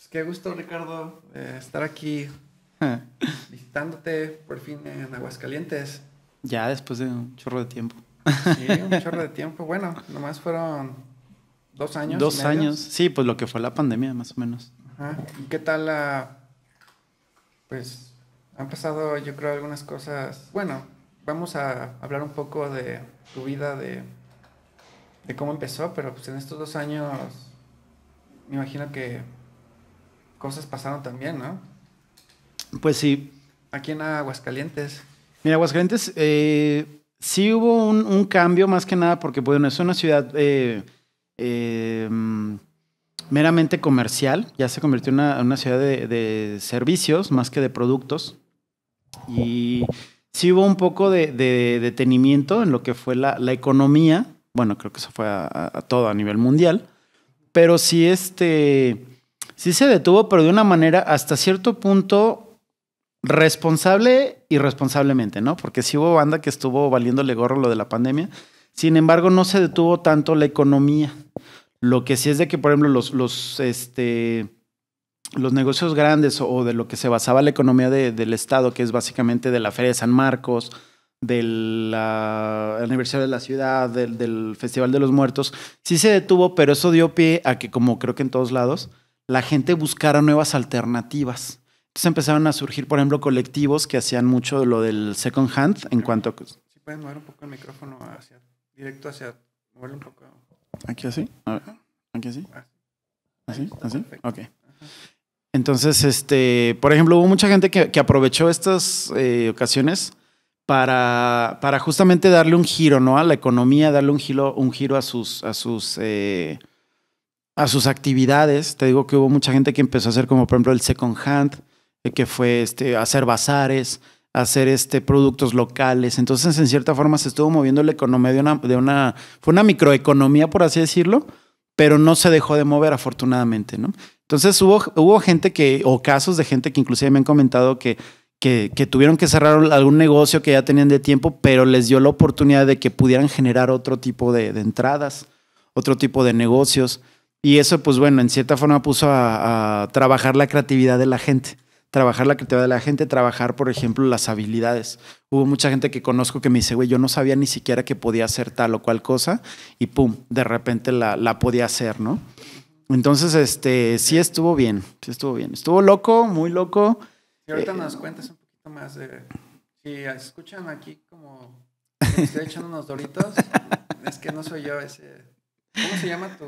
Pues qué gusto, Ricardo, eh, estar aquí visitándote por fin en Aguascalientes. Ya después de un chorro de tiempo. Sí, un chorro de tiempo. Bueno, nomás fueron dos años. Dos años, sí, pues lo que fue la pandemia, más o menos. Ajá. ¿Y qué tal Pues han pasado, yo creo, algunas cosas. Bueno, vamos a hablar un poco de tu vida, de, de cómo empezó, pero pues en estos dos años, me imagino que cosas pasaron también, ¿no? Pues sí. Aquí en Aguascalientes. Mira, Aguascalientes, eh, sí hubo un, cambio más que nada porque, es una ciudad eh, eh, meramente comercial, ya se convirtió en una, ciudad de, servicios más que de productos. Y sí hubo un poco de, detenimiento en lo que fue la, economía, bueno, creo que eso fue a todo a nivel mundial, pero sí este sí se detuvo, pero de una manera hasta cierto punto responsable y responsablemente, ¿no? Porque sí hubo banda que estuvo valiéndole gorro lo de la pandemia. Sin embargo, no se detuvo tanto la economía. Lo que sí es de que, por ejemplo, los, los, este, los negocios grandes o de lo que se basaba la economía del Estado, que es básicamente de la Feria de San Marcos, del aniversario de la ciudad, del, del, Festival de los Muertos, sí se detuvo, pero eso dio pie a que, como creo que en todos lados, la gente buscara nuevas alternativas. Entonces empezaron a surgir, por ejemplo, colectivos que hacían mucho de lo del second hand en cuanto... Si pueden mover un poco el micrófono hacia, directo hacia... Moverlo un poco. ¿Aquí así? ¿Aquí así? Ah, ¿Así? ¿Así? Ok. Entonces, este, por ejemplo, hubo mucha gente que, aprovechó estas eh, ocasiones para, para justamente darle un giro, ¿no? A la economía, darle un giro, un giro a sus, a sus eh, a sus actividades. Te digo que hubo mucha gente que empezó a hacer como por ejemplo el second hand, eh, que fue este, hacer bazares, hacer este, productos locales. Entonces, en cierta forma, se estuvo moviendo la economía de una, de una, fue una microeconomía, por así decirlo, pero no se dejó de mover, afortunadamente, ¿no? Entonces, hubo, hubo gente que, o casos de gente que inclusive me han comentado que, que, tuvieron que cerrar algún negocio que ya tenían de tiempo, pero les dio la oportunidad de que pudieran generar otro tipo de entradas, otro tipo de negocios. Y eso, pues bueno, en cierta forma puso a, trabajar la creatividad de la gente. Trabajar la creatividad de la gente, trabajar, por ejemplo, las habilidades. Hubo mucha gente que conozco que me dice, güey, yo no sabía ni siquiera que podía hacer tal o cual cosa y pum, de repente la, podía hacer, ¿no? Entonces, este, sí estuvo bien, sí estuvo bien. Estuvo loco, muy loco. Y ahorita eh, nos cuentas un poquito más de... Si escuchan aquí como estoy echando unos doritos, es que no soy yo ese... ¿Cómo se llama tu...?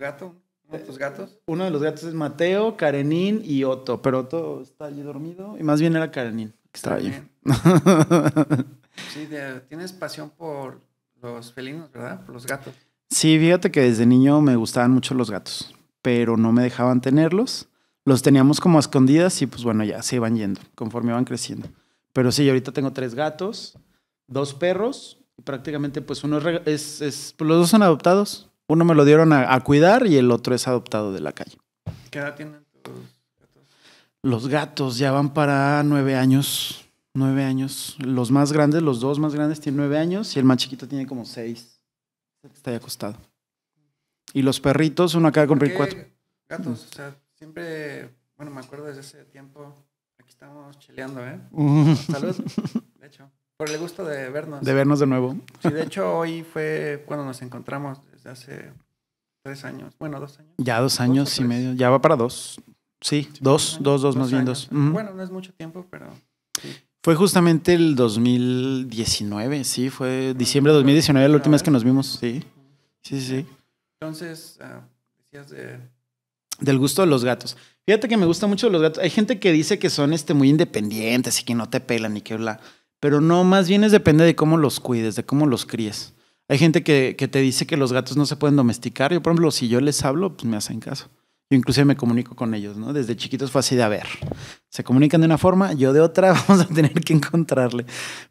gato? ¿Uno de tus gatos? Uno de los gatos es Mateo, Karenín y Otto, pero Otto está allí dormido y más bien era Karenín que estaba allí. sí, tienes pasión por los felinos, ¿verdad? Por los gatos. Sí, fíjate que desde niño me gustaban mucho los gatos, pero no me dejaban tenerlos. Los teníamos como a escondidas y pues bueno, ya se iban yendo conforme iban creciendo. Pero sí, ahorita tengo tres gatos, dos perros, y prácticamente pues uno es, pues, los dos son adoptados, uno me lo dieron a, cuidar y el otro es adoptado de la calle. ¿Qué edad tienen tus gatos? Los gatos ya van para nueve años. Nueve años. Los más grandes, los dos más grandes tienen nueve años y el más chiquito tiene como seis. Está ahí acostado. Y los perritos, uno acaba de cumplir cuatro. Gatos, o sea, siempre, bueno, me acuerdo desde ese tiempo. Aquí estamos chileando, ¿eh? Mm. Salud, de hecho. Por el gusto de vernos. De vernos de nuevo. Sí, de hecho, hoy fue cuando nos encontramos hace tres años, bueno, dos años. Ya dos años y medio, ya va para dos. Sí, dos, dos, dos, más bien dos. Bueno, no es mucho tiempo, pero... Fue justamente el 2019, sí, fue ah, diciembre de 2019 la última vez que nos vimos, sí. Sí, sí. Entonces, uh, decías de... Del gusto de los gatos. Fíjate que me gusta mucho los gatos. Hay gente que dice que son este, muy independientes y que no te pelan y que bla. Pero no, más bien es depende de cómo los cuides, de cómo los críes. Hay gente que, te dice que los gatos no se pueden domesticar. Yo, por ejemplo, si yo les hablo, pues me hacen caso. Yo inclusive me comunico con ellos, ¿no? Desde chiquitos fue así de, a ver, se comunican de una forma, yo de otra, vamos a tener que encontrarle.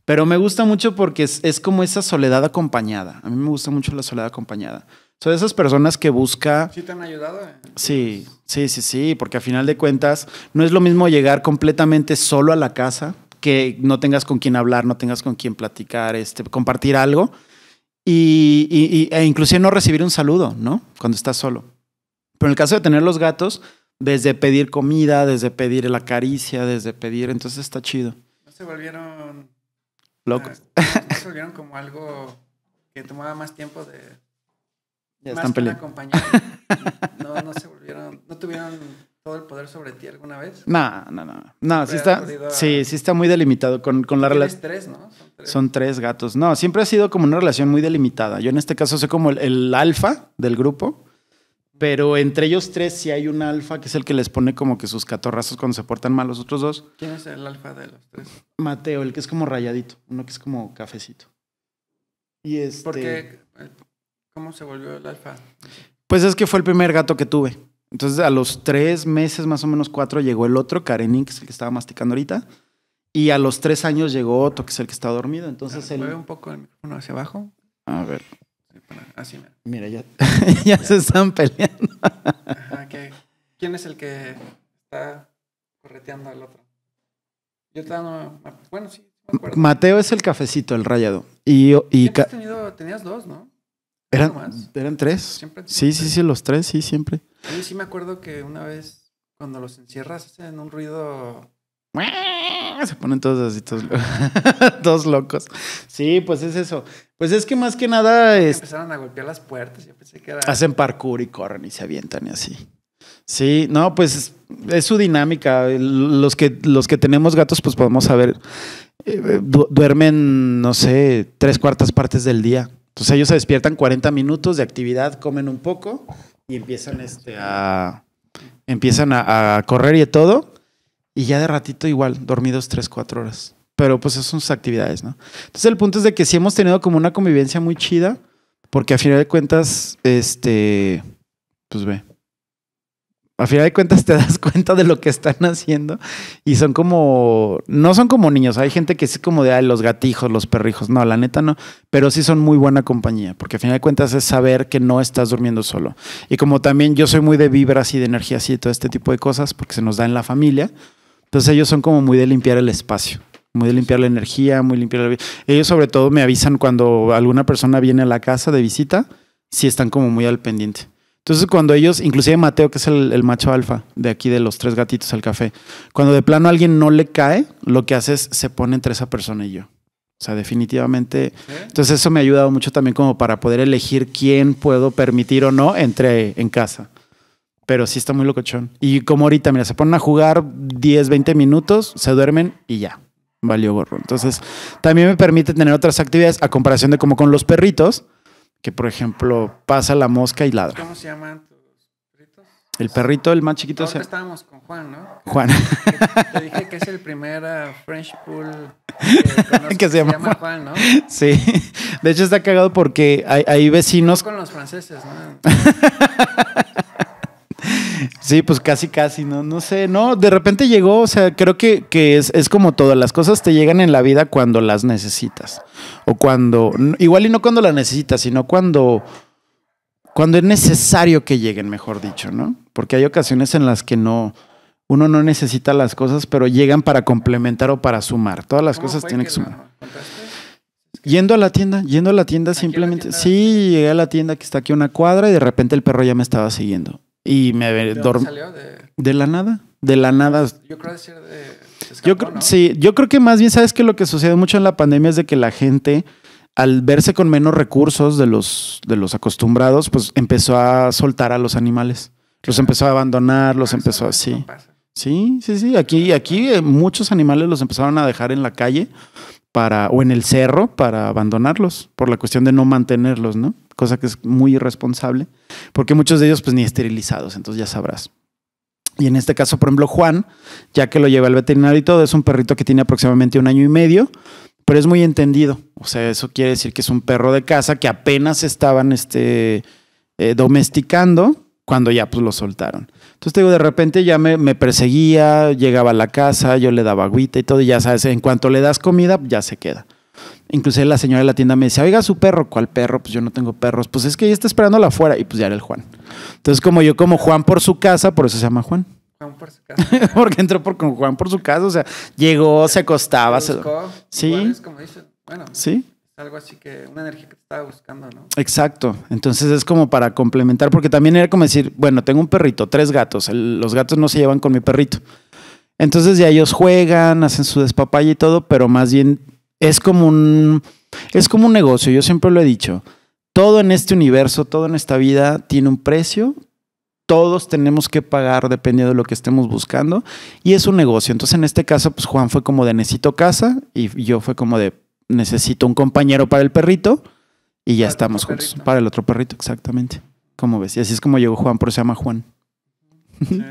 Pero me gusta mucho porque es, como esa soledad acompañada. A mí me gusta mucho la soledad acompañada. Son esas personas que busca... ¿Sí te han ayudado? Sí, sí, sí, sí, porque a final de cuentas no es lo mismo llegar completamente solo a la casa, que no tengas con quién hablar, no tengas con quién platicar, este, compartir algo, y, y, e inclusive no recibir un saludo, ¿no? Cuando estás solo. Pero en el caso de tener los gatos, desde pedir comida, desde pedir la caricia, desde pedir, entonces está chido. No se volvieron locos. Eh, no se volvieron como algo que tomaba más tiempo de ya están peleando. No, no se volvieron, no tuvieron todo el poder sobre ti alguna vez. No, no, no. No, sí está, sí, sí está muy delimitado con, con la relación. estrés, ¿no? Son tres gatos. No, siempre ha sido como una relación muy delimitada. Yo en este caso soy como el, alfa del grupo, pero entre ellos tres sí hay un alfa que es el que les pone como que sus catorrazos cuando se portan mal los otros dos. ¿Quién es el alfa de los tres? Mateo, el que es como rayadito, uno que es como cafecito. Y este ¿Por qué? ¿Cómo se volvió el alfa? Pues es que fue el primer gato que tuve. Entonces a los tres meses, más o menos cuatro, llegó el otro, que es el que estaba masticando ahorita. Y a los tres años llegó otro, que es el que está dormido. Entonces él... un poco el micrófono hacia abajo? A ver. Así, mira. ya, se están peleando. ¿Quién es el que está correteando al otro? Yo estaba... Bueno, sí. Mateo es el cafecito, el rayado. Y, y tenías dos, ¿no? Eran, eran tres. ¿Siempre? Sí, sí, sí, los tres, sí, siempre. A mí sí me acuerdo que una vez cuando los encierras hacen un ruido Se ponen todos así, todos, locos. Sí, pues es eso. Pues es que más que nada. Es... Empezaron a golpear las puertas. Yo pensé que era... Hacen parkour y corren y se avientan y así. Sí, no, pues es su dinámica. Los que, los que tenemos gatos, pues podemos saber. Eh, eh, duermen, no sé, tres cuartas partes del día. Entonces pues ellos se despiertan 40 minutos de actividad, comen un poco y empiezan este, a. Empiezan a, a correr y todo y ya de ratito igual, dormidos 3, 4 horas. Pero pues esas son sus actividades, ¿no? Entonces el punto es de que sí hemos tenido como una convivencia muy chida, porque a final de cuentas, este, pues ve. A final de cuentas te das cuenta de lo que están haciendo y son como, no son como niños, hay gente que sí como de Ay, los gatijos, los perrijos, no, la neta no, pero sí son muy buena compañía, porque a final de cuentas es saber que no estás durmiendo solo. Y como también yo soy muy de vibras y de así y todo este tipo de cosas, porque se nos da en la familia, entonces ellos son como muy de limpiar el espacio, muy de limpiar la energía, muy limpiar la... vida. Ellos sobre todo me avisan cuando alguna persona viene a la casa de visita, si están como muy al pendiente. Entonces cuando ellos, inclusive Mateo, que es el, el macho alfa de aquí de los tres gatitos al café, cuando de plano a alguien no le cae, lo que hace es se pone entre esa persona y yo. O sea, definitivamente. Entonces eso me ha ayudado mucho también como para poder elegir quién puedo permitir o no entre en casa pero sí está muy locochón. Y como ahorita, mira, se ponen a jugar 10, 20 minutos, se duermen y ya. Valió gorro. Entonces, también me permite tener otras actividades a comparación de como con los perritos, que por ejemplo pasa la mosca y ladra. ¿Cómo se llaman tus perritos? El perrito, el más chiquito. estábamos con Juan, ¿no? Juan. Te dije que es el primer ah, French Pool que, se, llama, Juan. ¿no? Sí. De hecho está cagado porque hay, hay vecinos. con los franceses, ¿no? Sí, pues casi, casi, no, no sé, no, de repente llegó, o sea, creo que, es, como todas las cosas te llegan en la vida cuando las necesitas, o cuando, igual y no cuando las necesitas, sino cuando, cuando es necesario que lleguen, mejor dicho, ¿no? Porque hay ocasiones en las que no, uno no necesita las cosas, pero llegan para complementar o para sumar, todas las cosas tienen que, sumar. Yendo a la tienda, yendo a la tienda simplemente, sí, llegué a la tienda que está aquí a una cuadra y de repente el perro ya me estaba siguiendo y me ¿De dormí. Salió? De... la nada? De la nada. Yo creo Sí, yo creo que más bien, ¿sabes que Lo que sucede mucho en la pandemia es de que la gente, al verse con menos recursos de los, de los acostumbrados, pues empezó a soltar a los animales. Los empezó a abandonar, los ah, empezó así. sí, sí, sí. Aquí, aquí eh, muchos animales los empezaron a dejar en la calle para, o en el cerro para abandonarlos, por la cuestión de no mantenerlos, ¿no? cosa que es muy irresponsable, porque muchos de ellos pues ni esterilizados, entonces ya sabrás. Y en este caso, por ejemplo, Juan, ya que lo lleva al veterinario y todo, es un perrito que tiene aproximadamente un año y medio, pero es muy entendido. O sea, eso quiere decir que es un perro de casa que apenas estaban este, eh, domesticando cuando ya pues lo soltaron. Entonces digo, de repente ya me, me, perseguía, llegaba a la casa, yo le daba agüita y todo, y ya sabes, en cuanto le das comida, ya se queda. Inclusive la señora de la tienda me decía, oiga, su perro, ¿cuál perro? Pues yo no tengo perros. Pues es que ella está esperando la afuera. Y pues ya era el Juan. Entonces, como yo como Juan por su casa, por eso se llama Juan. Juan por su casa. Porque entró por, Juan por su casa. O sea, llegó, se acostaba. Se buscó, Sí. Es como bueno, sí. Algo así que una energía que estaba buscando, ¿no? Exacto. Entonces es como para complementar, porque también era como decir, bueno, tengo un perrito, tres gatos. los gatos no se llevan con mi perrito. Entonces ya ellos juegan, hacen su despapalle y todo, pero más bien es como un, es como un negocio, yo siempre lo he dicho. Todo en este universo, todo en esta vida tiene un precio, todos tenemos que pagar dependiendo de lo que estemos buscando y es un negocio. Entonces en este caso, pues Juan fue como de necesito casa y yo fue como de necesito un compañero para el perrito y ya estamos juntos. Para el otro perrito, exactamente. Como ves? Y así es como llegó Juan, por eso se llama Juan. Sí,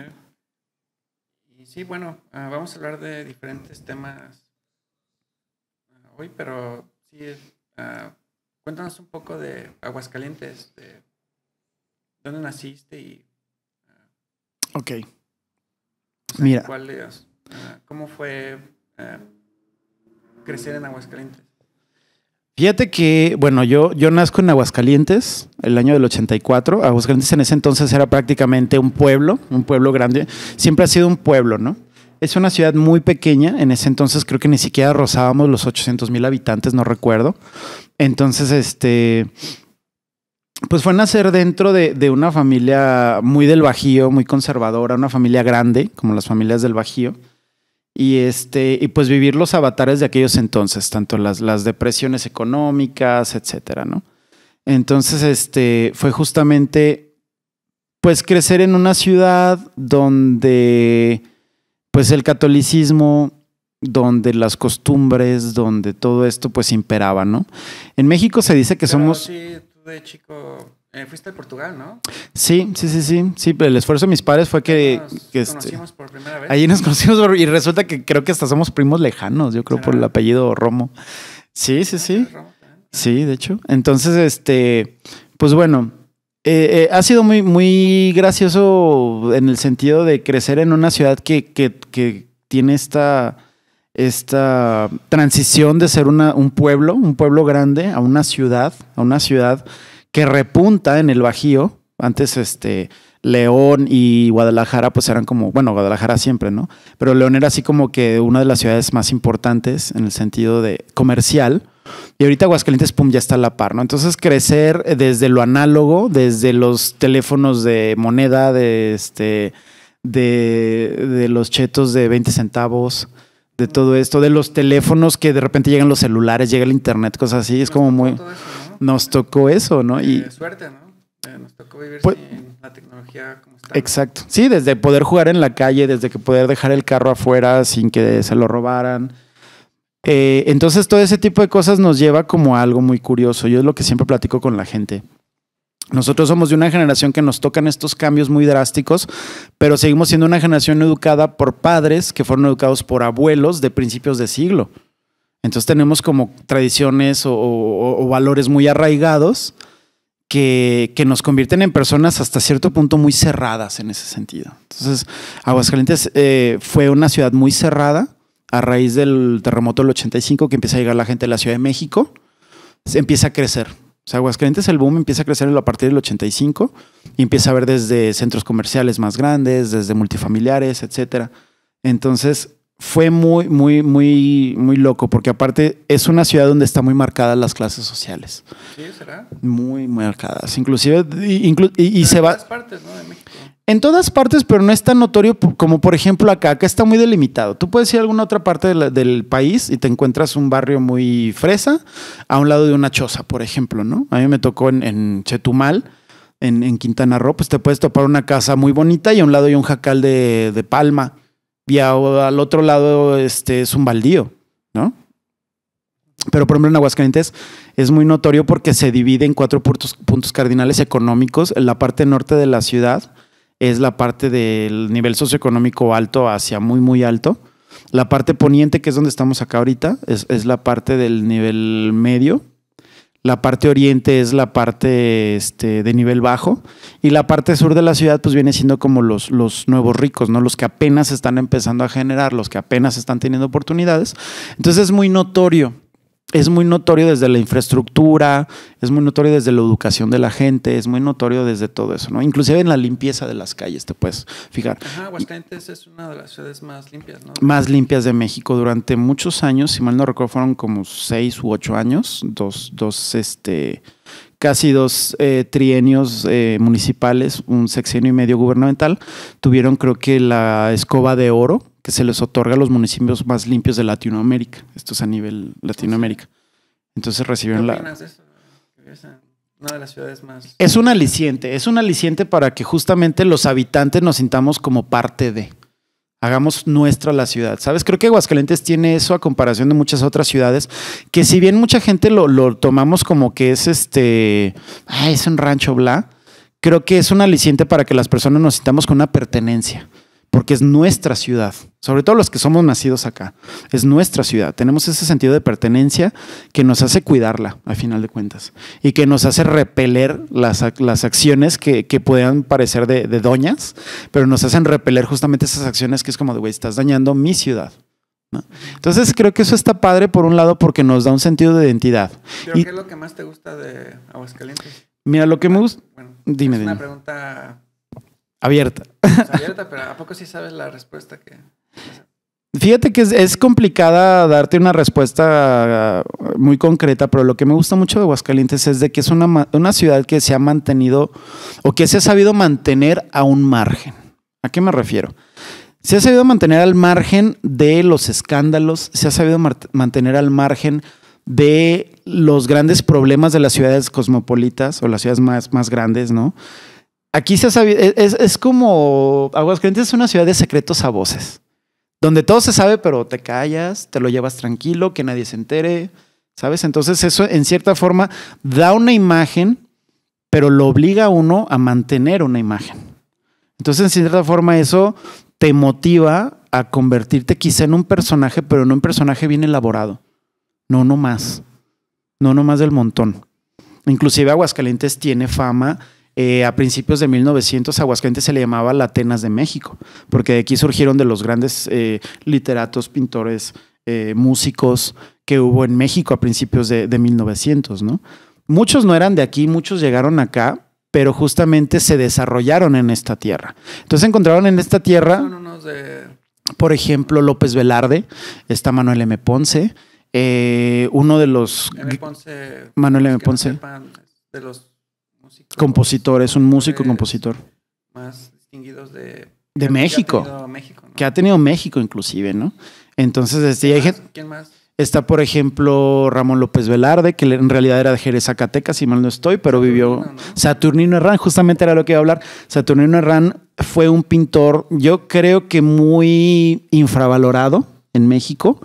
y sí bueno, ah, vamos a hablar de diferentes temas pero sí, ah, cuéntanos un poco de Aguascalientes, de dónde naciste y... Ah, ok. Mira. Ah, ¿Cómo fue crecer en Aguascalientes? Fíjate que, bueno, yo, yo nazco en Aguascalientes, el año del 84. Aguascalientes en ese entonces era prácticamente un pueblo, un pueblo grande. Siempre ha sido un pueblo, ¿no? Es una ciudad muy pequeña. En ese entonces creo que ni siquiera rozábamos los 800 mil habitantes, no recuerdo. Entonces, este. Pues fue nacer dentro de, una familia muy del Bajío, muy conservadora, una familia grande, como las familias del Bajío. Y, este, y pues vivir los avatares de aquellos entonces, tanto las, las depresiones económicas, etcétera, ¿no? Entonces, este, fue justamente, pues crecer en una ciudad donde pues el catolicismo donde las costumbres, donde todo esto pues imperaba, ¿no? En México se dice que somos... Sí, tú de chico eh, fuiste a Portugal, ¿no? Sí, sí, sí, sí, sí, el esfuerzo de mis padres fue que... Nos este conocimos por primera vez. Ahí nos conocimos y resulta que creo que hasta somos primos lejanos, yo creo por el apellido Romo. Sí, sí, sí. Sí, de hecho. Entonces, este, pues bueno, eh, eh, ha sido muy, muy gracioso en el sentido de crecer en una ciudad que, que, tiene esta, esta transición de ser un pueblo, un pueblo grande, a una ciudad, a una ciudad que repunta en el Bajío. Antes, este, León y Guadalajara, pues eran como, bueno, Guadalajara siempre, ¿no? Pero León era así como que una de las ciudades más importantes en el sentido de comercial. Y ahorita Aguascalientes, pum, ya está a la par, ¿no? Entonces crecer eh, desde lo análogo, desde los teléfonos de moneda, de, este, de, los chetos de 20 centavos, de todo esto, de los teléfonos que de repente llegan los celulares, llega el internet, cosas así, es como muy... Nos tocó eso, ¿no? Y... suerte, ¿no? Eh, nos tocó vivir pues sin la tecnología como está. Exacto. Sí, desde poder jugar en la calle, desde que poder dejar el carro afuera sin que se lo robaran, eh, entonces todo ese tipo de cosas nos lleva como a algo muy curioso. Yo es lo que siempre platico con la gente. Nosotros somos de una generación que nos tocan estos cambios muy drásticos, pero seguimos siendo una generación educada por padres que fueron educados por abuelos de principios de siglo. Entonces tenemos como tradiciones o, valores muy arraigados que, nos convierten en personas hasta cierto punto muy cerradas en ese sentido. Entonces, Aguascalientes eh, fue una ciudad muy cerrada a raíz del terremoto del 85 que empieza a llegar la gente a la Ciudad de México, se empieza a crecer. O sea, Aguascalientes el boom empieza a crecer a partir del 85 y empieza a ver desde centros comerciales más grandes, desde multifamiliares, etcétera. Entonces, fue muy, muy, muy, muy loco, porque aparte es una ciudad donde están muy marcadas las clases sociales. Sí, será. Muy, muy marcadas. Inclusive, y, se va. Partes, ¿no? en todas partes, pero no es tan notorio como por ejemplo acá. Acá está muy delimitado. Tú puedes ir a alguna otra parte del país y te encuentras un barrio muy fresa a un lado de una choza, por ejemplo, ¿no? A mí me tocó en, Chetumal, en, Quintana Roo, pues te puedes topar una casa muy bonita y a un lado hay un jacal de, palma y al otro lado este, es un baldío, ¿no? Pero por ejemplo en Aguascalientes es muy notorio porque se divide en cuatro puntos cardinales económicos. En la parte norte de la ciudad es la parte del nivel socioeconómico alto hacia muy, muy alto. La parte poniente, que es donde estamos acá ahorita, es, la parte del nivel medio. La parte oriente es la parte este, de nivel bajo. Y la parte sur de la ciudad, pues viene siendo como los, los nuevos ricos, ¿no? Los que apenas están empezando a generar, los que apenas están teniendo oportunidades. Entonces es muy notorio es muy notorio desde la infraestructura, es muy notorio desde la educación de la gente, es muy notorio desde todo eso, ¿no? Inclusive en la limpieza de las calles, te puedes fijar. Ajá, es una de las ciudades más limpias, ¿no? Más limpias de México durante muchos años, si mal no recuerdo, fueron como seis u ocho años, dos, dos, este, casi dos eh, trienios eh, municipales, un sexenio y medio gubernamental, tuvieron creo que la escoba de oro que se les otorga a los municipios más limpios de Latinoamérica. Esto es a nivel Latinoamérica. Entonces recibieron la... Una de las ciudades más... Es un aliciente, es un aliciente para que justamente los habitantes nos sintamos como parte de hagamos nuestra la ciudad. ¿Sabes? Creo que Aguascalientes tiene eso a comparación de muchas otras ciudades, que si bien mucha gente lo, tomamos como que es este, ah, es un rancho, bla, creo que es un aliciente para que las personas nos sintamos con una pertenencia porque es nuestra ciudad, sobre todo los que somos nacidos acá, es nuestra ciudad, tenemos ese sentido de pertenencia que nos hace cuidarla, al final de cuentas, y que nos hace repeler las, las acciones que, que puedan parecer de, doñas, pero nos hacen repeler justamente esas acciones que es como de, güey, estás dañando mi ciudad. Entonces creo que eso está padre por un lado porque nos da un sentido de identidad. qué es lo que más te gusta de Aguascalientes? Mira, lo que me ah, gusta... dime, es una pregunta Abierta. Pues abierta, pero ¿a poco sí sabes la respuesta que... Fíjate que es, complicada darte una respuesta uh, muy concreta, pero lo que me gusta mucho de Huascalientes es de que es una, una ciudad que se ha mantenido o que se ha sabido mantener a un margen. ¿A qué me refiero? Se ha sabido mantener al margen de los escándalos, se ha sabido mantener al margen de los grandes problemas de las ciudades cosmopolitas o las ciudades más, más grandes, ¿no? Aquí se sabe, es, como Aguascalientes es una ciudad de secretos a voces, donde todo se sabe, pero te callas, te lo llevas tranquilo, que nadie se entere, ¿sabes? Entonces eso en cierta forma da una imagen, pero lo obliga a uno a mantener una imagen. Entonces en cierta forma eso te motiva a convertirte quizá en un personaje, pero no un personaje bien elaborado. No, no más. No, no más del montón. Inclusive Aguascalientes tiene fama eh, a principios de 1900 Aguascalientes se le llamaba la Atenas de México, porque de aquí surgieron de los grandes eh, literatos, pintores, eh, músicos que hubo en México a principios de, 1900, ¿no? Muchos no eran de aquí, muchos llegaron acá, pero justamente se desarrollaron en esta tierra. Entonces encontraron en esta tierra, por ejemplo, López Velarde, está Manuel M. Ponce, uno de los... Manuel M. Ponce. de los compositor, es un músico compositor. Más distinguidos de, de México. Que ha, tenido México inclusive, ¿no? Entonces, este, hay Está, por ejemplo, Ramón López Velarde, que en realidad era de Jerez, Zacatecas, si mal no estoy, pero vivió. Saturnino Herrán, justamente era lo que iba a hablar. Saturnino Herrán fue un pintor, yo creo que muy infravalorado en México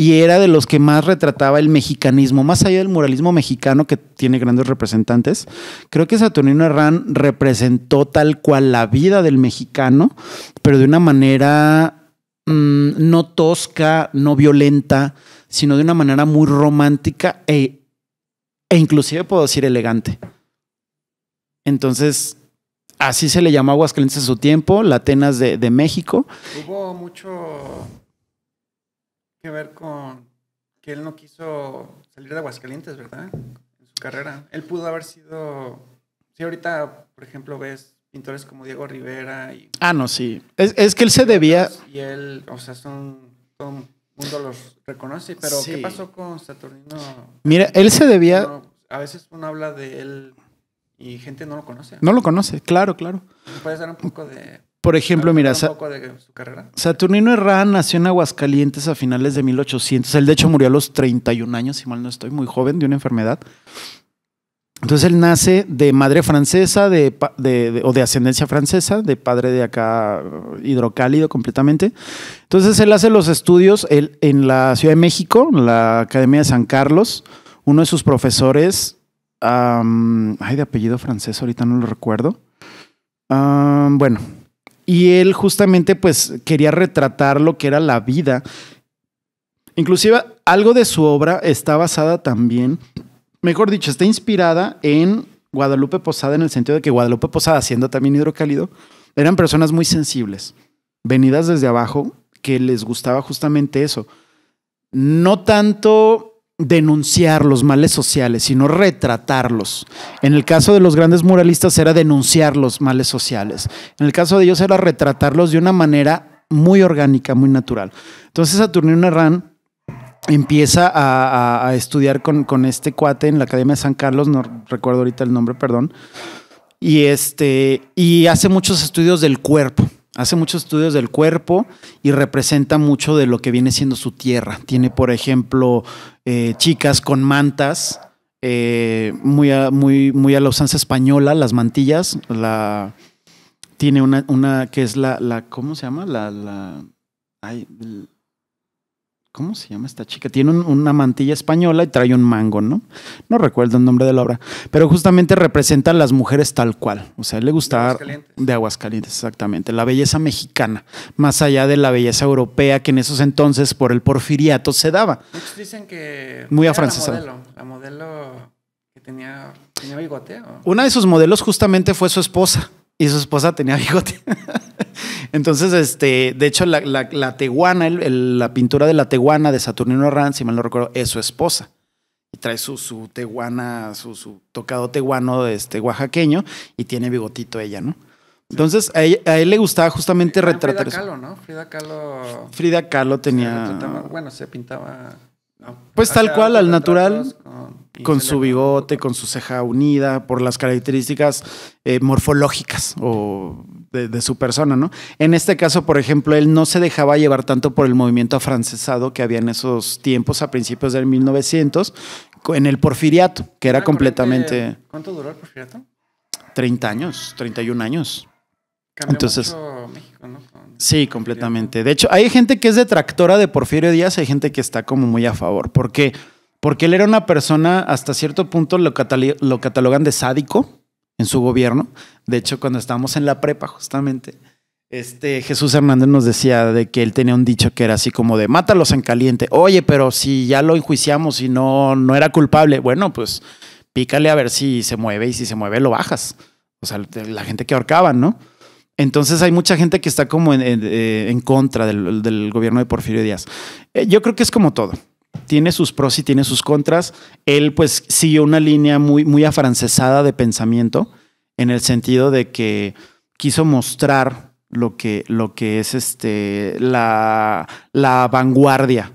y era de los que más retrataba el mexicanismo, más allá del muralismo mexicano que tiene grandes representantes. Creo que Saturnino Herrán representó tal cual la vida del mexicano, pero de una manera mm, no tosca, no violenta, sino de una manera muy romántica e, e inclusive puedo decir elegante. Entonces, así se le llamó Aguascalientes en su tiempo, la Atenas de, de México. Hubo mucho que ver con que él no quiso salir de Aguascalientes, ¿verdad? En su carrera. Él pudo haber sido. Si ahorita, por ejemplo, ves pintores como Diego Rivera y. Ah, no, sí. Es, que él se debía. Y él, o sea, son. el mundo los reconoce, pero ¿qué pasó con Saturnino? Mira, él se debía. a veces uno habla de él y gente no lo conoce. No lo conoce, claro, claro. Puedes dar un poco de por ejemplo, mira, Saturnino Herrán nació en Aguascalientes a finales de 1800. Él, de hecho, murió a los 31 años, si mal no estoy, muy joven, de una enfermedad. Entonces él nace de madre francesa o de ascendencia francesa, de padre de acá hidrocálido completamente. Entonces él hace los estudios en la Ciudad de México, en la Academia de San Carlos. Uno de sus profesores, ay, de apellido francés, ahorita no lo recuerdo. bueno, y él justamente pues quería retratar lo que era la vida. Inclusive algo de su obra está basada también, mejor dicho, está inspirada en Guadalupe Posada en el sentido de que Guadalupe Posada, siendo también hidrocálido, eran personas muy sensibles, venidas desde abajo, que les gustaba justamente eso. No tanto denunciar los males sociales, sino retratarlos. En el caso de los grandes muralistas era denunciar los males sociales. En el caso de ellos era retratarlos de una manera muy orgánica, muy natural. Entonces Saturnino Herrán empieza a, estudiar con, con, este cuate en la Academia de San Carlos, no recuerdo ahorita el nombre, perdón, y, este, y hace muchos estudios del cuerpo Hace muchos estudios del cuerpo y representa mucho de lo que viene siendo su tierra. Tiene, por ejemplo, eh, chicas con mantas, eh, muy, a, muy, muy a la usanza española, las mantillas. La, tiene una, una que es la, la, ¿cómo se llama? La, la, ¿Cómo se llama esta chica? Tiene una mantilla española y trae un mango, ¿no? No recuerdo el nombre de la obra, pero justamente representa a las mujeres tal cual. O sea, le gustaba de Aguascalientes, exactamente. La belleza mexicana, más allá de la belleza europea que en esos entonces por el porfiriato se daba. Muchos dicen que... Muy afrancesada. La modelo, que tenía, Una de sus modelos justamente fue su esposa y su esposa tenía bigote. Entonces, este, de hecho, la, la, la teguana, la pintura de la teguana de Saturnino Ranz, si mal no recuerdo, es su esposa. Y trae su, su teguana, su, tocado teguano este, oaxaqueño y tiene bigotito ella, ¿no? Entonces, a e, él, le gustaba justamente ah, retratar Frida Kahlo, ¿no? Frida Kahlo. Frida Kahlo tenía. bueno, se pintaba. pues tal cual, al natural con su bigote, con su ceja unida, por las características eh, morfológicas o de, su persona, ¿no? En este caso, por ejemplo, él no se dejaba llevar tanto por el movimiento afrancesado que había en esos tiempos, a principios del 1900, en el porfiriato, que era ah, completamente... Este, ¿Cuánto duró el porfiriato? 30 años, 31 años. Entonces, Sí, completamente. De hecho, hay gente que es detractora de Porfirio Díaz, hay gente que está como muy a favor, porque... Porque él era una persona, hasta cierto punto lo, catalogan de sádico en su gobierno. De hecho, cuando estábamos en la prepa, justamente, este Jesús Hernández nos decía de que él tenía un dicho que era así como de mátalos en caliente. Oye, pero si ya lo enjuiciamos y no, no era culpable, bueno, pues pícale a ver si se mueve y si se mueve lo bajas. O sea, la gente que ahorcaba, ¿no? Entonces hay mucha gente que está como en, eh, contra del, gobierno de Porfirio Díaz. Eh, yo creo que es como todo tiene sus pros y tiene sus contras. Él pues siguió una línea muy, muy afrancesada de pensamiento en el sentido de que quiso mostrar lo que, lo que es este, la, la vanguardia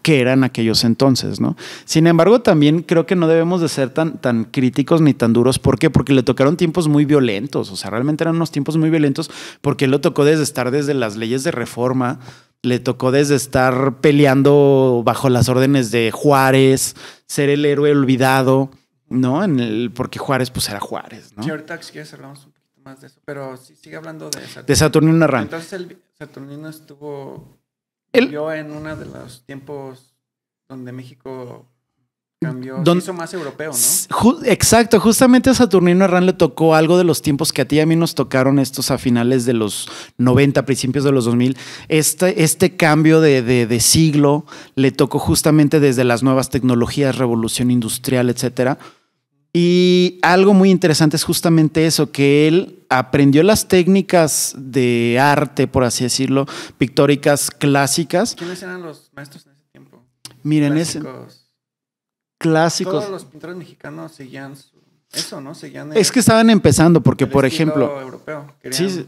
que eran aquellos entonces, ¿no? Sin embargo, también creo que no debemos de ser tan, tan críticos ni tan duros. ¿Por qué? Porque le tocaron tiempos muy violentos, o sea, realmente eran unos tiempos muy violentos porque lo tocó desde estar desde las leyes de reforma le tocó desde estar peleando bajo las órdenes de Juárez, ser el héroe olvidado, ¿no? En el, porque Juárez, pues era Juárez, ¿no? Sí, ahorita si quieres hablamos un poquito más de eso, pero sí, sigue hablando de Saturnino. De Saturnino Narran. Entonces Saturnino estuvo, él en uno de los tiempos donde México Cambió, hizo más europeo, ¿no? exacto, justamente a Saturnino Herrán le tocó algo de los tiempos que a ti y a mí nos tocaron estos a finales de los 90, principios de los 2000. Este, este cambio de, siglo le tocó justamente desde las nuevas tecnologías, revolución industrial, etcétera. Y algo muy interesante es justamente eso, que él aprendió las técnicas de arte, por así decirlo, pictóricas clásicas. ¿Quiénes eran los maestros en ese tiempo? Miren, ese clásicos. Todos los pintores mexicanos seguían eso, ¿no? Seguían es que estaban empezando, porque, por ejemplo. europeo, querían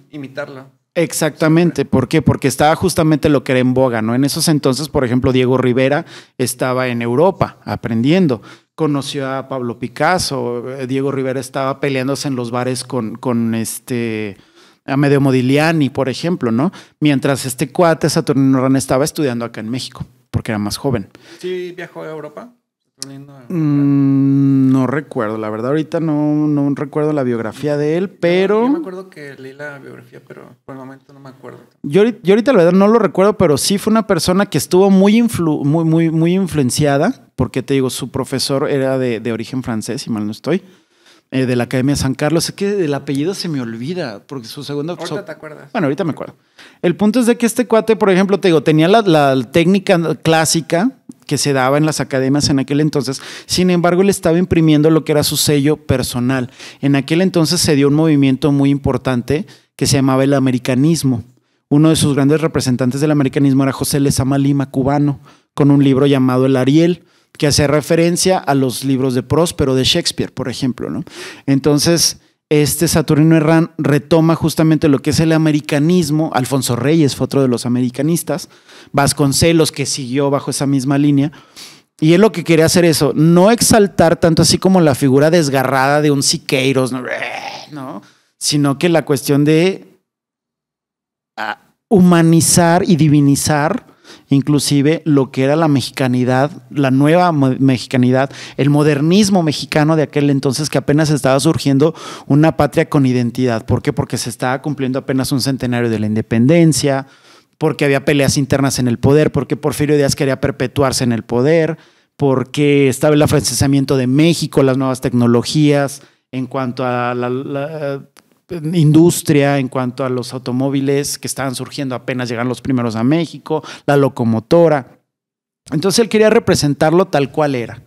Exactamente, ¿por qué? Porque estaba justamente lo que era en boga, ¿no? En esos entonces, por ejemplo, Diego Rivera estaba en Europa aprendiendo, conoció a Pablo Picasso, eh, Diego Rivera estaba peleándose en los bares con, con este Medio Modigliani, por ejemplo, ¿no? Mientras este cuate Saturnino Ran estaba estudiando acá en México, porque era más joven. ¿Sí viajó a Europa? Mm, no recuerdo, la verdad ahorita no, no recuerdo la biografía de él, pero... Yo me acuerdo que leí la biografía, pero por el momento no me acuerdo. Yo, ahorita la verdad no lo recuerdo, pero sí fue una persona que estuvo muy, muy, muy, influenciada, porque te digo, su profesor era de, origen francés, si mal no estoy. Eh, de la Academia San Carlos. Es que el apellido se me olvida, porque su segundo... Ahorita Bueno, ahorita me acuerdo. El punto es de que este cuate, por ejemplo, te digo, tenía la, la técnica clásica que se daba en las academias en aquel entonces. Sin embargo, le estaba imprimiendo lo que era su sello personal. En aquel entonces se dio un movimiento muy importante que se llamaba el americanismo. Uno de sus grandes representantes del americanismo era José Lezama Lima, cubano, con un libro llamado El Ariel, que hace referencia a los libros de Próspero de Shakespeare, por ejemplo. ¿no? Entonces, este Saturnino Herrán retoma justamente lo que es el americanismo. Alfonso Reyes fue otro de los americanistas, Vasconcelos, que siguió bajo esa misma línea. Y él lo que quería hacer eso, no exaltar tanto así como la figura desgarrada de un Siqueiros, sino que la cuestión de ah, humanizar y divinizar inclusive lo que era la mexicanidad, la nueva mexicanidad, el modernismo mexicano de aquel entonces que apenas estaba surgiendo una patria con identidad. ¿Por qué? Porque se estaba cumpliendo apenas un centenario de la independencia, porque había peleas internas en el poder, porque Porfirio Díaz quería perpetuarse en el poder, porque estaba el afrancesamiento de México, las nuevas tecnologías en cuanto a la, la industria en cuanto a los automóviles que estaban surgiendo apenas llegan los primeros a México, la locomotora. Entonces él quería representarlo tal cual era,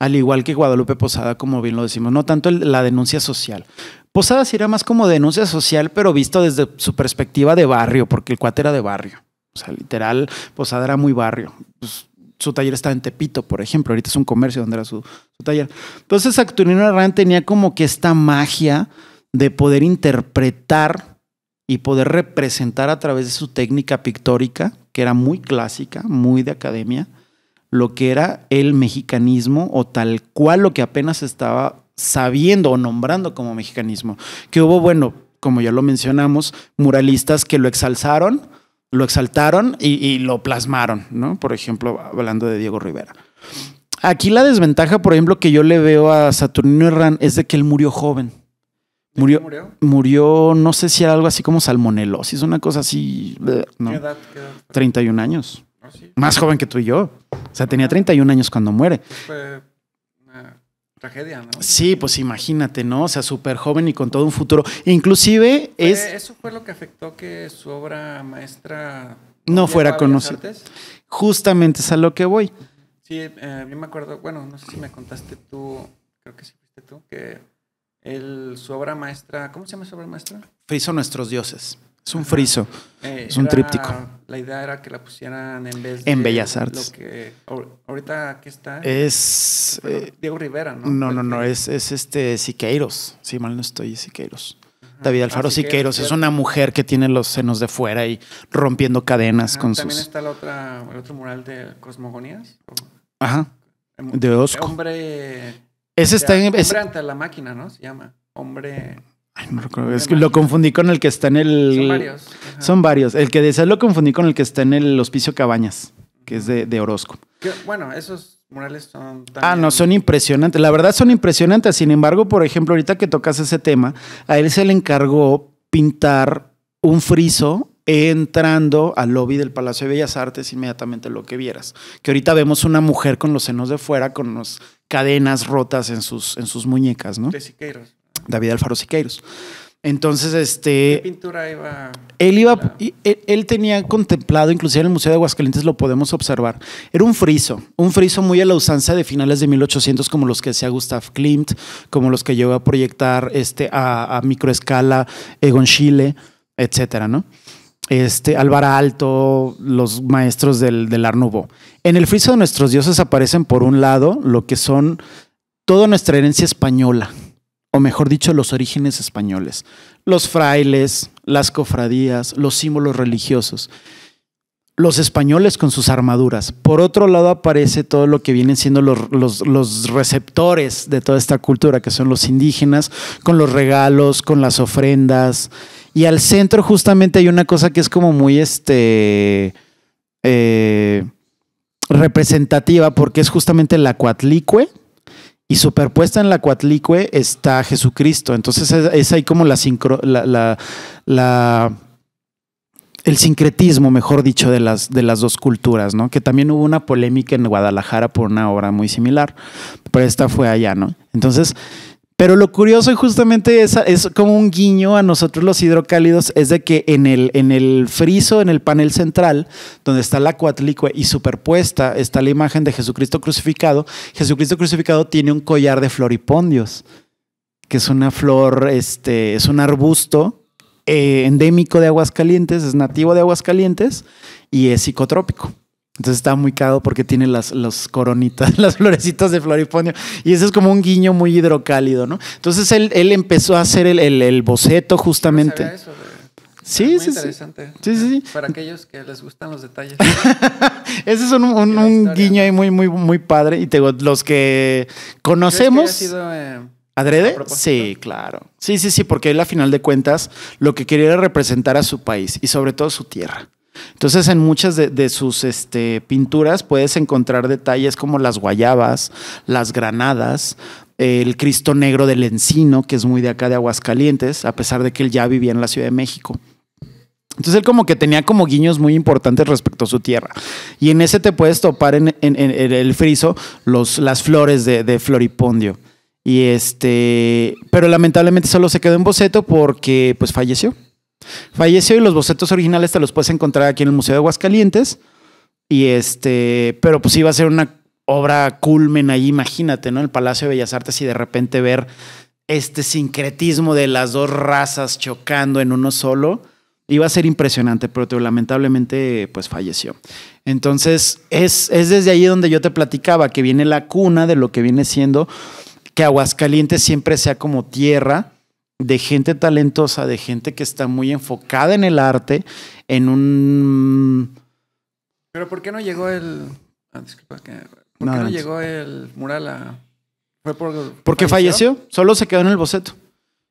al igual que Guadalupe Posada, como bien lo decimos, no tanto la denuncia social. Posada era más como denuncia social, pero visto desde su perspectiva de barrio, porque el cuate era de barrio. O sea, literal, Posada era muy barrio. Pues, su taller estaba en Tepito, por ejemplo. Ahorita es un comercio donde era su, taller. Entonces, Acturino Herrán tenía como que esta magia de poder interpretar y poder representar a través de su técnica pictórica, que era muy clásica, muy de academia, lo que era el mexicanismo o tal cual lo que apenas estaba sabiendo o nombrando como mexicanismo. Que hubo, bueno, como ya lo mencionamos, muralistas que lo exalzaron, lo exaltaron y, lo plasmaron, ¿no? Por ejemplo, hablando de Diego Rivera. Aquí la desventaja, por ejemplo, que yo le veo a Saturnino Herrán es de que él murió joven. Murió, murió, no sé si era algo así como salmonelosis, una cosa así. No. ¿Qué, edad, 31 años. Ah, Más joven que tú y yo. O sea, tenía 31 años cuando muere. Fue una tragedia, ¿no? Sí, pues imagínate, ¿no? O sea, súper joven y con todo un futuro. Inclusive es... Eso fue lo que afectó que su obra maestra... No fuera conocida. Justamente es a lo que voy. Sí, eh, yo me acuerdo, bueno, no sé si me contaste tú, creo que sí fuiste tú, que el, su obra maestra, ¿cómo se llama su obra maestra? Friso Nuestros Dioses. Es un friso, eh, es un tríptico. La idea era que la pusieran en vez de. En Bellas Artes. Lo que, ahorita, ¿qué está? Es. Eh, Diego Rivera, ¿no? No, no, no, es, es este Siqueiros. Si mal no estoy, Siqueiros. David ah, Alfaro Siqueiros, es una mujer que tiene los senos de fuera y rompiendo cadenas con sus. También está la otra, el otro mural de Cosmogonías. Ajá. De Osco. Hombre ese está en. Hombre ante la máquina, ¿no? Se llama. Hombre. Ay, lo confundí con el que está en el. Son varios. Son varios. El que decía lo confundí con el que está en el Hospicio Cabañas, que es de, Orozco. bueno, esos murales son. Ah, no, son impresionantes. La verdad son impresionantes. Sin embargo, por ejemplo, ahorita que tocas ese tema, a él se le encargó pintar un friso entrando al lobby del Palacio de Bellas Artes, inmediatamente lo que vieras. Que ahorita vemos una mujer con los senos de fuera, con las cadenas rotas en sus, en sus muñecas, ¿no? De Siqueiros. David Alfaro Siqueiros. Entonces, este. ¿Qué pintura iba? Él iba. Él, tenía contemplado, inclusive en el Museo de Aguascalientes lo podemos observar. Era un friso, un friso muy a la usanza de finales de 1800, como los que hacía Gustav Klimt, como los que llegó a proyectar este, a, a microescala Egon Schiele, etcétera, ¿no? este, Álvaro Alto, los maestros del, del En el friso de nuestros dioses aparecen, por un lado, lo que son toda nuestra herencia española, o mejor dicho, los orígenes españoles, los frailes, las cofradías, los símbolos religiosos, los españoles con sus armaduras. Por otro lado, aparece todo lo que vienen siendo los receptores de toda esta cultura, que son los indígenas, con los regalos, con las ofrendas. Y al centro justamente hay una cosa que es como muy este, eh, representativa porque es justamente la cuatlicue, Y superpuesta en la cuatlicue está Jesucristo. Entonces es, ahí como el sincretismo, mejor dicho, de las, de las dos culturas, ¿no? Que también hubo una polémica en Guadalajara por una obra muy similar, pero esta fue allá, ¿no? Entonces, pero lo curioso y justamente es, como un guiño a nosotros los hidrocálidos, es de que en el, friso, en el panel central, donde está la cuatlicue y superpuesta está la imagen de Jesucristo crucificado, Jesucristo crucificado tiene un collar de floripondios, que es una flor, este, es un arbusto eh, endémico de aguas calientes, es nativo de aguas calientes y es psicotrópico. Entonces está muy cagado porque tiene las, coronitas, las florecitas de floripondio. Y ese es como un guiño muy hidrocálido, ¿no? Entonces él, él empezó a hacer el, boceto justamente. Pues sí, sí, sí, sí, Para aquellos que les gustan los detalles. ese es un, guiño ahí muy, muy, muy padre. Y te los que conocemos... Que eh, ¿Adrede? Sí, claro. Sí, sí, sí, porque él a final de cuentas lo que quería era representar a su país y sobre todo su tierra. Entonces en muchas de, sus este, pinturas puedes encontrar detalles como las guayabas, las granadas, el Cristo Negro del Encino, que es muy de acá de Aguascalientes, a pesar de que él ya vivía en la Ciudad de México. Entonces él como que tenía como guiños muy importantes respecto a su tierra. Y en ese te puedes topar en, el friso las flores de, Floripondio. Y este, pero lamentablemente solo se quedó en boceto porque pues falleció. Falleció y los bocetos originales te los puedes encontrar aquí en el Museo de Aguascalientes. Y este, pero pues iba a ser una obra culmen ahí, imagínate, ¿no? El Palacio de Bellas Artes y de repente ver este sincretismo de las dos razas chocando en uno solo. Iba a ser impresionante, pero lamentablemente pues falleció. Entonces es, es desde ahí donde yo te platicaba que viene la cuna de lo que viene siendo que Aguascalientes siempre sea como tierra de gente talentosa, de gente que está muy enfocada en el arte, en un... Pero ¿por qué no llegó el... Ah, disculpa, ¿Por qué no llegó el mural a... ¿Fue por... porque falleció? solo se quedó en el boceto.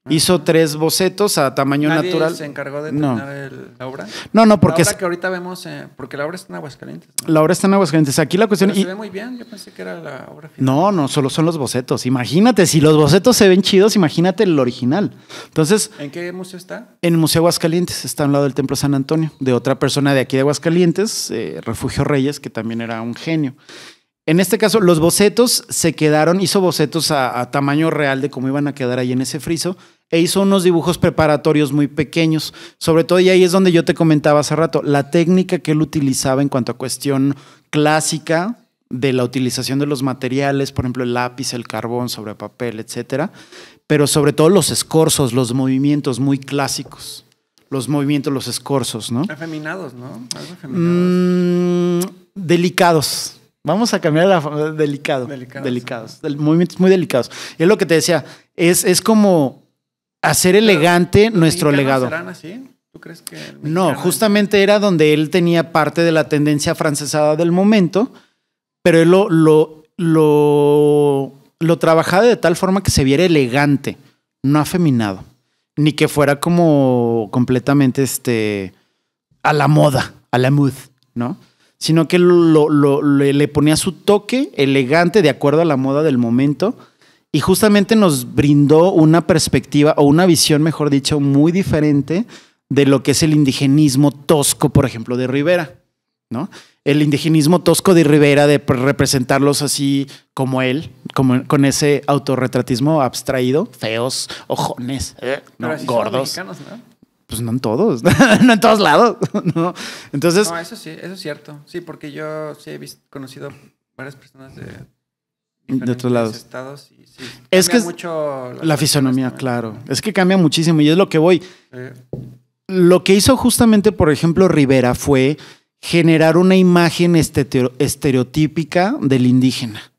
Ah. Hizo tres bocetos a tamaño ¿Nadie natural. se encargó de terminar la obra? No, no, porque... La obra que ahorita vemos, eh, porque la obra está en Aguascalientes. La obra está en Aguascalientes. Aquí la cuestión... se ve muy bien, yo pensé que era la obra final. No, no, solo son los bocetos. Imagínate, si los bocetos se ven chidos, imagínate el original. Entonces... ¿En qué museo está? En el Museo Aguascalientes, está al lado del Templo San Antonio, de otra persona de aquí de Aguascalientes, eh, Refugio Reyes, que también era un genio. En este caso, los bocetos se quedaron, hizo bocetos a, tamaño real de cómo iban a quedar ahí en ese friso e hizo unos dibujos preparatorios muy pequeños. Sobre todo, y ahí es donde yo te comentaba hace rato, la técnica que él utilizaba en cuanto a cuestión clásica de la utilización de los materiales, por ejemplo, el lápiz, el carbón sobre papel, etcétera, pero sobre todo los escorzos, los movimientos muy clásicos. Los movimientos, los escorzos, ¿no? Afeminados, ¿no? Mm, delicados Vamos a cambiar la delicado. Delicados. muy delicados. Y es lo que te decía. Es, es como hacer elegante nuestro legado. ¿Serán así? ¿Tú crees que.? No, justamente era donde él tenía parte de la tendencia francesada del momento, pero él lo, lo, lo, trabajaba de tal forma que se viera elegante, no afeminado, ni que fuera como completamente este, a la moda, a la mood, ¿no? sino que le ponía su toque elegante de acuerdo a la moda del momento y justamente nos brindó una perspectiva o una visión, mejor dicho, muy diferente de lo que es el indigenismo tosco, por ejemplo, de Rivera, ¿no? El indigenismo tosco de Rivera, de representarlos así como él, con ese autorretratismo abstraído, feos, ojones, ¿eh? gordos pues no en todos, no en todos lados, ¿no? Entonces... eso sí, eso es cierto. Sí, porque yo sí he conocido varias personas de... De otros lados. Estados es que mucho la, fisonomía, este claro. Es que cambia muchísimo y es lo que voy. Lo que hizo justamente, por ejemplo, Rivera fue generar una imagen estereotípica del indígena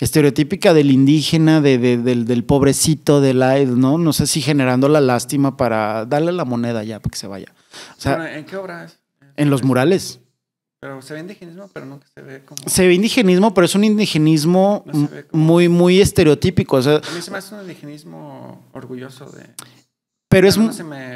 estereotípica del indígena, de, del, del, pobrecito, del ¿no? No sé si generando la lástima para darle la moneda ya para que se vaya. ¿En qué obra es? En los murales. Pero se ve indigenismo, pero nunca se ve como. Se ve indigenismo, pero es un indigenismo muy, muy estereotípico. a mí se un indigenismo orgulloso de pero, es,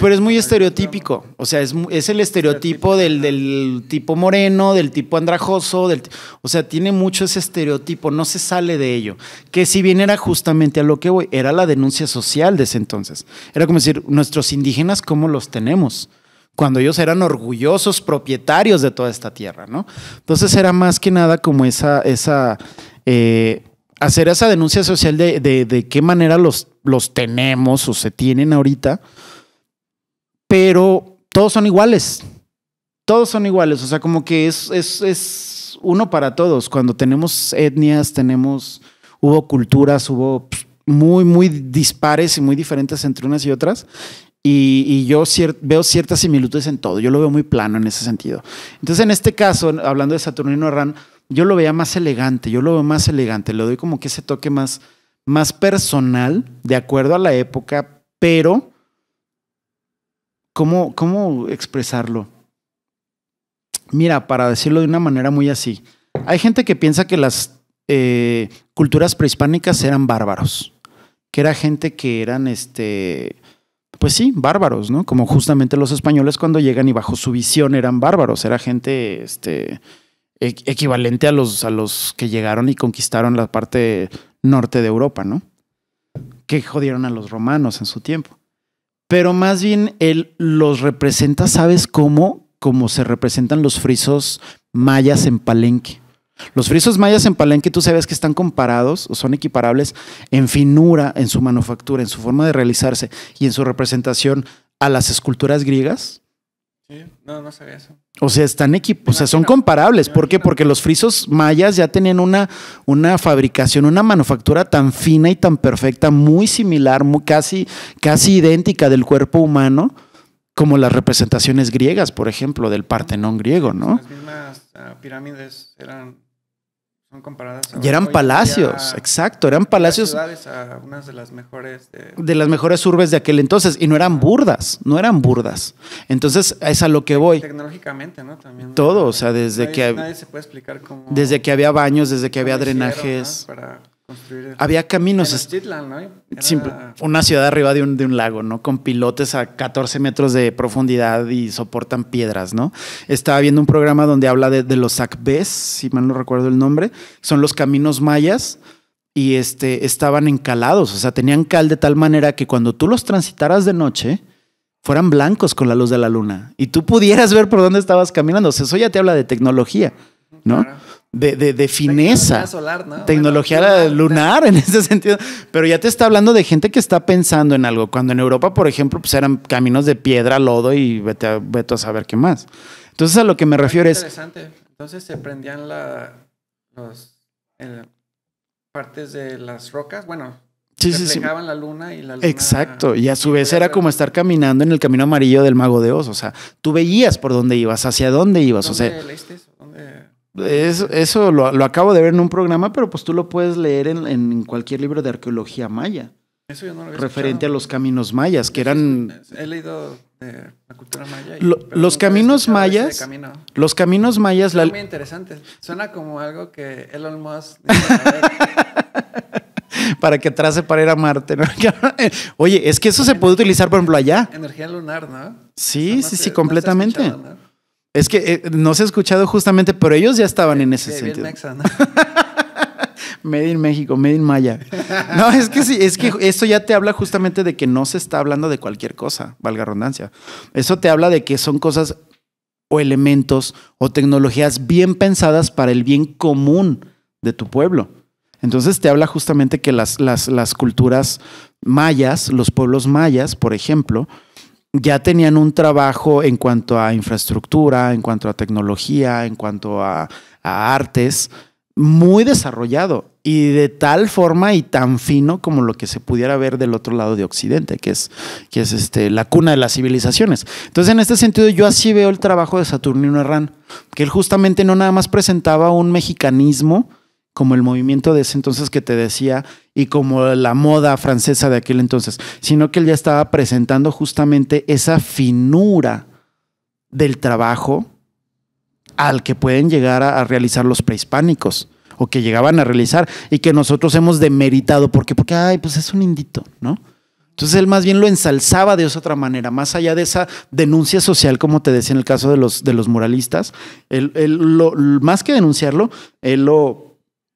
pero es muy estereotípico. O sea, es, es el estereotipo del, del, tipo moreno, del tipo andrajoso. Del, o sea, tiene mucho ese estereotipo, no se sale de ello. Que si bien era justamente a lo que voy, era la denuncia social de ese entonces. Era como decir, nuestros indígenas, ¿cómo los tenemos? Cuando ellos eran orgullosos propietarios de toda esta tierra, ¿no? Entonces era más que nada como esa, esa eh, hacer esa denuncia social de, de, qué manera los, los tenemos o se tienen ahorita, pero todos son iguales. Todos son iguales, o sea, como que es, es, uno para todos. Cuando tenemos etnias, tenemos, hubo culturas, hubo pues, muy, muy dispares y muy diferentes entre unas y otras. Y, yo veo ciertas similitudes en todo. Yo lo veo muy plano en ese sentido. Entonces, en este caso, hablando de Saturnino Herrán, yo lo veía más elegante, yo lo veo más elegante, le doy como que ese toque más, más personal, de acuerdo a la época, pero ¿cómo, cómo expresarlo? Mira, para decirlo de una manera muy así, hay gente que piensa que las eh, culturas prehispánicas eran bárbaros, que era gente que eran, este, pues sí, bárbaros, ¿no? Como justamente los españoles cuando llegan y bajo su visión eran bárbaros, era gente, este, equivalente a los, a los que llegaron y conquistaron la parte norte de Europa, ¿no? Que jodieron a los romanos en su tiempo. Pero más bien él los representa, ¿sabes cómo? Como se representan los frisos mayas en Palenque. Los frisos mayas en Palenque, tú sabes que están comparados o son equiparables en finura, en su manufactura, en su forma de realizarse y en su representación a las esculturas griegas. No, no sabía eso. O sea, están equipos, o sea, son comparables. ¿Por qué? Porque los frisos mayas ya tenían una, una fabricación, una manufactura tan fina y tan perfecta, muy similar, casi, casi idéntica del cuerpo humano, como las representaciones griegas, por ejemplo, del Partenón griego, ¿no? Las mismas ah, pirámides eran y eran palacios, exacto, eran palacios. de las mejores. urbes de aquel entonces, y no eran burdas, no eran burdas. Entonces, es a lo que voy. Tecnológicamente, ¿no? Todo, o sea, desde que. Desde que había baños, desde que había drenajes. Había caminos. una ciudad arriba de un, lago, ¿no? Con pilotes a 14 metros de profundidad y soportan piedras, ¿no? Estaba viendo un programa donde habla de, los sacbes si mal no recuerdo el nombre. Son los caminos mayas y este, estaban encalados, o sea, tenían cal de tal manera que cuando tú los transitaras de noche, fueran blancos con la luz de la luna y tú pudieras ver por dónde estabas caminando. O sea, eso ya te habla de tecnología. ¿no? De, de, fineza. Tecnología solar, ¿no? Tecnología lunar en ese sentido. Pero ya te está hablando de gente que está pensando en algo. Cuando en Europa, por ejemplo, pues eran caminos de piedra, lodo y vete a, saber qué más. Entonces a lo que me ah, refiero es... Interesante. Entonces se prendían las partes de las rocas. Bueno, Sí, sí, la luna y la luna. Exacto. Y a su vez era como estar caminando en el camino amarillo del mago de Oz. O sea, tú veías por dónde ibas, hacia dónde ibas. o sea, eso lo, acabo de ver en un programa, pero pues tú lo puedes leer en, cualquier libro de arqueología maya. Eso yo no lo había referente a los caminos mayas, que eran... He leído la cultura maya. los caminos mayas... Los caminos mayas... muy interesante. Suena como algo que Elon Musk... para que trace para ir a Marte. Eh, oye, es que eso se puede utilizar, por ejemplo, allá. Energía lunar, ¿no? Sí, sí, sí, completamente. Es que eh, no se ha escuchado justamente, pero ellos ya estaban eh, en eh, ese sentido. Medin México, Made Maya. No, es que sí, es que esto ya te habla justamente de que no se está hablando de cualquier cosa, valga redundancia. Eso te habla de que son cosas o elementos o tecnologías bien pensadas para el bien común de tu pueblo. Entonces te habla justamente que las, las, las culturas mayas, los pueblos mayas, por ejemplo, ya tenían un trabajo en cuanto a infraestructura, en cuanto a tecnología, en cuanto a, artes, muy desarrollado y de tal forma y tan fino como lo que se pudiera ver del otro lado de Occidente, que es, que es este, la cuna de las civilizaciones. Entonces, en este sentido, yo así veo el trabajo de Saturnino Herrán, que él justamente no nada más presentaba un mexicanismo como el movimiento de ese entonces que te decía y como la moda francesa de aquel entonces, sino que él ya estaba presentando justamente esa finura del trabajo al que pueden llegar a, realizar los prehispánicos o que llegaban a realizar y que nosotros hemos demeritado porque porque ay, pues es un indito, ¿no? Entonces él más bien lo ensalzaba de esa otra manera, más allá de esa denuncia social, como te decía en el caso de los, de los muralistas, lo, más que denunciarlo, él lo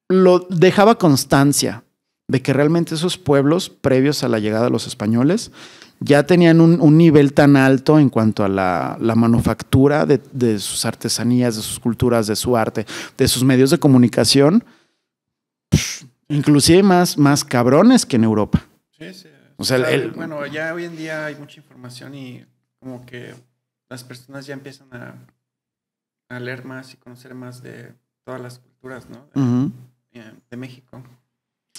lo dejaba constancia de que realmente esos pueblos, previos a la llegada de los españoles, ya tenían un, nivel tan alto en cuanto a la, manufactura de, sus artesanías, de sus culturas, de su arte, de sus medios de comunicación, inclusive más, más cabrones que en Europa. Sí, sí. O sea, bueno, ya hoy en día hay mucha información y como que las personas ya empiezan a, leer más y conocer más de todas las culturas, ¿no? Eh, de México.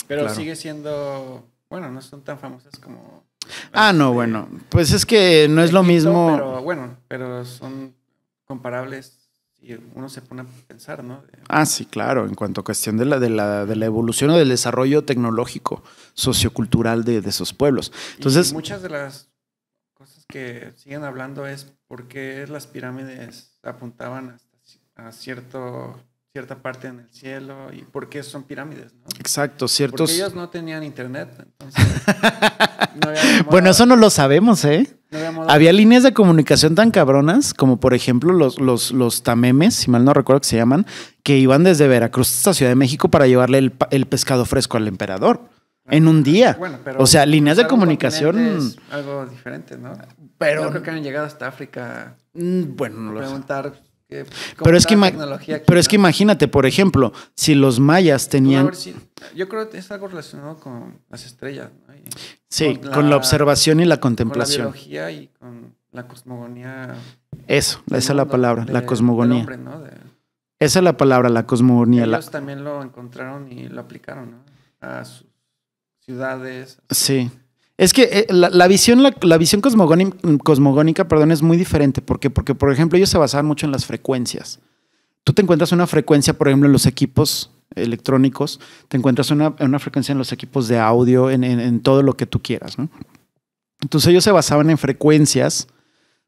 Pero sigue siendo, bueno, no son tan famosas como... Ah, no, bueno, pues es que no es lo mismo... bueno, pero son comparables si uno se pone a pensar, ¿no? Ah, sí, claro, en cuanto a cuestión de la, de la, evolución o del desarrollo tecnológico, sociocultural de, esos pueblos. Entonces... muchas de las cosas que siguen hablando es por qué las pirámides apuntaban hasta, a cierto cierta parte en el cielo y por qué son pirámides, ¿no? Exacto, ciertos. Porque ellos no tenían internet, entonces. bueno, eso no lo sabemos, ¿eh? había, líneas de comunicación tan cabronas, como por ejemplo los, los, los tamemes, si mal no recuerdo que se llaman, que iban desde Veracruz hasta Ciudad de México para llevarle el, pescado fresco al emperador. Ah, en un día. o sea, pues, líneas de comunicación. Algo diferente, ¿no? Pero. creo que han llegado hasta África. Mm, bueno, no lo preguntar pero es que, pero es que imagínate, por ejemplo, si los mayas pues, tenían... yo creo que es algo relacionado con las estrellas. sí, con, la, observación y la contemplación. Con la biología y con la cosmogonía. Eso, esa es la palabra, la cosmogonía. esa es la palabra, la cosmogonía. Ellos también lo encontraron y lo aplicaron a sus ciudades. Sí. Es que eh, la, visión, la, visión cosmogónica, perdón, es muy diferente. ¿Por qué? Porque, por ejemplo, ellos se basaban mucho en las frecuencias. Tú te encuentras una frecuencia, por ejemplo, en los equipos electrónicos, te encuentras una, frecuencia en los equipos de audio, en, todo lo que tú quieras. Entonces ellos se basaban en frecuencias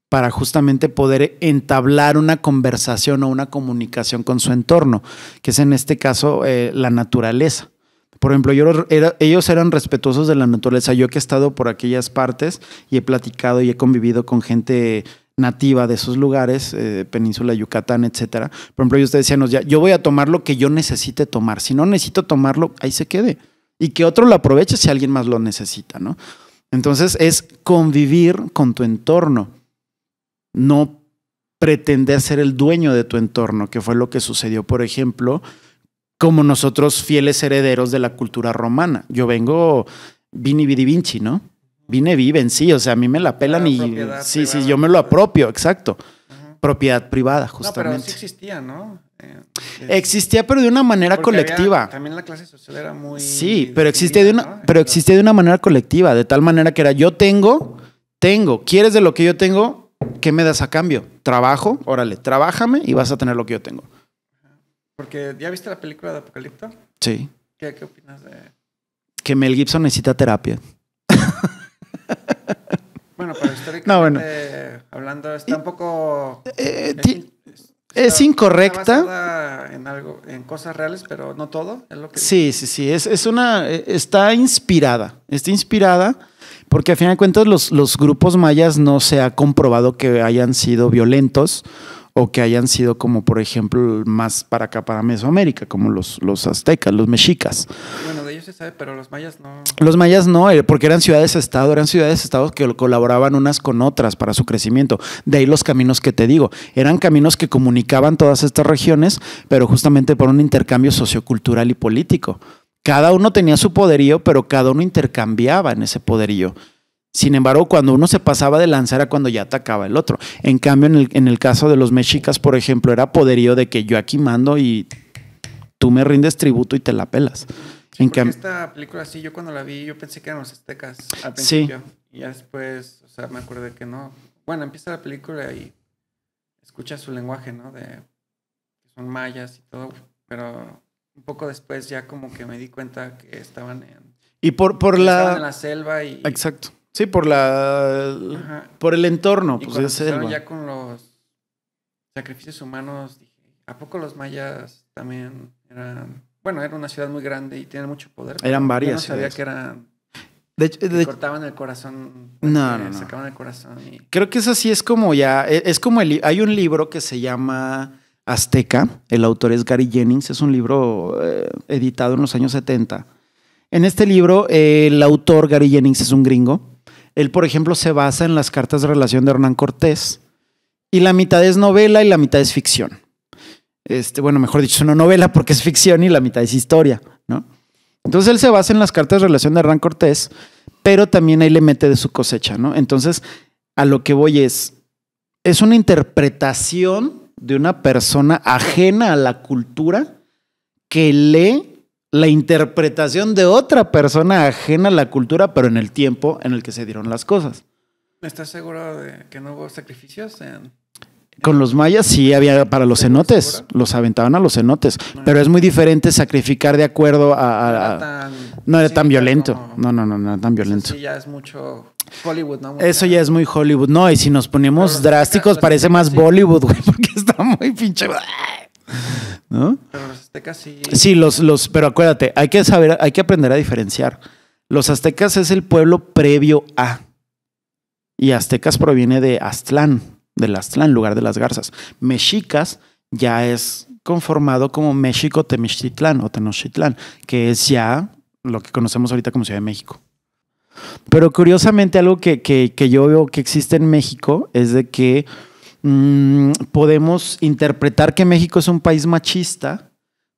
para justamente poder entablar una conversación o una comunicación con su entorno, que es en este caso eh, la naturaleza. Por ejemplo, ellos eran respetuosos de la naturaleza. Yo que he estado por aquellas partes y he platicado y he convivido con gente nativa de esos lugares, eh, península Yucatán, etcétera. Por ejemplo, ellos decían, yo voy a tomar lo que yo necesite tomar. Si no necesito tomarlo, ahí se quede. Y que otro lo aproveche si alguien más lo necesita, ¿no? Entonces es convivir con tu entorno. No pretender ser el dueño de tu entorno, que fue lo que sucedió, por ejemplo, como nosotros fieles herederos de la cultura romana. Yo vengo vini vidi vinci, ¿no? Vine viven, sí, o sea, a mí me la pelan y sí, sí, yo me lo apropio, exacto. Propiedad privada, justamente. No, pero sí existía, ¿no? Eh, existía, pero de una manera colectiva. también la clase social era muy. Sí, pero existía de una, pero existía de una manera colectiva, de tal manera que era yo tengo, tengo, quieres de lo que yo tengo, ¿qué me das a cambio? Trabajo, órale, trabájame y vas a tener lo que yo tengo. Porque ya viste la película de Apocalipto. Sí. ¿Qué, opinas de...? Que Mel Gibson necesita terapia. bueno, para históricamente hablando está un poco... Eh, eh, es, incorrecta. En, en cosas reales, pero no todo. sí, sí, sí. Es, es, una, eh, está inspirada. Está inspirada porque a fin de cuentas los, los grupos mayas no se ha comprobado que hayan sido violentos o que hayan sido como, por ejemplo, más para acá, para Mesoamérica, como los, los aztecas, los mexicas. Bueno, de ellos se sabe, pero los mayas no. Los mayas no, eh, porque eran ciudades-estado, eran ciudades-estados que colaboraban unas con otras para su crecimiento. De ahí los caminos que te digo. Eran caminos que comunicaban todas estas regiones, pero justamente por un intercambio sociocultural y político. Cada uno tenía su poderío, pero cada uno intercambiaba en ese poderío. Sin embargo, cuando uno se pasaba de lanzar era cuando ya atacaba el otro. En cambio, en el, caso de los mexicas, por ejemplo, era poderío de que yo aquí mando y tú me rindes tributo y te la pelas. en cambio, esta película sí, yo cuando la vi, yo pensé que eran los aztecas Sí. Y después, o sea, me acuerdo que no. Bueno, empieza la película y escucha su lenguaje, ¿no? De que son mayas y todo, pero un poco después ya como que me di cuenta que estaban en... Y por, por la... en la selva y... Exacto. Sí, por la. Por el entorno. Y pues ya con los sacrificios humanos, dije, ¿a poco los mayas también eran. Bueno, era una ciudad muy grande y tenían mucho poder. Eran varias. no sabía que eran. De hecho, cortaban el corazón. No, no, Sacaban el corazón. Creo que es así, es como ya. E, es como. hay un libro que se llama Azteca. El autor es Gary Jennings. Es un libro eh, editado en los años 70. En este libro, el autor Gary Jennings es un gringo él, por ejemplo, se basa en las cartas de relación de Hernán Cortés y la mitad es novela y la mitad es ficción. Este, bueno, mejor dicho, es una novela porque es ficción y la mitad es historia, ¿no? Entonces él se basa en las cartas de relación de Hernán Cortés, pero también ahí le mete de su cosecha, ¿no? Entonces, a lo que voy es, es una interpretación de una persona ajena a la cultura que lee la interpretación de otra persona ajena a la cultura, pero en el tiempo en el que se dieron las cosas. ¿Estás seguro de que no hubo sacrificios? Con los mayas sí había para los cenotes, los aventaban a los cenotes, pero es muy diferente sacrificar de acuerdo a... no era tan violento, no, no, no, no era tan violento. Sí, ya es mucho Hollywood, ¿no? Eso ya es muy Hollywood, no, y si nos ponemos drásticos parece más Bollywood, güey, porque está muy pinche... ¿No? Pero los aztecas sí. los, los, pero acuérdate, hay que saber, hay que aprender a diferenciar. Los aztecas es el pueblo previo a. Y aztecas proviene de Aztlán, del Aztlán, lugar de las garzas. Mexicas ya es conformado como México Temixtitlán o Tenochtitlán, que es ya lo que conocemos ahorita como Ciudad de México. Pero curiosamente algo que, que yo veo que existe en México es de que Mm, podemos interpretar que México es un país machista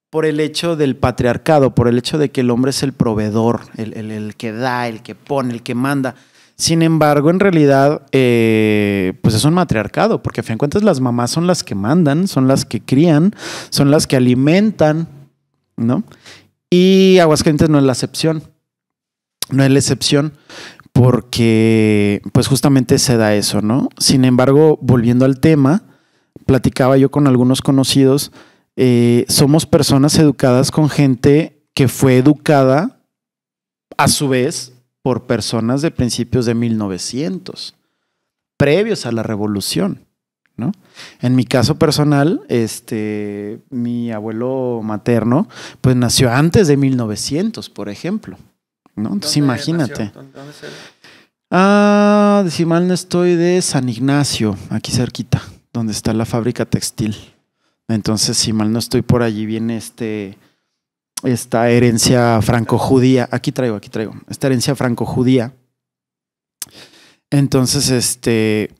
por el hecho del patriarcado, por el hecho de que el hombre es el proveedor, el, que da, el que pone, el que manda. Sin embargo, en realidad, eh, pues es un matriarcado, porque a fin de cuentas las mamás son las que mandan, son las que crían, son las que alimentan, ¿no? Y Aguascalientes no es la excepción. No es la excepción porque pues justamente se da eso, ¿no? Sin embargo, volviendo al tema, platicaba yo con algunos conocidos, eh, somos personas educadas con gente que fue educada a su vez por personas de principios de 1900, previos a la revolución. ¿No? En mi caso personal, este, mi abuelo materno, pues nació antes de 1900, por ejemplo, entonces imagínate. Ah, si mal no estoy de San Ignacio, aquí cerquita, donde está la fábrica textil. Entonces, si mal no estoy por allí, viene este, esta herencia franco-judía. Aquí traigo, aquí traigo. Esta herencia franco-judía. Entonces, este,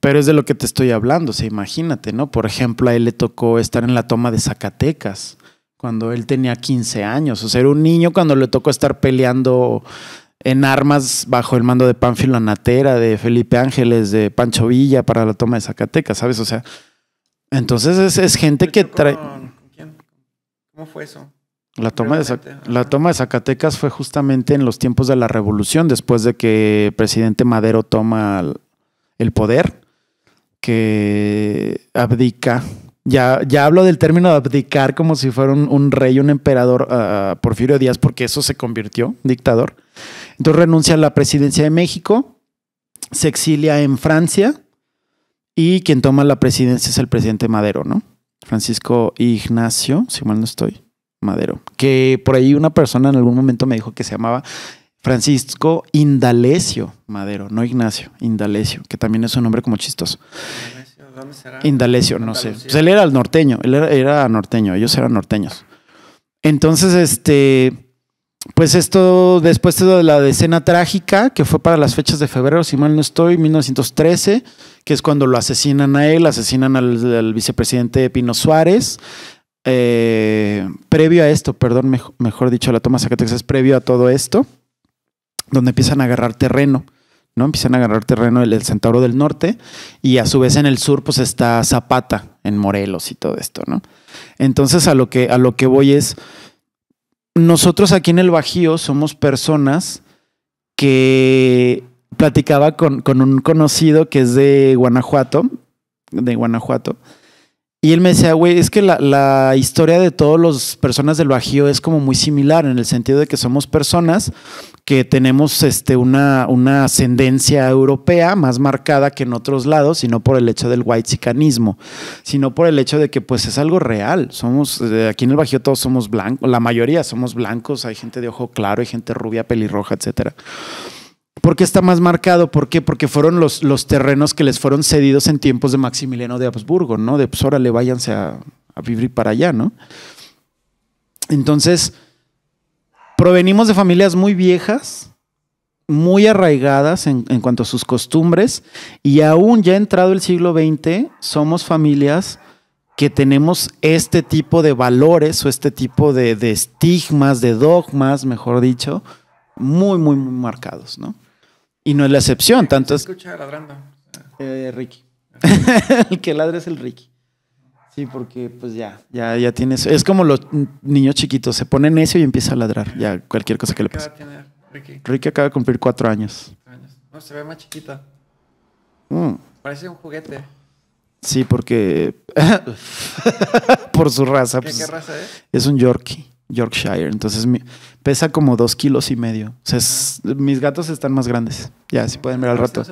pero es de lo que te estoy hablando, o imagínate, ¿no? Por ejemplo, a él le tocó estar en la toma de Zacatecas cuando él tenía 15 años. O sea, era un niño cuando le tocó estar peleando en armas bajo el mando de Pánfilo Anatera, de Felipe Ángeles, de Pancho Villa para la toma de Zacatecas, ¿sabes? O sea, entonces es, gente que trae... ¿Cómo fue eso? La toma, de, la toma de Zacatecas fue justamente en los tiempos de la revolución, después de que presidente Madero toma el poder, que abdica ya, hablo del término de abdicar como si fuera un, rey, un emperador, ah, ah, Porfirio Díaz, porque eso se convirtió dictador. Entonces renuncia a la presidencia de México, se exilia en Francia y quien toma la presidencia es el presidente Madero, ¿no? Francisco Ignacio, si mal no estoy, Madero. Que por ahí una persona en algún momento me dijo que se llamaba Francisco Indalecio Madero, no Ignacio, Indalecio, que también es un nombre como chistoso. Indalecio, no sé. Pues él era el norteño, él era, norteño, ellos eran norteños. Entonces, este, pues esto, después de la decena trágica, que fue para las fechas de febrero, si mal no estoy, 1913, que es cuando lo asesinan a él, asesinan al, vicepresidente Pino Suárez. Eh, previo a esto, perdón, mejor, dicho, la toma Zacatecas es previo a todo esto, donde empiezan a agarrar terreno Empiezan a agarrar terreno el, el, Centauro del Norte y a su vez en el sur pues está Zapata en Morelos y todo esto, ¿no? Entonces a lo que, a lo que voy es, nosotros aquí en el Bajío somos personas que platicaba con, con un conocido que es de Guanajuato, de Guanajuato, y él me decía, güey, es que la, historia de todas las personas del Bajío es como muy similar, en el sentido de que somos personas que tenemos este, una, una ascendencia europea más marcada que en otros lados, y no por el hecho del white sicanismo, sino por el hecho de que pues es algo real. Somos, eh, aquí en el Bajío todos somos blancos, la mayoría somos blancos, hay gente de ojo claro, hay gente rubia, pelirroja, etcétera. ¿Por qué está más marcado? ¿Por qué? Porque fueron los, terrenos que les fueron cedidos en tiempos de Maximiliano de Habsburgo, ¿no? De pues le váyanse a, vivir para allá, ¿no? Entonces, provenimos de familias muy viejas, muy arraigadas en, cuanto a sus costumbres, y aún ya entrado el siglo XX, somos familias que tenemos este tipo de valores o este tipo de, de estigmas, de dogmas, mejor dicho, muy, muy, muy marcados, ¿no? Y no es la excepción, tanto es... escucha ladrando? Eh, Ricky. el que ladra es el Ricky. Sí, porque pues ya, ya, ya tienes... Es como los niños chiquitos, se pone necio y empieza a ladrar, ya cualquier cosa que le pase. Ricky? Ricky acaba de cumplir cuatro años. No, se ve más chiquita. Mm. Parece un juguete. Sí, porque por su raza. Pues, ¿qué raza es? Es un Yorkie. Yorkshire. Entonces pesa como dos kilos y medio. O sea, mis gatos están más grandes. Ya, si pueden ver al rato.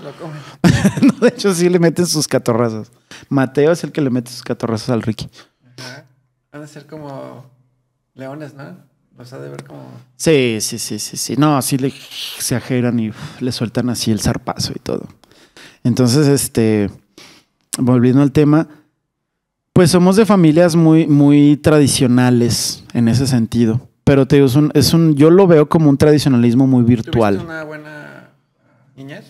de hecho, sí le meten sus catorrazos. Mateo es el que le mete sus catorrazos al Ricky. Ajá. Van a ser como leones, ¿no? O sea, de ver como. Sí, sí, sí, sí, sí. No, así le exageran y le sueltan así el zarpazo y todo. Entonces, este. Volviendo al tema pues somos de familias muy, muy tradicionales en ese sentido. Pero te digo, es un, yo lo veo como un tradicionalismo muy virtual. ¿Tuviste una buena niñez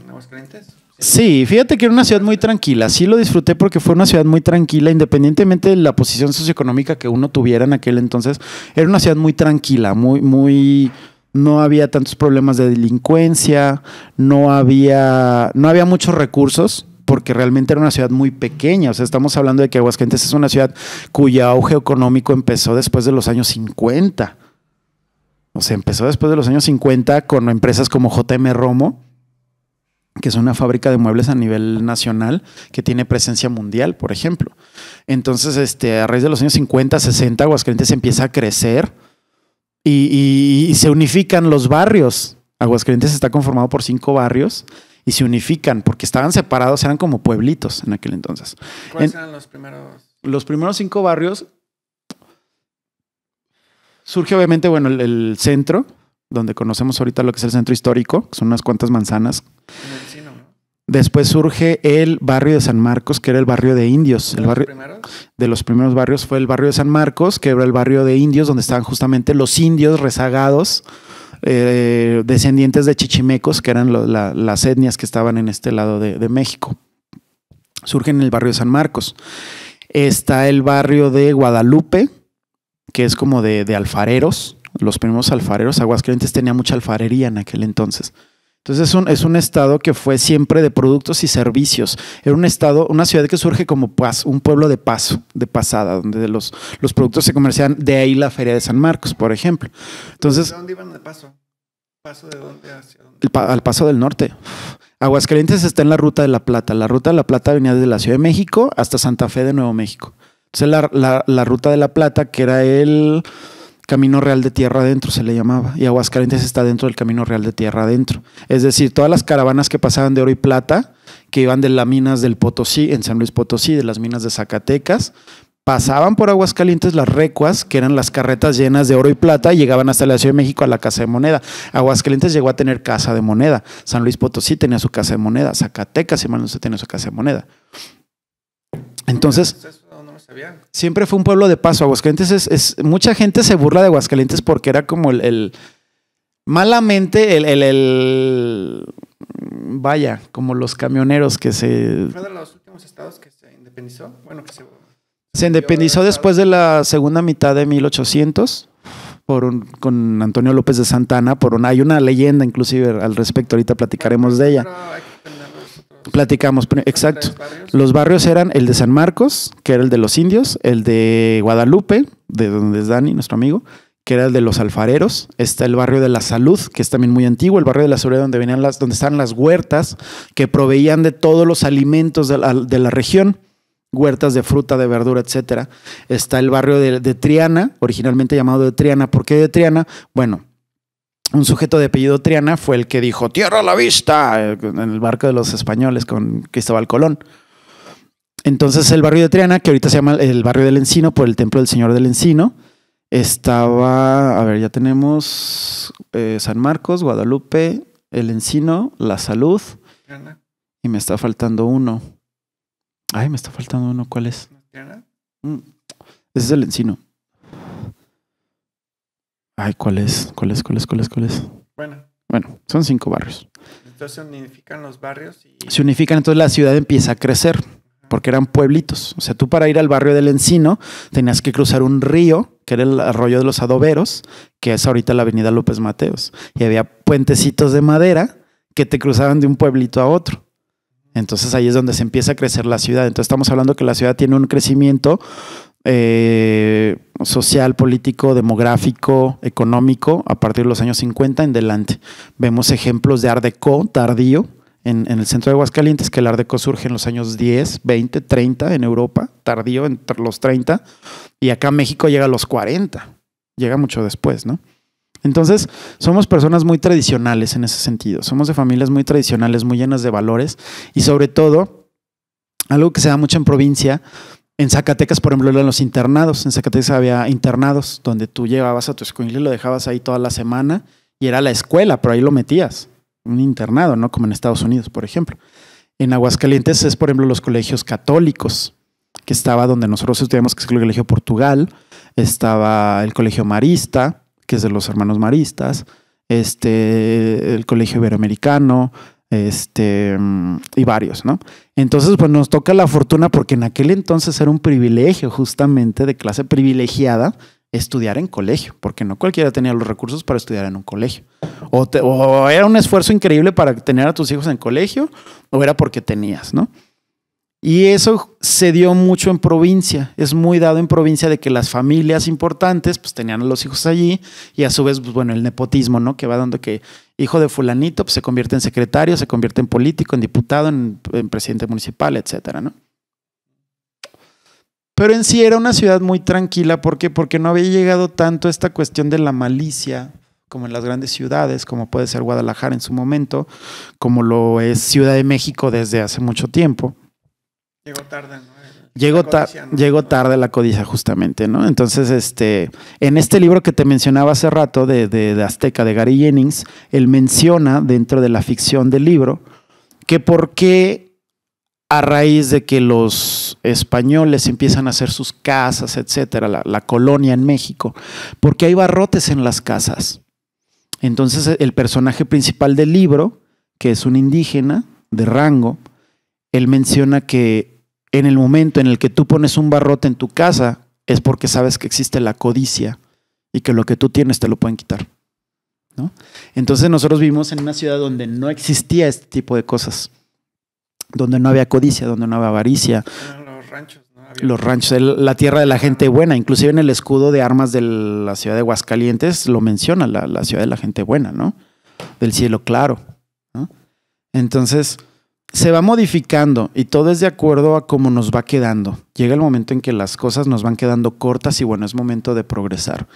en Aguascalientes? Sí, fíjate que era una ciudad muy tranquila. Sí lo disfruté porque fue una ciudad muy tranquila, independientemente de la posición socioeconómica que uno tuviera en aquel entonces. Era una ciudad muy tranquila, muy, muy. No había tantos problemas de delincuencia, no había, no había muchos recursos porque realmente era una ciudad muy pequeña. O sea, estamos hablando de que Aguascalientes es una ciudad cuyo auge económico empezó después de los años 50. O sea, empezó después de los años 50 con empresas como JM Romo, que es una fábrica de muebles a nivel nacional que tiene presencia mundial, por ejemplo. Entonces, este, a raíz de los años 50, 60, Aguascalientes empieza a crecer y se unifican los barrios. Aguascalientes está conformado por cinco barrios y se unifican porque estaban separados, eran como pueblitos en aquel entonces. ¿Cuáles eran los primeros? Los primeros cinco barrios. Surge obviamente, bueno, el, centro, donde conocemos ahorita lo que es el centro histórico, que son unas cuantas manzanas. Después surge el barrio de San Marcos, que era el barrio de indios. el barrio, De los primeros barrios fue el barrio de San Marcos, que era el barrio de indios, donde estaban justamente los indios rezagados eh, descendientes de chichimecos, que eran las etnias que estaban en este lado de, México. Surgen en el barrio de San Marcos. Está el barrio de Guadalupe, que es como de, de alfareros. Los primeros alfareros, Aguascalientes tenía mucha alfarería en aquel entonces. Entonces es un, es un estado que fue siempre de productos y servicios. Era un estado, una ciudad que surge como un pueblo de paso, de pasada, donde los, los productos se comerciaban de ahí la feria de San Marcos, por ejemplo. Entonces, ¿De dónde iban de paso? ¿Paso de dónde al paso del norte. Aguascalientes está en la Ruta de la Plata. La Ruta de la Plata venía desde la Ciudad de México hasta Santa Fe de Nuevo México. Entonces la Ruta de la Plata, que era el Camino Real de Tierra Adentro se le llamaba, y Aguascalientes está dentro del Camino Real de Tierra Adentro. Es decir, todas las caravanas que pasaban de oro y plata, que iban de las minas del Potosí, en San Luis Potosí, de las minas de Zacatecas, pasaban por Aguascalientes las recuas, que eran las carretas llenas de oro y plata, y llegaban hasta la Ciudad de México a la Casa de Moneda. Aguascalientes llegó a tener Casa de Moneda, San Luis Potosí tenía su Casa de Moneda, Zacatecas, y no se, tenía su Casa de Moneda. Entonces... Siempre fue un pueblo de paso. Aguascalientes es, mucha gente se burla de Aguascalientes porque era como el, malamente el, vaya, como los camioneros que se fue de los últimos estados que se independizó, bueno, que se se independizó después de la segunda mitad de 1800 por con Antonio López de Santana por una hay una leyenda inclusive al respecto, ahorita platicaremos de ella. Platicamos, exacto. Los barrios eran el de San Marcos, que era el de los indios, el de Guadalupe, de donde es Dani, nuestro amigo, que era el de los alfareros. Está el barrio de la salud, que es también muy antiguo, el barrio de la seguridad donde venían las, donde están las huertas que proveían de todos los alimentos de la, región huertas de fruta, de verdura, etcétera. Está el barrio de, de, Triana, originalmente llamado de Triana. ¿Por qué de Triana? Bueno, un sujeto de apellido Triana fue el que dijo tierra a la vista eh, en el barco de los españoles con Cristóbal Colón. Entonces el barrio de Triana, que ahorita se llama el barrio del Encino por el templo del Señor del Encino, estaba, a ver, ya tenemos eh, San Marcos, Guadalupe, el Encino, La Salud. Y me está faltando uno. Ay, me está faltando uno, ¿cuál es? ¿Triana? Mm. ese es el Encino. Ay, ¿cuál es? ¿Cuál es? ¿Cuál es? ¿Cuál es? Bueno. Bueno, son cinco barrios. Entonces se unifican los barrios y... Se unifican, entonces la ciudad empieza a crecer, porque eran pueblitos. O sea, tú para ir al barrio del Encino tenías que cruzar un río, que era el arroyo de los adoberos, que es ahorita la avenida López Mateos. Y había puentecitos de madera que te cruzaban de un pueblito a otro. Entonces ahí es donde se empieza a crecer la ciudad. Entonces estamos hablando que la ciudad tiene un crecimiento eh, social, político, demográfico, económico, a partir de los años 50 en delante. Vemos ejemplos de Ardeco, tardío en, el centro de Aguascalientes, que el Ardeco surge en los años 10, 20, 30 en Europa, tardío entre los 30, y acá México llega a los 40, llega mucho después, ¿no? Entonces, somos personas muy tradicionales en ese sentido, somos de familias muy tradicionales, muy llenas de valores y sobre todo, algo que se da mucho en provincia en Zacatecas, por ejemplo, eran los internados. En Zacatecas había internados donde tú llevabas a tu escuela y lo dejabas ahí toda la semana y era la escuela, pero ahí lo metías. Un internado, ¿no? Como en Estados Unidos, por ejemplo. En Aguascalientes es, por ejemplo, los colegios católicos, que estaba donde nosotros estudiamos, que es el Colegio Portugal, estaba el Colegio Marista, que es de los hermanos maristas, este, el Colegio Iberoamericano, este, y varios, ¿no? Entonces, pues nos toca la fortuna porque en aquel entonces era un privilegio justamente de clase privilegiada estudiar en colegio, porque no cualquiera tenía los recursos para estudiar en un colegio. O, o era un esfuerzo increíble para tener a tus hijos en colegio, o era porque tenías, ¿no? Y eso se dio mucho en provincia, es muy dado en provincia de que las familias importantes pues tenían a los hijos allí y a su vez, pues, bueno, el nepotismo, ¿no? Que va dando que hijo de fulanito pues, se convierte en secretario, se convierte en político, en diputado, en, presidente municipal, etcétera, ¿no? Pero en sí era una ciudad muy tranquila, ¿por qué? Porque no había llegado tanto esta cuestión de la malicia como en las grandes ciudades, como puede ser Guadalajara en su momento, como lo es Ciudad de México desde hace mucho tiempo. Llegó tarde, Llegó, tarde la codicia, justamente, ¿no? Entonces, este, en este libro que te mencionaba hace rato, de, Azteca, de Gary Jennings, él menciona dentro de la ficción del libro que por qué a raíz de que los españoles empiezan a hacer sus casas, etcétera, la colonia en México, porque hay barrotes en las casas. Entonces, el personaje principal del libro, que es un indígena de rango, él menciona que en el momento en el que tú pones un barrote en tu casa, es porque sabes que existe la codicia y que lo que tú tienes te lo pueden quitar. Entonces nosotros vivimos en una ciudad donde no existía este tipo de cosas, donde no había codicia, donde no había avaricia. Los ranchos. Los ranchos, la tierra de la ah. gente buena, inclusive en el escudo de armas de la ciudad de Huascalientes, lo menciona, la, ciudad de la gente buena, ¿no? Del cielo claro. Entonces, se va modificando y todo es de acuerdo a cómo nos va quedando. Llega el momento en que las cosas nos van quedando cortas y bueno, es momento de progresar.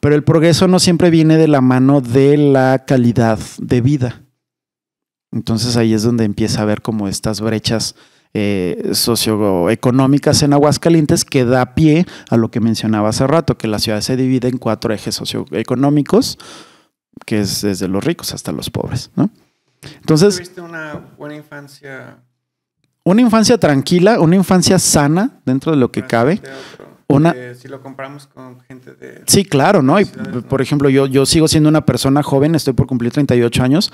Pero el progreso no siempre viene de la mano de la calidad de vida. Entonces ahí es donde empieza a ver como estas brechas eh, socioeconómicas en Aguascalientes que da pie a lo que mencionaba hace rato, que la ciudad se divide en cuatro ejes socioeconómicos, que es desde los ricos hasta los pobres, ¿no? Entonces. una infancia? Una infancia tranquila, una infancia sana dentro de lo que cabe. si lo compramos con gente de... Sí, claro, ¿no? por ejemplo, yo, sigo siendo una persona joven, estoy por cumplir 38 años,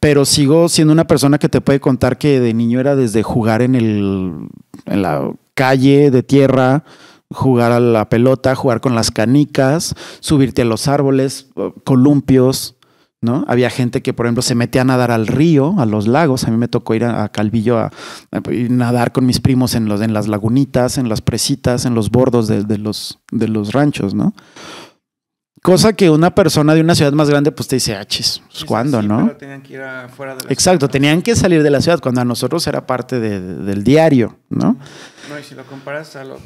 pero sigo siendo una persona que te puede contar que de niño era desde jugar en, el, en la calle de tierra, jugar a la pelota, jugar con las canicas, subirte a los árboles, columpios, ¿no? Había gente que, por ejemplo, se metía a nadar al río, a los lagos. A mí me tocó ir a, Calvillo a, nadar con mis primos en, los, en las lagunitas, en las presitas, en los bordos de, los, de los ranchos, ¿no? Cosa que una persona de una ciudad más grande, pues te dice, ah, chis, pues, ¿cuándo, no? tenían que ir de Exacto, tenían que salir de la ciudad cuando a nosotros era parte del diario, ¿no? No, y si lo comparas a lo que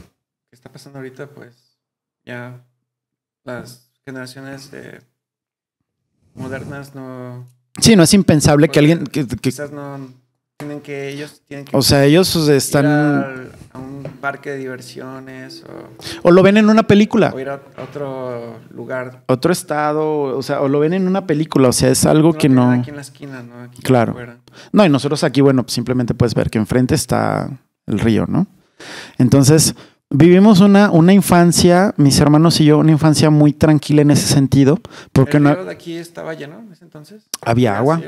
está pasando ahorita, pues ya las generaciones de modernas no... Sí, no es impensable que alguien... quizás no... Tienen que O sea, ellos están... un parque de diversiones o... O lo ven en una película. O ir a otro lugar. Otro estado, o sea, o lo ven en una película, o sea, es algo que no... Aquí en la esquina, ¿no? claro. No, y nosotros aquí, bueno, simplemente puedes ver que enfrente está el río, ¿no? Entonces vivimos una, una infancia, mis hermanos y yo, una infancia muy tranquila en ese sentido. Porque ¿El no, de aquí estaba lleno en entonces? Había agua.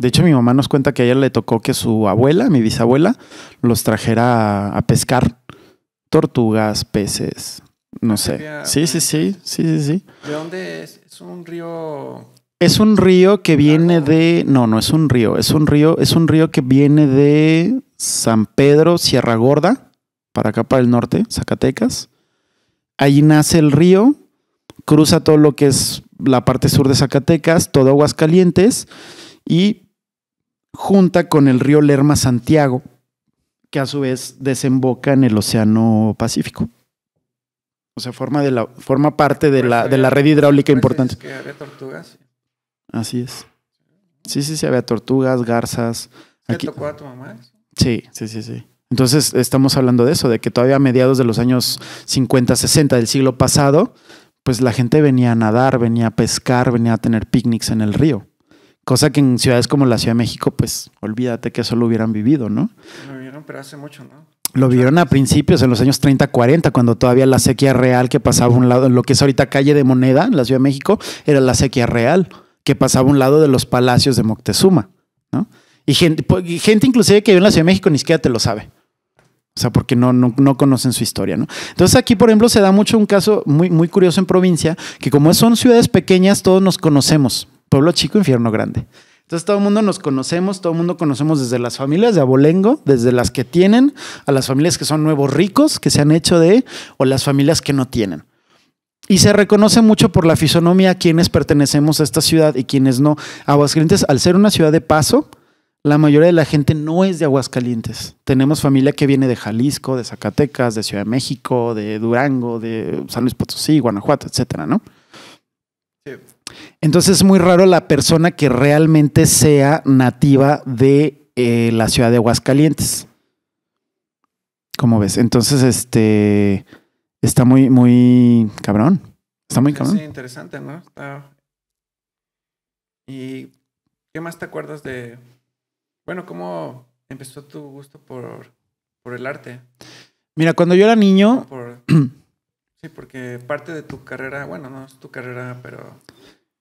De hecho, mi mamá nos cuenta que a ella le tocó que su abuela, mi bisabuela, los trajera a, pescar tortugas, peces, no sé. Sí, sí, sí, sí, sí, sí. ¿De dónde es? Es un río. Es un río que viene de. No, no es un río. Es un río, es un río que viene de San Pedro, Sierra Gorda para acá, para el norte, Zacatecas. ahí nace el río, cruza todo lo que es la parte sur de Zacatecas, todo Aguascalientes, y junta con el río Lerma Santiago, que a su vez desemboca en el Océano Pacífico. O sea, forma, de la, forma parte de la, de la red hidráulica importante. había tortugas. Así es. Sí, sí, sí, había tortugas, garzas. ¿Te tocó a tu mamá? Sí, sí, sí, sí. Entonces estamos hablando de eso, de que todavía a mediados de los años 50, 60 del siglo pasado, pues la gente venía a nadar, venía a pescar, venía a tener picnics en el río. Cosa que en ciudades como la Ciudad de México, pues olvídate que eso lo hubieran vivido, ¿no? Lo vieron, pero hace mucho, ¿no? Lo vieron a principios, en los años 30, 40, cuando todavía la sequía real que pasaba a un lado, lo que es ahorita calle de Moneda, en la Ciudad de México, era la sequía real, que pasaba a un lado de los palacios de Moctezuma, ¿no? Y gente, gente inclusive que vive en la Ciudad de México ni siquiera te lo sabe. O sea, porque no, no, no, conocen su historia, ¿no? Entonces aquí, por ejemplo, se da mucho un caso muy, muy curioso en provincia, que como son ciudades pequeñas, todos nos conocemos. Pueblo chico, infierno grande. Entonces todo el mundo nos conocemos, todo el mundo conocemos desde las familias de abolengo, desde las que tienen, a las familias que son nuevos ricos, que se han hecho de, o las familias que no tienen. Y se reconoce mucho por la fisonomía a quienes pertenecemos a esta ciudad y quienes no. Aguascalientes, al ser una ciudad de paso, la mayoría de la gente no es de Aguascalientes. Tenemos familia que viene de Jalisco, de Zacatecas, de Ciudad de México, de Durango, de San Luis Potosí, Guanajuato, etcétera, ¿no? Entonces es muy raro la persona que realmente sea nativa de eh, la ciudad de Aguascalientes. ¿Cómo ves? Entonces, este está muy, muy cabrón. Está muy cabrón. Sí, interesante, ¿no? ¿Y qué más te acuerdas de, bueno, ¿cómo empezó tu gusto por, el arte? Mira, cuando yo era niño... sí, porque parte de tu carrera, bueno, no es tu carrera, pero...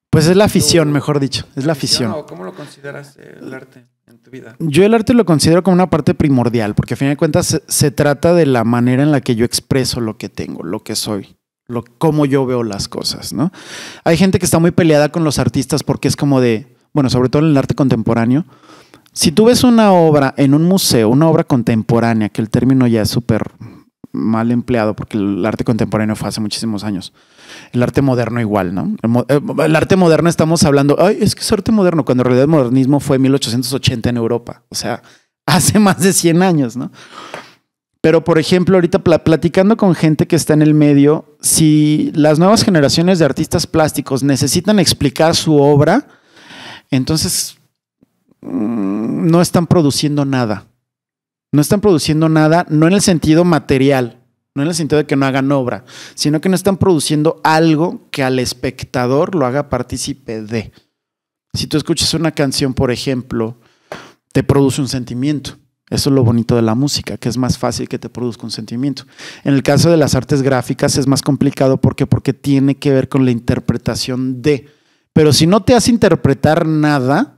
Pues es la afición, mejor dicho, es la afición. ¿Cómo lo consideras el arte en tu vida? Yo el arte lo considero como una parte primordial, porque a fin de cuentas se, se trata de la manera en la que yo expreso lo que tengo, lo que soy lo, cómo yo veo las cosas, ¿no? Hay gente que está muy peleada con los artistas porque es como de, bueno, sobre todo en el arte contemporáneo, si tú ves una obra en un museo, una obra contemporánea, que el término ya es súper mal empleado porque el arte contemporáneo fue hace muchísimos años. El arte moderno igual, ¿no? El, eh, arte moderno estamos hablando, ay, es que es arte moderno, cuando en realidad el modernismo fue 1880 en Europa, o sea, hace más de 100 años, ¿no? Pero, por ejemplo, ahorita platicando con gente que está en el medio, si las nuevas generaciones de artistas plásticos necesitan explicar su obra, entonces Mm, no están produciendo nada. No están produciendo nada, no en el sentido material, no en el sentido de que no hagan obra, sino que no están produciendo algo que al espectador lo haga partícipe de. Si tú escuchas una canción, por ejemplo, te produce un sentimiento. Eso es lo bonito de la música, que es más fácil que te produzca un sentimiento. En el caso de las artes gráficas es más complicado porque porque tiene que ver con la interpretación de. Pero si no te hace interpretar nada,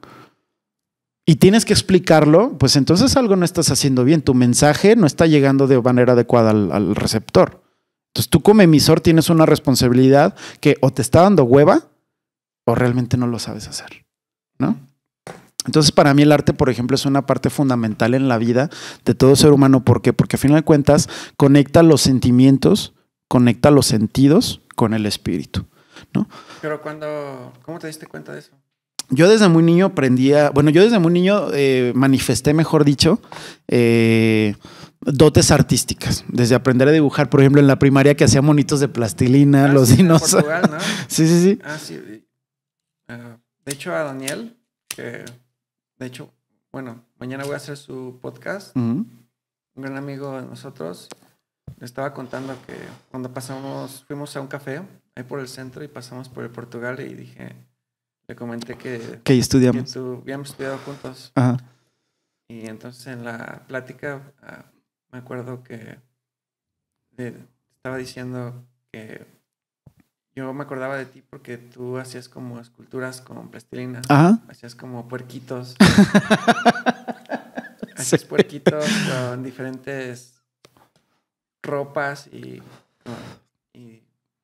y tienes que explicarlo, pues entonces algo no estás haciendo bien. Tu mensaje no está llegando de manera adecuada al, receptor. Entonces tú como emisor tienes una responsabilidad que o te está dando hueva o realmente no lo sabes hacer, Entonces, para mí el arte, por ejemplo, es una parte fundamental en la vida de todo ser humano. ¿Por qué? Porque a final de cuentas conecta los sentimientos, conecta los sentidos con el espíritu. ¿no? Pero cuando, ¿cómo te diste cuenta de eso? yo desde muy niño aprendía, bueno, yo desde muy niño eh, manifesté, mejor dicho, eh, dotes artísticas, desde aprender a dibujar, por ejemplo, en la primaria que hacía monitos de plastilina, ah, los dinosaurios. sí, sí, sí. Ah, sí. Eh, de hecho, a Daniel, que de hecho, bueno, mañana voy a hacer su podcast, un gran amigo de nosotros, le estaba contando que cuando pasamos, fuimos a un café ahí por el centro y pasamos por el Portugal y dije te comenté que... Que estudiamos. habíamos estudiado juntos. Y entonces en la plática ah, me acuerdo que estaba diciendo que yo me acordaba de ti porque tú hacías como esculturas con plastilina. Ajá. Hacías como puerquitos. hacías puerquitos con diferentes ropas y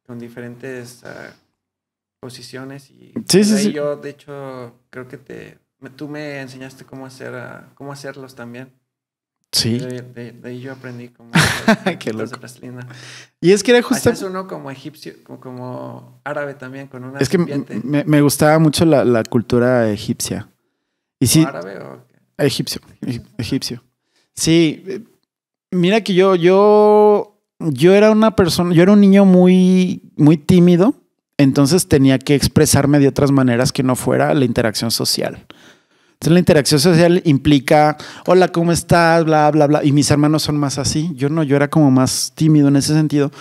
con, diferentes ah, posiciones. Y Yo, de hecho, creo que te, tú me enseñaste cómo, hacer, ah, cómo hacerlos también. Sí. De, ahí yo aprendí cómo y es que era justo... uno como egipcio, como, árabe también, con una Es que me, gustaba mucho la, cultura egipcia. Y sí, árabe o qué? egipcio. Egipcio. Sí. Eh, mira que yo, yo, yo era una persona, yo era un niño muy, muy tímido entonces tenía que expresarme de otras maneras que no fuera la interacción social. Entonces la interacción social implica, hola, ¿cómo estás? Bla, bla, bla. Y mis hermanos son más así. Yo no, yo era como más tímido en ese sentido,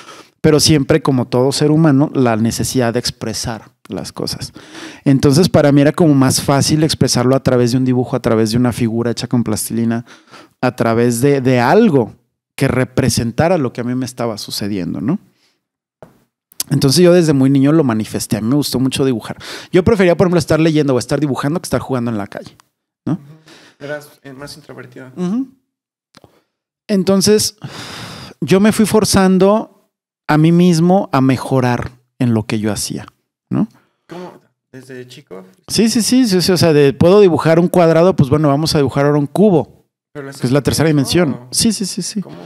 pero siempre como todo ser humano, la necesidad de expresar las cosas. Entonces para mí era como más fácil expresarlo a través de un dibujo, a través de una figura hecha con plastilina, a través de, de algo que representara lo que a mí me estaba sucediendo, ¿no? Entonces yo desde muy niño lo manifesté, a mí me gustó mucho dibujar. Yo prefería, por ejemplo, estar leyendo o estar dibujando que estar jugando en la calle, ¿no? Eras eh, más introvertida. Entonces yo me fui forzando a mí mismo a mejorar en lo que yo hacía, ¿no? ¿Cómo? ¿Desde chico? Sí, sí, sí, sí, o sea, de, puedo dibujar un cuadrado, pues bueno, vamos a dibujar ahora un cubo, que es la tercera dimensión. Sí, sí, sí, sí. ¿Cómo,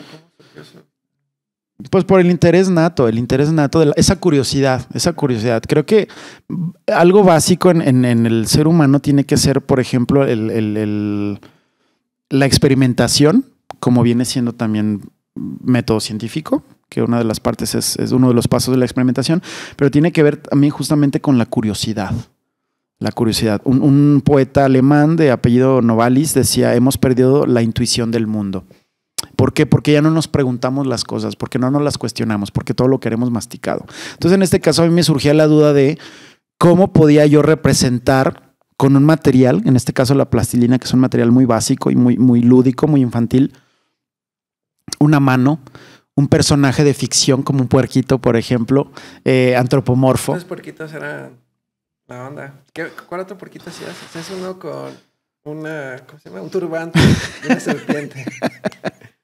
pues por el interés nato, el interés nato, de esa curiosidad, esa curiosidad. Creo que algo básico en, el ser humano tiene que ser, por ejemplo, la experimentación, como viene siendo también método científico, que una de las partes es, uno de los pasos de la experimentación, pero tiene que ver también justamente con la curiosidad. La curiosidad. un poeta alemán de apellido Novalis decía, hemos perdido la intuición del mundo. ¿Por qué? Porque ya no nos preguntamos las cosas, porque no nos las cuestionamos, porque todo lo queremos masticado. Entonces, en este caso, a mí me surgía la duda de cómo podía yo representar con un material, en este caso la plastilina, que es un material muy básico y muy, muy lúdico, muy infantil, una mano, un personaje de ficción como un puerquito, por ejemplo, eh, antropomorfo. Los puerquitos eran la onda. ¿Cuál otro puerquito hacías? Hacías uno con una, ¿cómo se llama? Un turbante y una serpiente.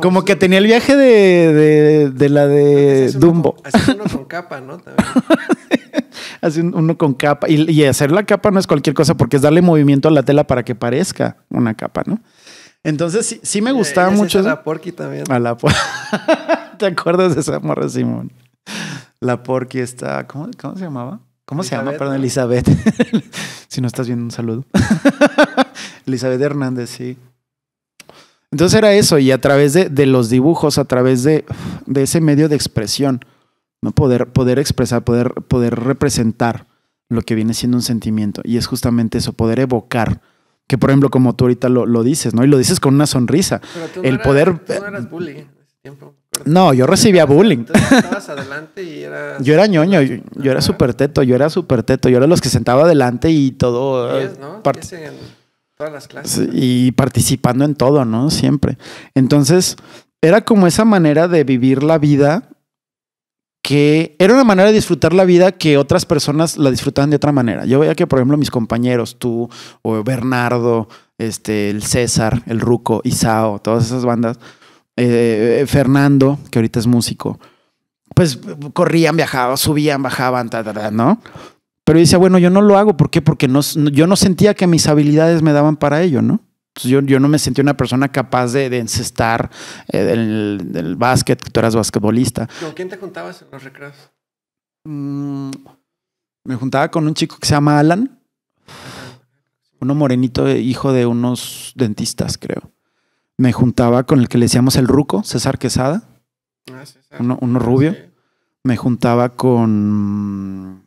Como, que tenía el viaje de, la de Dumbo. Hacer uno con capa, ¿no? Hacer uno con capa. Y, hacer la capa no es cualquier cosa porque es darle movimiento a la tela para que parezca una capa, ¿no? Entonces sí, me eh, gustaba mucho. A la porqui también. la ¿Te acuerdas de esa morra, Simón? La porqui está. ¿Cómo, se llamaba? ¿Cómo se llama? Perdón, Elizabeth. si no estás viendo, un saludo. Elizabeth Hernández, sí. Entonces era eso, y a través de, de los dibujos, a través de, de, ese medio de expresión, ¿no? poder, poder expresar, poder, poder representar lo que viene siendo un sentimiento. Y es justamente eso, poder evocar. Que por ejemplo, como tú ahorita lo, lo dices, ¿no? Y lo dices con una sonrisa. el poder. no eras bullying en ese tiempo. No, yo recibía bullying. Entonces, estabas adelante y eras... Yo era ñoño, yo, yo era súper teto, yo era súper teto, yo era los que sentaba adelante y todo las clases. Y participando en todo, ¿no? Siempre. Entonces, era como esa manera de vivir la vida que era una manera de disfrutar la vida que otras personas la disfrutaban de otra manera. Yo veía que, por ejemplo, mis compañeros, tú, o Bernardo, este, el César, el Ruco, Isao, todas esas bandas, eh, Fernando, que ahorita es músico, pues corrían, viajaban, subían, bajaban, ¿no? Pero yo decía, bueno, yo no lo hago. ¿Por qué? Porque no, yo no sentía que mis habilidades me daban para ello, ¿no? yo, yo no me sentía una persona capaz de, de encestar eh, el, básquet, que tú eras basquetbolista. ¿Con quién te juntabas en los recreos? Mm, me juntaba con un chico que se llama Alan. Uno morenito, eh, hijo de unos dentistas, creo. Me juntaba con el que le decíamos el ruco, César Quesada. Ah, Uno, rubio. Me juntaba con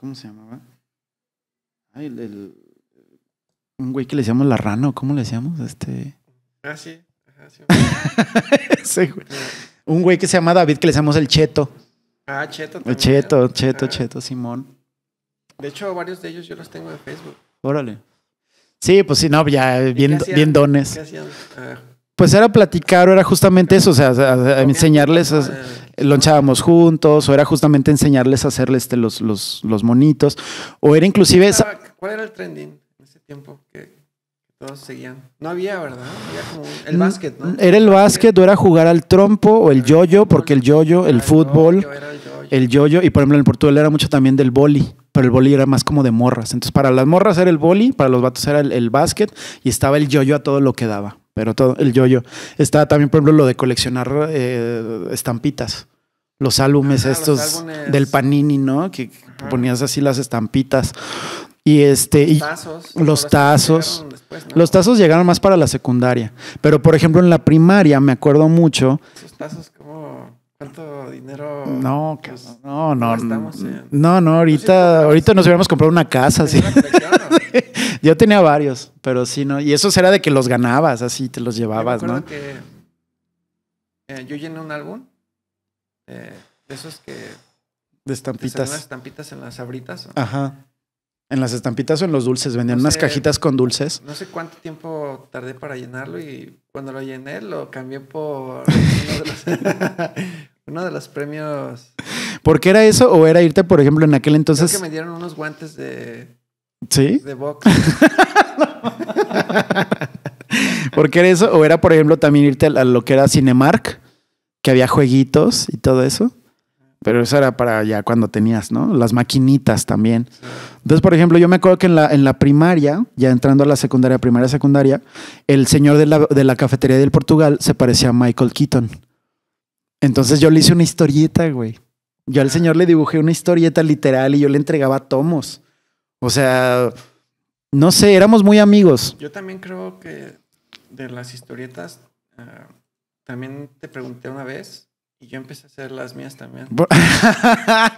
¿Cómo se llamaba? Ay, el, un güey que le decíamos la rana, ¿cómo le decíamos? Este. Ah, sí. Un güey que se llama David, que le llamamos el Cheto. Ah, Cheto también. El Cheto, Cheto, Cheto, Simón. De hecho, varios de ellos yo los tengo en Facebook. Órale. Sí, pues sí, no, ya bien, dones. Ah. Pues era platicar, era justamente eso, o sea, enseñarles. A, eh, lonchábamos juntos, o era justamente enseñarles a hacerles este, los, monitos, o era inclusive... ¿Cuál era el trending en ese tiempo que todos seguían? No había, ¿verdad? el mm, básquet, ¿no? Era el básquet, o era jugar al trompo, o el yoyo, porque el yoyo, el fútbol, el yoyo, y por ejemplo en Portugal era mucho también del boli pero el boli era más como de morras. Entonces, para las morras era el boli, para los vatos era el, básquet y estaba el yoyo a todo lo que daba pero todo, el yoyo. Está también, por ejemplo, lo de coleccionar eh, estampitas. Los álbumes estos del Panini, ¿no? Que ponías así las estampitas. Y este. Los tazos. los, tazos los tazos. llegaron más para la secundaria. Pero, por ejemplo, en la primaria me acuerdo mucho. Esos tazos ¿Cuánto dinero? No, pues, no, no. no, ahorita, ahorita nos hubiéramos comprado una casa, sí. Yo tenía varios, pero sí, no. Y eso era de que los ganabas, así te los llevabas, ¿no? Eh, yo llené un álbum eh, de esos que. De estampitas. Unas estampitas en las abritas. Ajá. En las estampitas o en los dulces, vendían unas cajitas con dulces. No sé cuánto tiempo tardé para llenarlo y cuando lo llené lo cambié por uno de los, premios. ¿Por qué era eso o era irte, por ejemplo, en aquel entonces? que me dieron unos guantes de. ¿Sí? De box. ¿Por qué era eso? ¿O era, por ejemplo, también irte a lo que era Cinemark, que había jueguitos y todo eso? Pero eso era para ya cuando tenías, ¿no? Las maquinitas también. Entonces, por ejemplo, yo me acuerdo que en la, en la primaria, ya entrando a la secundaria, primaria, secundaria, el señor de la, de la cafetería del Portugal se parecía a Michael Keaton. Entonces yo le hice una historieta, güey. Yo al señor le dibujé una historieta literal y yo le entregaba tomos. O sea, no sé, éramos muy amigos. Yo también creo que de las historietas, eh, también te pregunté una vez y yo empecé a hacer las mías también.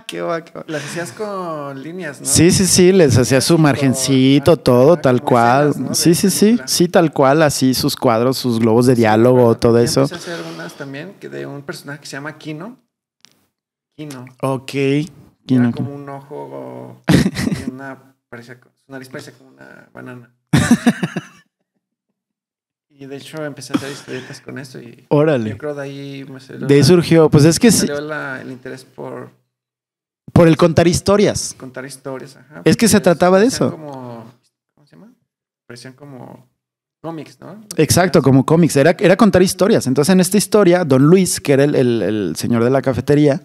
qué va, qué Las hacías con líneas, ¿no? Sí, sí, sí, les hacía su margencito, todo, tal cual. Sí, sí, sí, sí, tal cual, así sus cuadros, sus globos de diálogo, todo eso. Empecé a hacer unas también que de un personaje que se llama Kino. Kino. Ok. Kino. Era como un ojo una, parecía, su nariz parecía como una banana. Y de hecho empecé a hacer historietas con eso y Órale. creo de ahí surgió, pues es que sí, el interés por por el contar historias. contar historias. Ajá, Es que se trataba de eso. Como, ¿Cómo se llama? Parecían como cómics, ¿no? Exacto, como cómics, era, era contar historias. Entonces en esta historia, don Luis, que era el, el señor de la cafetería,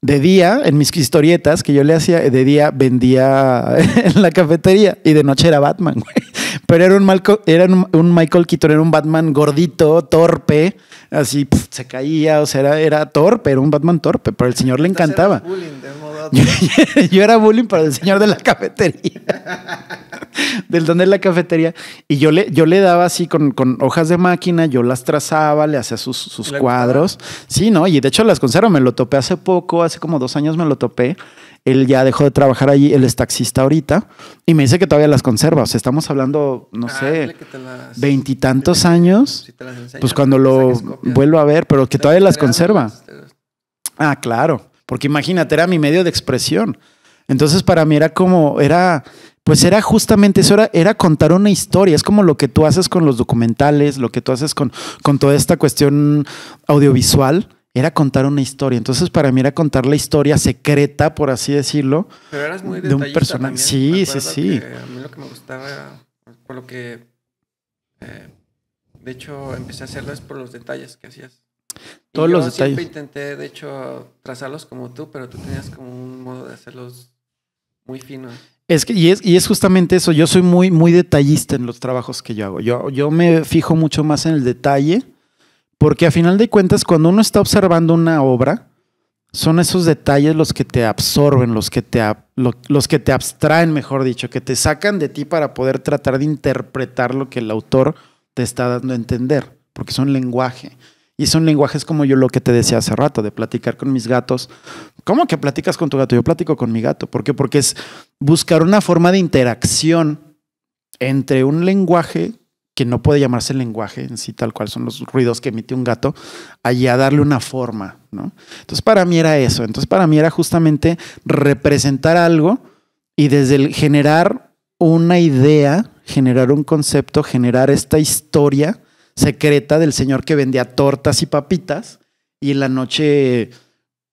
de día, en mis historietas que yo le hacía, de día vendía en la cafetería y de noche era Batman, güey. Pero era un, era un Michael Keaton, era un Batman gordito, torpe, así se caía, o sea, era, torpe, era un Batman torpe, pero el señor le encantaba. yo, era bullying para el señor de la cafetería. del donde de la cafetería. Y yo le, yo le daba así con, hojas de máquina, yo las trazaba, le hacía sus, cuadros. Sí, ¿no? Y de hecho las conservo, me lo topé hace poco, hace como dos años me lo topé él ya dejó de trabajar allí, él es taxista ahorita y me dice que todavía las conserva. O sea, estamos hablando, no ah, sé, veintitantos años. pues cuando lo vuelvo a ver, pero que todavía las conserva. Ah, claro, porque imagínate, era mi medio de expresión. Entonces para mí era como, era, pues era justamente eso, era, era, contar una historia, es como lo que tú haces con los documentales, lo que tú haces con, con toda esta cuestión audiovisual, era contar una historia. Entonces, para mí era contar la historia secreta, por así decirlo, Pero eras muy de un personaje. Sí, sí, sí. A mí lo que me gustaba, por lo que, eh, de hecho, empecé a hacerlo es por los detalles que hacías. Todos los detalles. Siempre intenté, de hecho, trazarlos como tú, pero tú tenías como un modo de hacerlos muy finos. Es que, y, es, y es justamente eso, yo soy muy, muy detallista en los trabajos que yo hago. Yo, yo me fijo mucho más en el detalle porque a final de cuentas, cuando uno está observando una obra, son esos detalles los que te absorben, los que te, los que te abstraen, mejor dicho, que te sacan de ti para poder tratar de interpretar lo que el autor te está dando a entender, porque son lenguaje. Y son lenguajes como yo lo que te decía hace rato, de platicar con mis gatos. ¿Cómo que platicas con tu gato? Yo platico con mi gato. ¿Por qué? Porque es buscar una forma de interacción entre un lenguaje que no puede llamarse lenguaje en sí tal cual son los ruidos que emite un gato, allí a darle una forma, ¿no? Entonces para mí era eso, entonces para mí era justamente representar algo y desde el generar una idea, generar un concepto, generar esta historia secreta del señor que vendía tortas y papitas y en la noche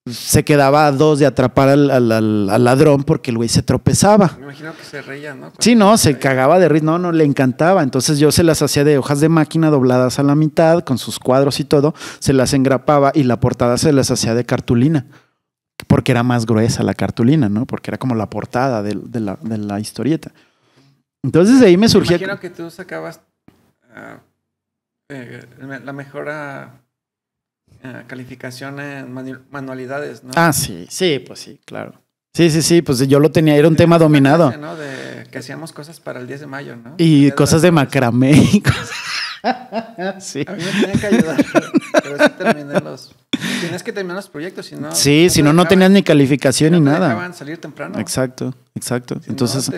se quedaba a dos de atrapar al, ladrón porque el güey se tropezaba. Me imagino que se reía, ¿no? sí, no, se, cagaba de risa, no, no, le encantaba. Entonces yo se las hacía de hojas de máquina dobladas a la mitad, con sus cuadros y todo, se las engrapaba y la portada se las hacía de cartulina, porque era más gruesa la cartulina, ¿no? Porque era como la portada de, la, historieta. Entonces de ahí me surgía... Me imagino que tú sacabas ah, eh, la mejora eh, calificación en manualidades, ¿no? Ah, sí, sí, pues sí, claro. Sí, sí, sí, pues yo lo tenía, era un tema dominado. De que hacíamos cosas para el 10 de mayo, ¿no? Y cosas de, de macramé y cosas. sí. A mí me tenían que ayudar, pero sí terminé los... Tienes que terminar los proyectos, si no... Sí, si no, no tenías ni calificación ni nada. salir temprano. Exacto, exacto. Entonces,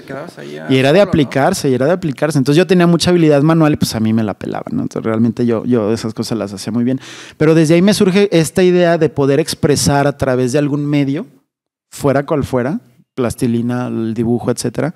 y era de aplicarse, y era de aplicarse. Entonces yo tenía mucha habilidad manual y pues a mí me la pelaba, Entonces realmente yo, yo esas cosas las hacía muy bien. Pero desde ahí me surge esta idea de poder expresar a través de algún medio, fuera cual fuera, plastilina, el dibujo, etcétera.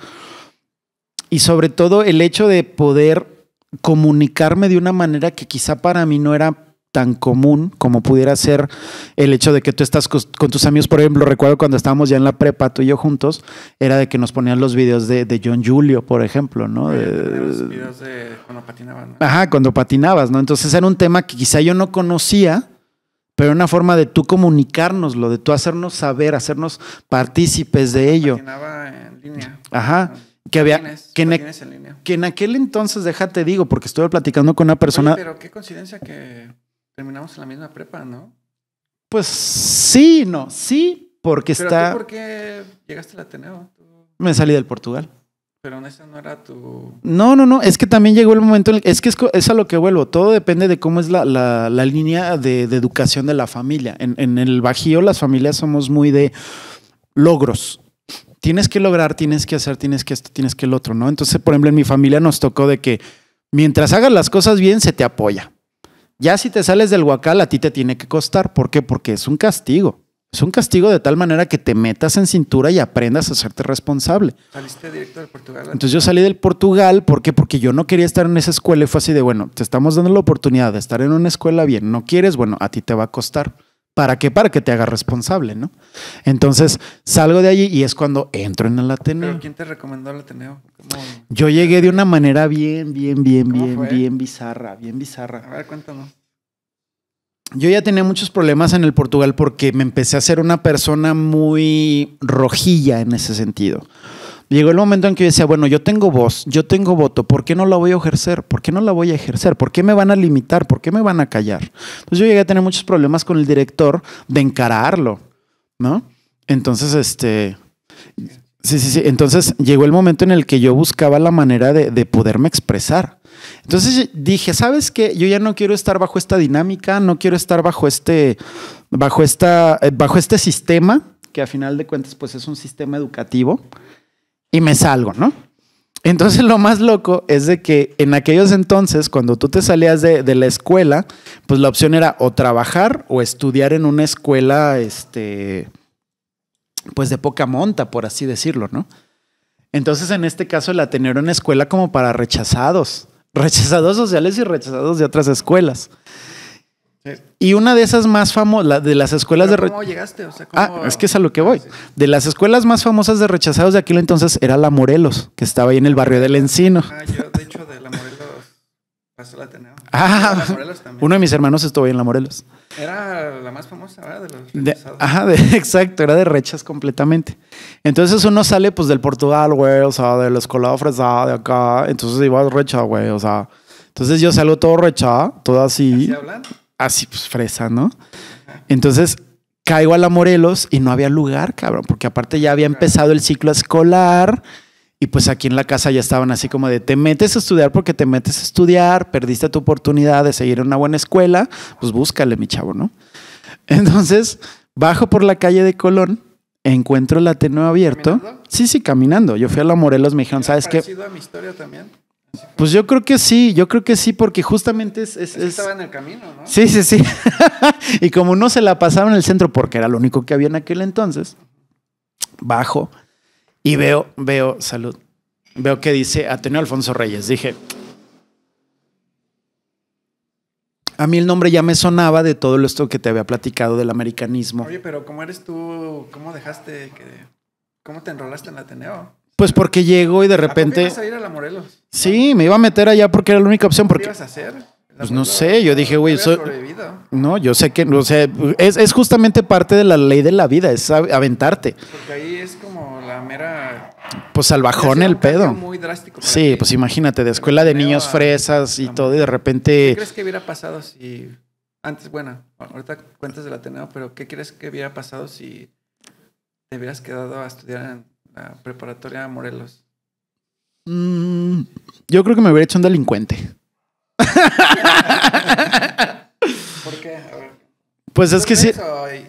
Y sobre todo el hecho de poder comunicarme de una manera que quizá para mí no era tan común como pudiera ser el hecho de que tú estás con tus amigos. Por ejemplo, recuerdo cuando estábamos ya en la prepa, tú y yo juntos, era de que nos ponían los videos de, John Julio, por ejemplo, ¿no? De, los videos de cuando patinaban. Ajá, cuando patinabas, ¿no? Entonces era un tema que quizá yo no conocía, pero una forma de tú Lo de tú hacernos saber, hacernos partícipes de ello. Patinaba en línea. Ajá. Ah que había que en, en aquel entonces, déjate digo, porque estuve platicando con una persona. pero qué coincidencia que terminamos en la misma prepa, ¿no? Pues sí, no, sí, porque está. ¿Por llegaste al Ateneo? Me salí del Portugal. Pero ese no era tu. No, no, no. Es que también llegó el momento. En Es que es, a lo que vuelvo. Todo depende de cómo es la, línea de, educación de la familia. En, en el Bajío, las familias somos muy de logros tienes que lograr, tienes que hacer, tienes que esto, tienes que el otro, ¿no? Entonces, por ejemplo, en mi familia nos tocó de que mientras hagas las cosas bien, se te apoya. Ya si te sales del huacal, a ti te tiene que costar. ¿Por qué? Porque es un castigo. Es un castigo de tal manera que te metas en cintura y aprendas a hacerte responsable. ¿Saliste directo del Portugal? Entonces yo salí del Portugal, ¿por qué? Porque yo no quería estar en esa escuela y fue así de, bueno, te estamos dando la oportunidad de estar en una escuela bien, no quieres, bueno, a ti te va a costar. ¿Para qué? Para que te haga responsable, ¿no? Entonces salgo de allí y es cuando entro en el Ateneo. quién te recomendó el Ateneo? Yo llegué de una manera bien, bien, bien, bien, bien bizarra, bien bizarra. A ver, cuéntame. Yo ya tenía muchos problemas en el Portugal porque me empecé a ser una persona muy rojilla en ese sentido llegó el momento en que yo decía, bueno, yo tengo voz, yo tengo voto, ¿por qué no la voy a ejercer? ¿Por qué no la voy a ejercer? ¿Por qué me van a limitar? ¿Por qué me van a callar? Entonces yo llegué a tener muchos problemas con el director de encararlo, ¿no? Entonces, este... Sí, sí, sí. Entonces llegó el momento en el que yo buscaba la manera de, poderme expresar. Entonces dije, ¿sabes qué? Yo ya no quiero estar bajo esta dinámica, no quiero estar bajo este, bajo esta, eh, bajo este sistema, que a final de cuentas pues es un sistema educativo y me salgo, ¿no? Entonces lo más loco es de que en aquellos entonces, cuando tú te salías de, la escuela, pues la opción era o trabajar o estudiar en una escuela, este, pues de poca monta, por así decirlo, ¿no? Entonces en este caso la tener una escuela como para rechazados, rechazados sociales y rechazados de otras escuelas. Y una de esas más famosas, de las escuelas de... ¿Cómo llegaste? Ah, es que es a lo que voy. De las escuelas más famosas de rechazados de aquel entonces era la Morelos, que estaba ahí en el barrio del Encino. Ah, yo de hecho de la Morelos pasó la Ah, la Morelos también. uno de mis hermanos estuvo ahí en la Morelos. Era la más famosa, ¿verdad? De los rechazados. ajá, exacto, era de rechas completamente. Entonces uno sale pues del Portugal, güey, o sea, de la escuela de acá. Entonces iba rechazado, güey, o sea. Entonces yo salgo todo rechazado, todo así. ¿Así hablando? así, pues fresa, ¿no? Entonces caigo a la Morelos y no había lugar, cabrón, porque aparte ya había empezado el ciclo escolar y pues aquí en la casa ya estaban así como de te metes a estudiar porque te metes a estudiar, perdiste tu oportunidad de seguir en una buena escuela, pues búscale, mi chavo, ¿no? Entonces bajo por la calle de Colón encuentro el Ateneo abierto. Sí, sí, caminando. Yo fui a la Morelos, me dijeron, ¿sabes qué? A mi historia también? Pues yo creo que sí, yo creo que sí, porque justamente es. Estaba en el camino, ¿no? Sí, sí, sí. y como no se la pasaba en el centro, porque era lo único que había en aquel entonces, bajo y veo, veo, salud. Veo que dice Ateneo Alfonso Reyes. Dije. A mí el nombre ya me sonaba de todo esto que te había platicado del americanismo. Oye, pero ¿cómo eres tú? ¿Cómo dejaste que.? ¿Cómo te enrolaste en Ateneo? Pues porque llego y de repente. ¿A a ir a la Morelos? Sí, me iba a meter allá porque era la única opción. Porque... ¿Qué ibas a hacer? Pues no sé, yo dije, güey, No, yo sé que, o sea, es, justamente parte de la ley de la vida, es aventarte. Porque ahí es como la mera... Pues salvajón el pedo. Muy drástico. Sí, pues imagínate, de escuela de niños fresas y todo, y de repente... ¿Qué crees que hubiera pasado si... Antes, bueno, ahorita cuentas del Ateneo, pero ¿qué crees que hubiera pasado si te hubieras quedado a estudiar en preparatoria preparatoria Morelos? Mm, yo creo que me hubiera hecho un delincuente. ¿Por qué? Pues es que Si...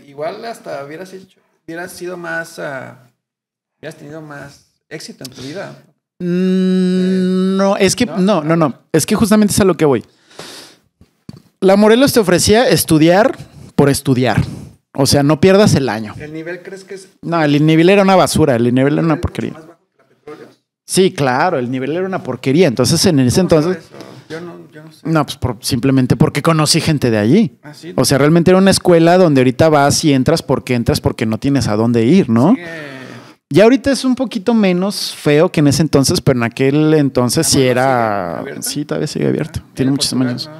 Igual hasta hubieras, hecho, hubieras sido más. Ah, hubieras tenido más éxito en tu vida. Mm, no, es que. no, no, no. Es que justamente es a lo que voy. La Morelos te ofrecía estudiar por estudiar. O sea, no pierdas el año. ¿El nivel crees que es.? No, el nivel era una basura, el nivel era una porquería. Sí, claro, el nivel era una porquería. Entonces, en ese entonces. Yo no, yo no, sé. no, pues simplemente porque conocí gente de allí. Ah, o sea, realmente era una escuela donde ahorita vas y entras porque entras porque no tienes a dónde ir, ¿no? Eh. Y ahorita es un poquito menos feo que en ese entonces, pero en aquel entonces sí era. Sí, todavía sigue abierto. Ah, Tiene muchos años.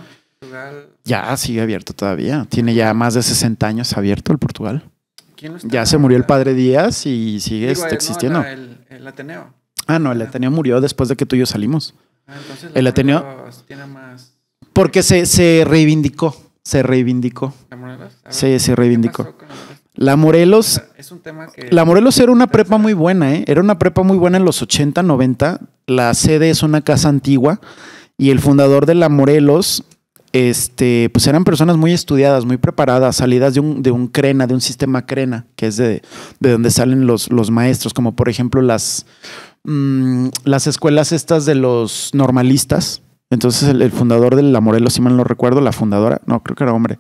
Ya sigue abierto todavía. Tiene ya más de 60 años abierto el Portugal. ya se murió el padre Díaz y sigue este existiendo. el, Ateneo. Ah, no, el Ateneo murió después de que tú y yo salimos. Ah, entonces el Ateneo. Tiene más... Porque se, reivindicó. Se reivindicó. ¿La Morelos? sí, se reivindicó. La Morelos. Es un tema La Morelos era una prepa muy buena, ¿eh? Era una prepa muy buena en los 80, 90. La sede es una casa antigua y el fundador de La Morelos este, pues eran personas muy estudiadas, muy preparadas, salidas de un, CRENA, de un sistema CRENA, que es de, donde salen los, maestros, como por ejemplo las, mm, las escuelas estas de los normalistas, entonces el, fundador de la Morelos, si mal no recuerdo, la fundadora, no creo que era hombre,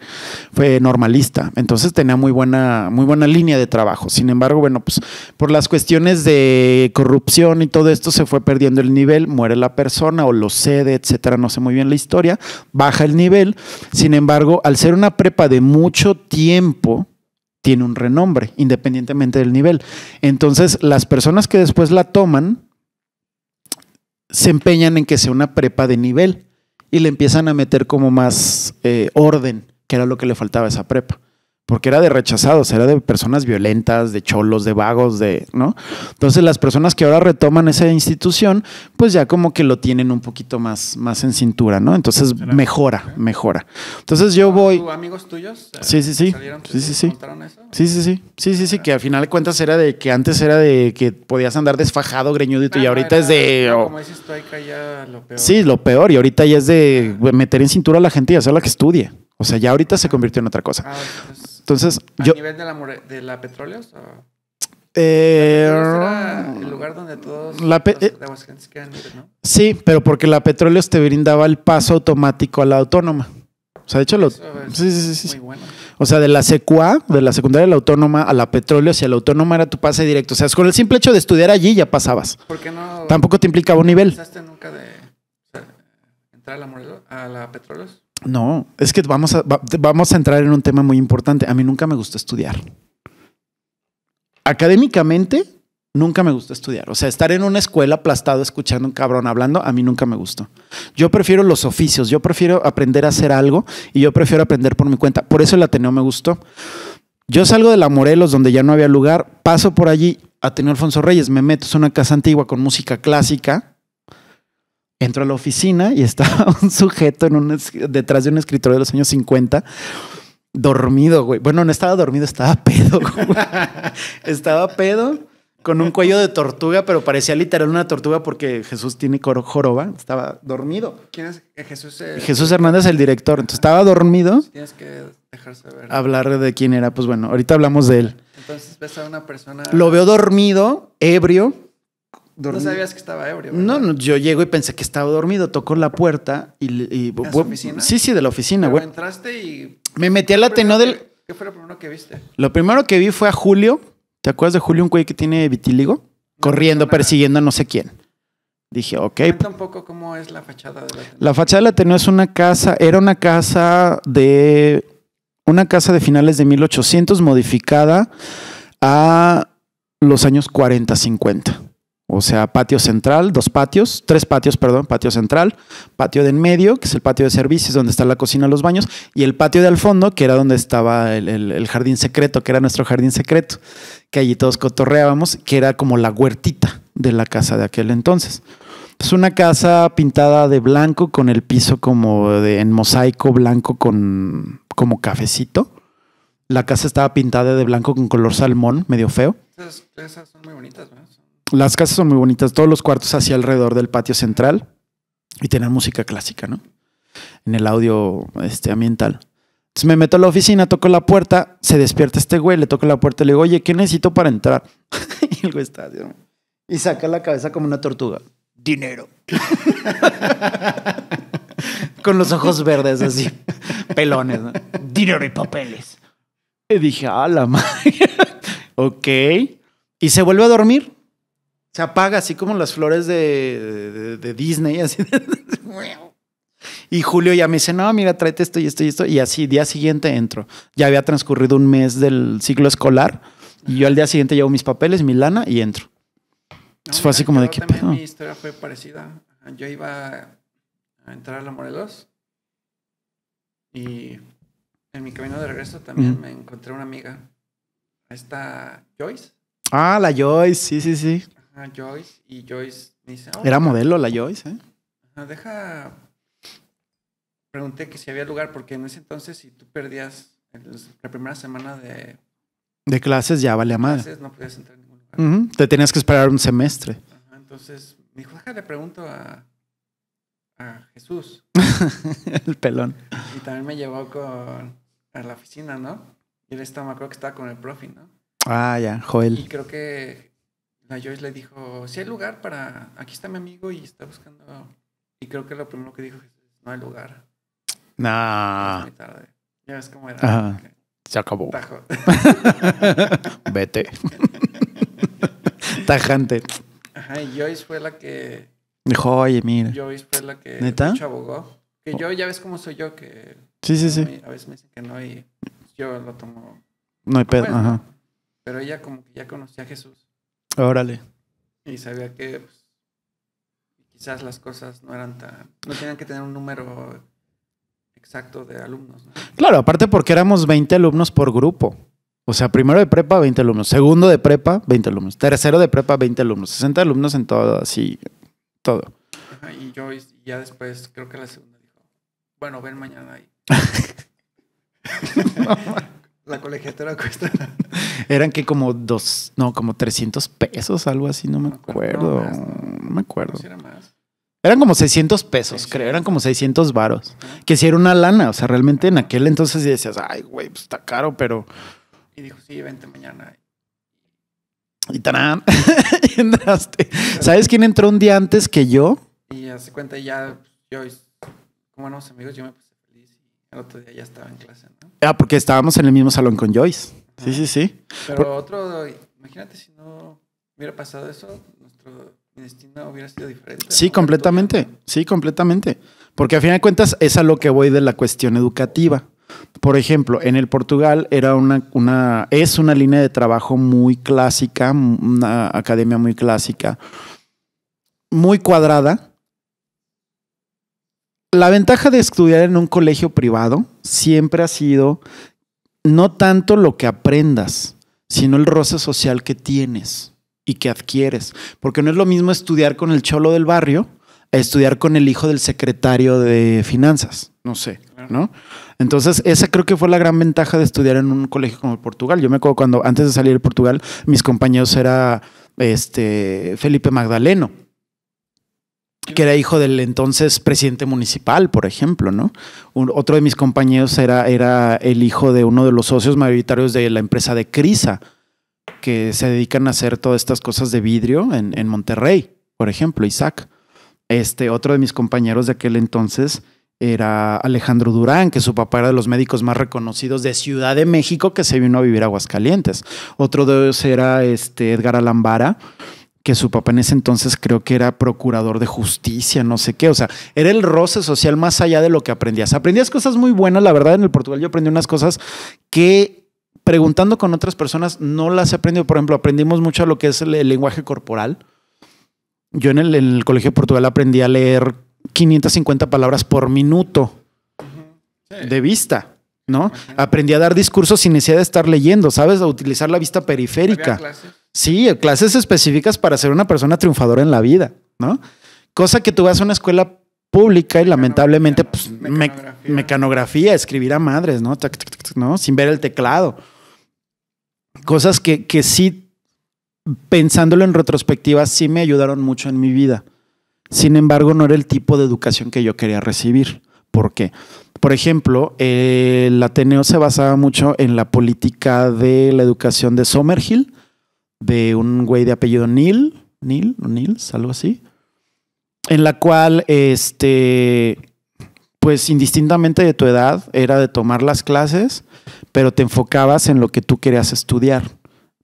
fue normalista. Entonces tenía muy buena, muy buena línea de trabajo. Sin embargo, bueno, pues por las cuestiones de corrupción y todo esto se fue perdiendo el nivel, muere la persona o lo cede, etcétera. No sé muy bien la historia, baja el nivel. Sin embargo, al ser una prepa de mucho tiempo, tiene un renombre, independientemente del nivel. Entonces las personas que después la toman se empeñan en que sea una prepa de nivel y le empiezan a meter como más eh, orden, que era lo que le faltaba a esa prepa porque era de rechazados, era de personas violentas, de cholos, de vagos, de, ¿no? Entonces las personas que ahora retoman esa institución, pues ya como que lo tienen un poquito más, más en cintura, ¿no? Entonces mejora, mejora. Entonces yo ah, voy. ¿Amigos tuyos? Eh, sí, sí, sí. Sí, sí, sí. Sí, sí, sí. Sí, sí, sí, que al final de cuentas era de que antes era de que podías andar desfajado, greñudito y ahorita es de oh. Como dices tú, ya lo peor. Sí, lo peor y ahorita ya es de ah. meter en cintura a la gente y hacerla que estudie. O sea, ya ahorita se convirtió en otra cosa. Ah, pues, entonces, yo... ¿A nivel de la, de la petróleos? Eh, era el lugar donde todos la los eh, quedan Sí, pero porque la Petróleos te brindaba el paso automático a la autónoma. O sea, de hecho, lo, sí, sí, sí, sí. Bueno. O sea, de la secua, de la secundaria de la autónoma a la Petróleos y a la autónoma era tu pase directo. O sea, con el simple hecho de estudiar allí ya pasabas. ¿Por qué no? Tampoco te implicaba un nivel. ¿Pensaste nunca de entrar a la, a la Petróleos? No, es que vamos a, vamos a entrar en un tema muy importante. A mí nunca me gustó estudiar. Académicamente, nunca me gustó estudiar. O sea, estar en una escuela aplastado escuchando un cabrón hablando, a mí nunca me gustó. Yo prefiero los oficios, yo prefiero aprender a hacer algo y yo prefiero aprender por mi cuenta. Por eso el Ateneo me gustó. Yo salgo de la Morelos, donde ya no había lugar, paso por allí, Ateneo Alfonso Reyes, me meto, es una casa antigua con música clásica Entro a la oficina y estaba un sujeto detrás de un escritorio de los años 50 dormido, güey. Bueno, no estaba dormido, estaba pedo. estaba pedo con un cuello de tortuga, pero parecía literal una tortuga porque Jesús tiene joroba. Estaba dormido. ¿Quién es eh, Jesús? Eh, Jesús Hernández, el director. Entonces estaba dormido. tienes que dejarse ver. Hablar de quién era, pues bueno, ahorita hablamos de él. Entonces ves a una persona. Lo veo dormido, ebrio no sabías que estaba ebrio. No, yo llego y pensé que estaba dormido. Tocó la puerta y. ¿De la oficina? Sí, sí, de la oficina, güey. entraste Me metí al ateneo del. ¿Qué fue lo primero que viste? Lo primero que vi fue a Julio. ¿Te acuerdas de Julio, un güey que tiene vitíligo? corriendo, persiguiendo a no sé quién. Dije, ok. un poco cómo es la fachada del Ateneo. La fachada del Ateneo es una casa, era una casa de. Una casa de finales de 1800 modificada a los años 40, 50. O sea, patio central, dos patios, tres patios, perdón, patio central, patio de en medio, que es el patio de servicios donde está la cocina, los baños, y el patio de al fondo, que era donde estaba el, jardín secreto, que era nuestro jardín secreto, que allí todos cotorreábamos, que era como la huertita de la casa de aquel entonces. Es una casa pintada de blanco con el piso como de, en mosaico blanco con como cafecito. La casa estaba pintada de blanco con color salmón, medio feo. Esas, son muy bonitas, las casas son muy bonitas, todos los cuartos hacia alrededor del patio central y tienen música clásica, ¿no? En el audio este, ambiental. Entonces me meto a la oficina, toco la puerta, se despierta este güey, le toco la puerta, le digo, oye, ¿qué necesito para entrar? y el güey está Y saca la cabeza como una tortuga. Dinero. Con los ojos verdes así, pelones. ¿no? Dinero y papeles. Y dije, a la madre. ok. Y se vuelve a dormir se apaga así como las flores de, Disney, así. Y Julio ya me dice, no, mira, tráete esto y esto y esto. Y así, día siguiente entro. Ya había transcurrido un mes del ciclo escolar y yo al día siguiente llevo mis papeles, mi lana y entro. fue así como de qué Mi historia fue parecida. Yo iba a entrar a la Morelos y en mi camino de regreso también me encontré una amiga. está Joyce. Ah, la Joyce, sí, sí, sí. Ah, Joyce y Joyce dice... Ah, Era modelo la Joyce, ¿eh? deja... Pregunté que si había lugar, porque en ese entonces si tú perdías la primera semana de... De clases ya vale a madre. no podías entrar Te tenías que esperar un semestre. entonces me dijo, déjale pregunto a, a Jesús. el pelón. Y también me llevó con, a la oficina, ¿no? Y él estaba, creo que estaba con el profe, ¿no? Ah, ya, Joel. Y creo que la Joyce le dijo, si hay lugar para, aquí está mi amigo y está buscando, y creo que lo primero que dijo Jesús, no hay lugar. Nah. Ya ves cómo era. Se acabó. Tajo. Vete. Tajante. Ajá, y Joyce fue la que... Dijo, oye, mira. Joyce fue la que... ¿Neta? abogó. Que yo, ya ves cómo soy yo, que... Sí, sí, sí. A veces me dicen que no y yo lo tomo... No hay pedo, ajá. Pero ella como que ya conocía a Jesús. Órale. Y sabía que pues, quizás las cosas no eran tan. no tenían que tener un número exacto de alumnos. Claro, aparte porque éramos 20 alumnos por grupo. O sea, primero de prepa, 20 alumnos. Segundo de prepa, 20 alumnos. Tercero de prepa, 20 alumnos. 60 alumnos en todo, así, todo. y yo ya después, creo que la segunda dijo, bueno, ven mañana ahí. La colegiatura cuesta. Eran que como dos, no, como 300 pesos, algo así, no me acuerdo. No, me acuerdo. Eran como 600 pesos, creo, eran como 600 varos. Que si era una lana, o sea, realmente en aquel entonces decías, ay, güey, pues está caro, pero... Y dijo, sí, vente mañana. Y tarán, entraste. ¿Sabes quién entró un día antes que yo? Y hace cuenta, ya yo como no, amigos, yo me el otro día ya estaba en clase, ¿no? Ah, porque estábamos en el mismo salón con Joyce. Sí, sí, sí. Pero otro, imagínate si no hubiera pasado eso, nuestro destino hubiera sido diferente. Sí, completamente. Sí, completamente. Porque a fin de cuentas es a lo que voy de la cuestión educativa. Por ejemplo, en el Portugal era una, una, es una línea de trabajo muy clásica, una academia muy clásica, muy cuadrada, la ventaja de estudiar en un colegio privado siempre ha sido no tanto lo que aprendas, sino el roce social que tienes y que adquieres. Porque no es lo mismo estudiar con el cholo del barrio a estudiar con el hijo del secretario de finanzas. No sé, ¿no? Entonces, esa creo que fue la gran ventaja de estudiar en un colegio como Portugal. Yo me acuerdo cuando antes de salir de Portugal, mis compañeros era este Felipe Magdaleno que era hijo del entonces presidente municipal, por ejemplo, ¿no? otro de mis compañeros era, era el hijo de uno de los socios mayoritarios de la empresa de Crisa, que se dedican a hacer todas estas cosas de vidrio en, Monterrey, por ejemplo, Isaac. Este, otro de mis compañeros de aquel entonces era Alejandro Durán, que su papá era de los médicos más reconocidos de Ciudad de México, que se vino a vivir a Aguascalientes. Otro de ellos era este Edgar Alambara, que su papá en ese entonces creo que era procurador de justicia, no sé qué, o sea, era el roce social más allá de lo que aprendías. Aprendías cosas muy buenas, la verdad, en el Portugal yo aprendí unas cosas que preguntando con otras personas no las he aprendido, por ejemplo, aprendimos mucho lo que es el, lenguaje corporal. Yo en el, en el colegio de Portugal aprendí a leer 550 palabras por minuto de vista. ¿no? Aprendí a dar discursos sin necesidad de estar leyendo, ¿sabes? A utilizar la vista periférica. Sí, clases específicas para ser una persona triunfadora en la vida, ¿no? Cosa que tú vas a una escuela pública y lamentablemente pues, mecanografía. escribir a madres, ¿no? ¿no? Sin ver el teclado. Cosas que, sí, pensándolo en retrospectiva, sí me ayudaron mucho en mi vida. Sin embargo, no era el tipo de educación que yo quería recibir. ¿Por qué? Por ejemplo, el Ateneo se basaba mucho en la política de la educación de Somerhill, de un güey de apellido Neil, Neil, Neil, algo así, en la cual, este, pues indistintamente de tu edad, era de tomar las clases, pero te enfocabas en lo que tú querías estudiar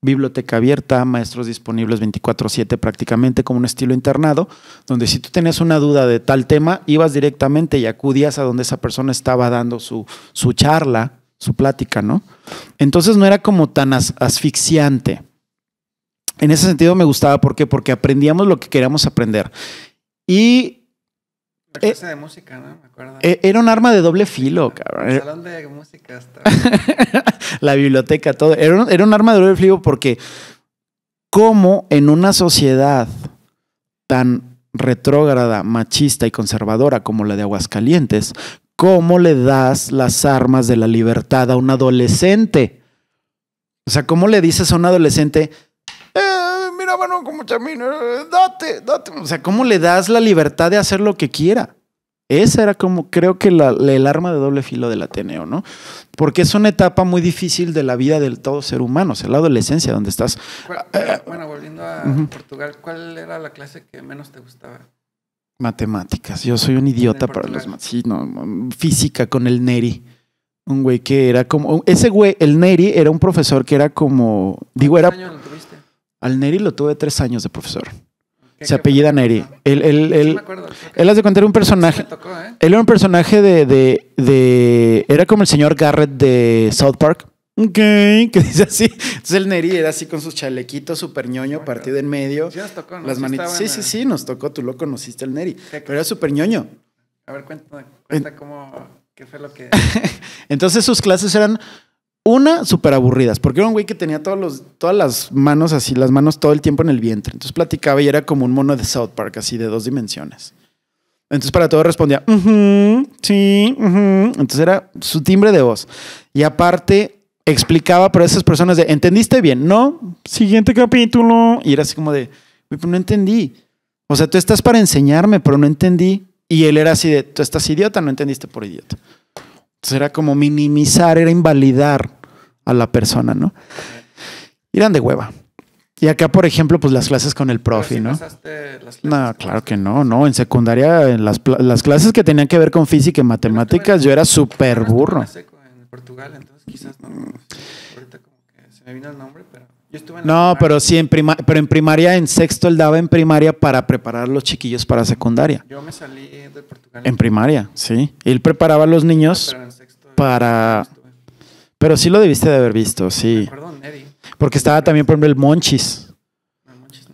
biblioteca abierta, maestros disponibles 24/7 prácticamente como un estilo internado, donde si tú tenías una duda de tal tema, ibas directamente y acudías a donde esa persona estaba dando su, charla, su plática, ¿no? Entonces no era como tan asfixiante. En ese sentido me gustaba, ¿por qué? Porque aprendíamos lo que queríamos aprender. Y eh, de música, eh, Era un arma de doble filo, cabrón. salón de música la biblioteca, todo. Era un, arma de doble filo porque cómo en una sociedad tan retrógrada, machista y conservadora como la de Aguascalientes, ¿cómo le das las armas de la libertad a un adolescente? O sea, ¿cómo le dices a un adolescente, eh, mira, mano, como chamino, eh, date, date. O sea, ¿cómo le das la libertad de hacer lo que quiera? Esa era como, creo que el arma de doble filo del Ateneo, ¿no? Porque es una etapa muy difícil de la vida del todo ser humano, o sea, la adolescencia, donde estás. Eh, eh, bueno, volviendo a Portugal, ¿cuál era la clase que menos te gustaba? Matemáticas. Yo soy un idiota para los matemáticas. Sí, no, física con el Neri. Un güey que era como. Ese güey, el Neri, era un profesor que era como. Digo, era. Al Neri lo tuve tres años de profesor. Se apellida Neri. Él, él, él, él, hace cuenta, era un personaje. ¿eh? Él era un personaje de, Era como el señor Garrett de South Park. Ok, que dice así. Entonces el Neri era así con su chalequito súper ñoño partido en medio. Sí, nos tocó, las manitas. Sí, sí, sí, nos tocó. Tú lo conociste al Neri. Pero era súper ñoño. A ver, cuenta, cuenta cómo. ¿Qué fue lo que.? Entonces sus clases eran una, súper aburridas, porque era un güey que tenía todas las manos así, las manos todo el tiempo en el vientre. Entonces platicaba y era como un mono de South Park, así de dos dimensiones. Entonces para todo respondía, sí, Entonces era su timbre de voz. Y aparte explicaba para esas personas de, ¿entendiste bien? No, siguiente capítulo. Y era así como de, no entendí. O sea, tú estás para enseñarme, pero no entendí. Y él era así de, tú estás idiota, no entendiste por idiota. Entonces era como minimizar, era invalidar a la persona, ¿no? eran de hueva. Y acá, por ejemplo, pues las clases con el profe, ¿no? no, claro que no, no. En secundaria, en las, las, clases que tenían que ver con física y matemáticas, yo era súper burro. En Portugal, entonces quizás no. Ahorita como que se me vino el nombre, pero. No, pero sí, en pero en primaria, en sexto él daba en primaria para preparar a los chiquillos para secundaria. Yo me salí de Portugal. En primaria, sí. Él preparaba a los niños ah, para... pero sí lo debiste de haber visto, sí. Perdón, Eddie. Porque estaba también, por ejemplo, el Monchis.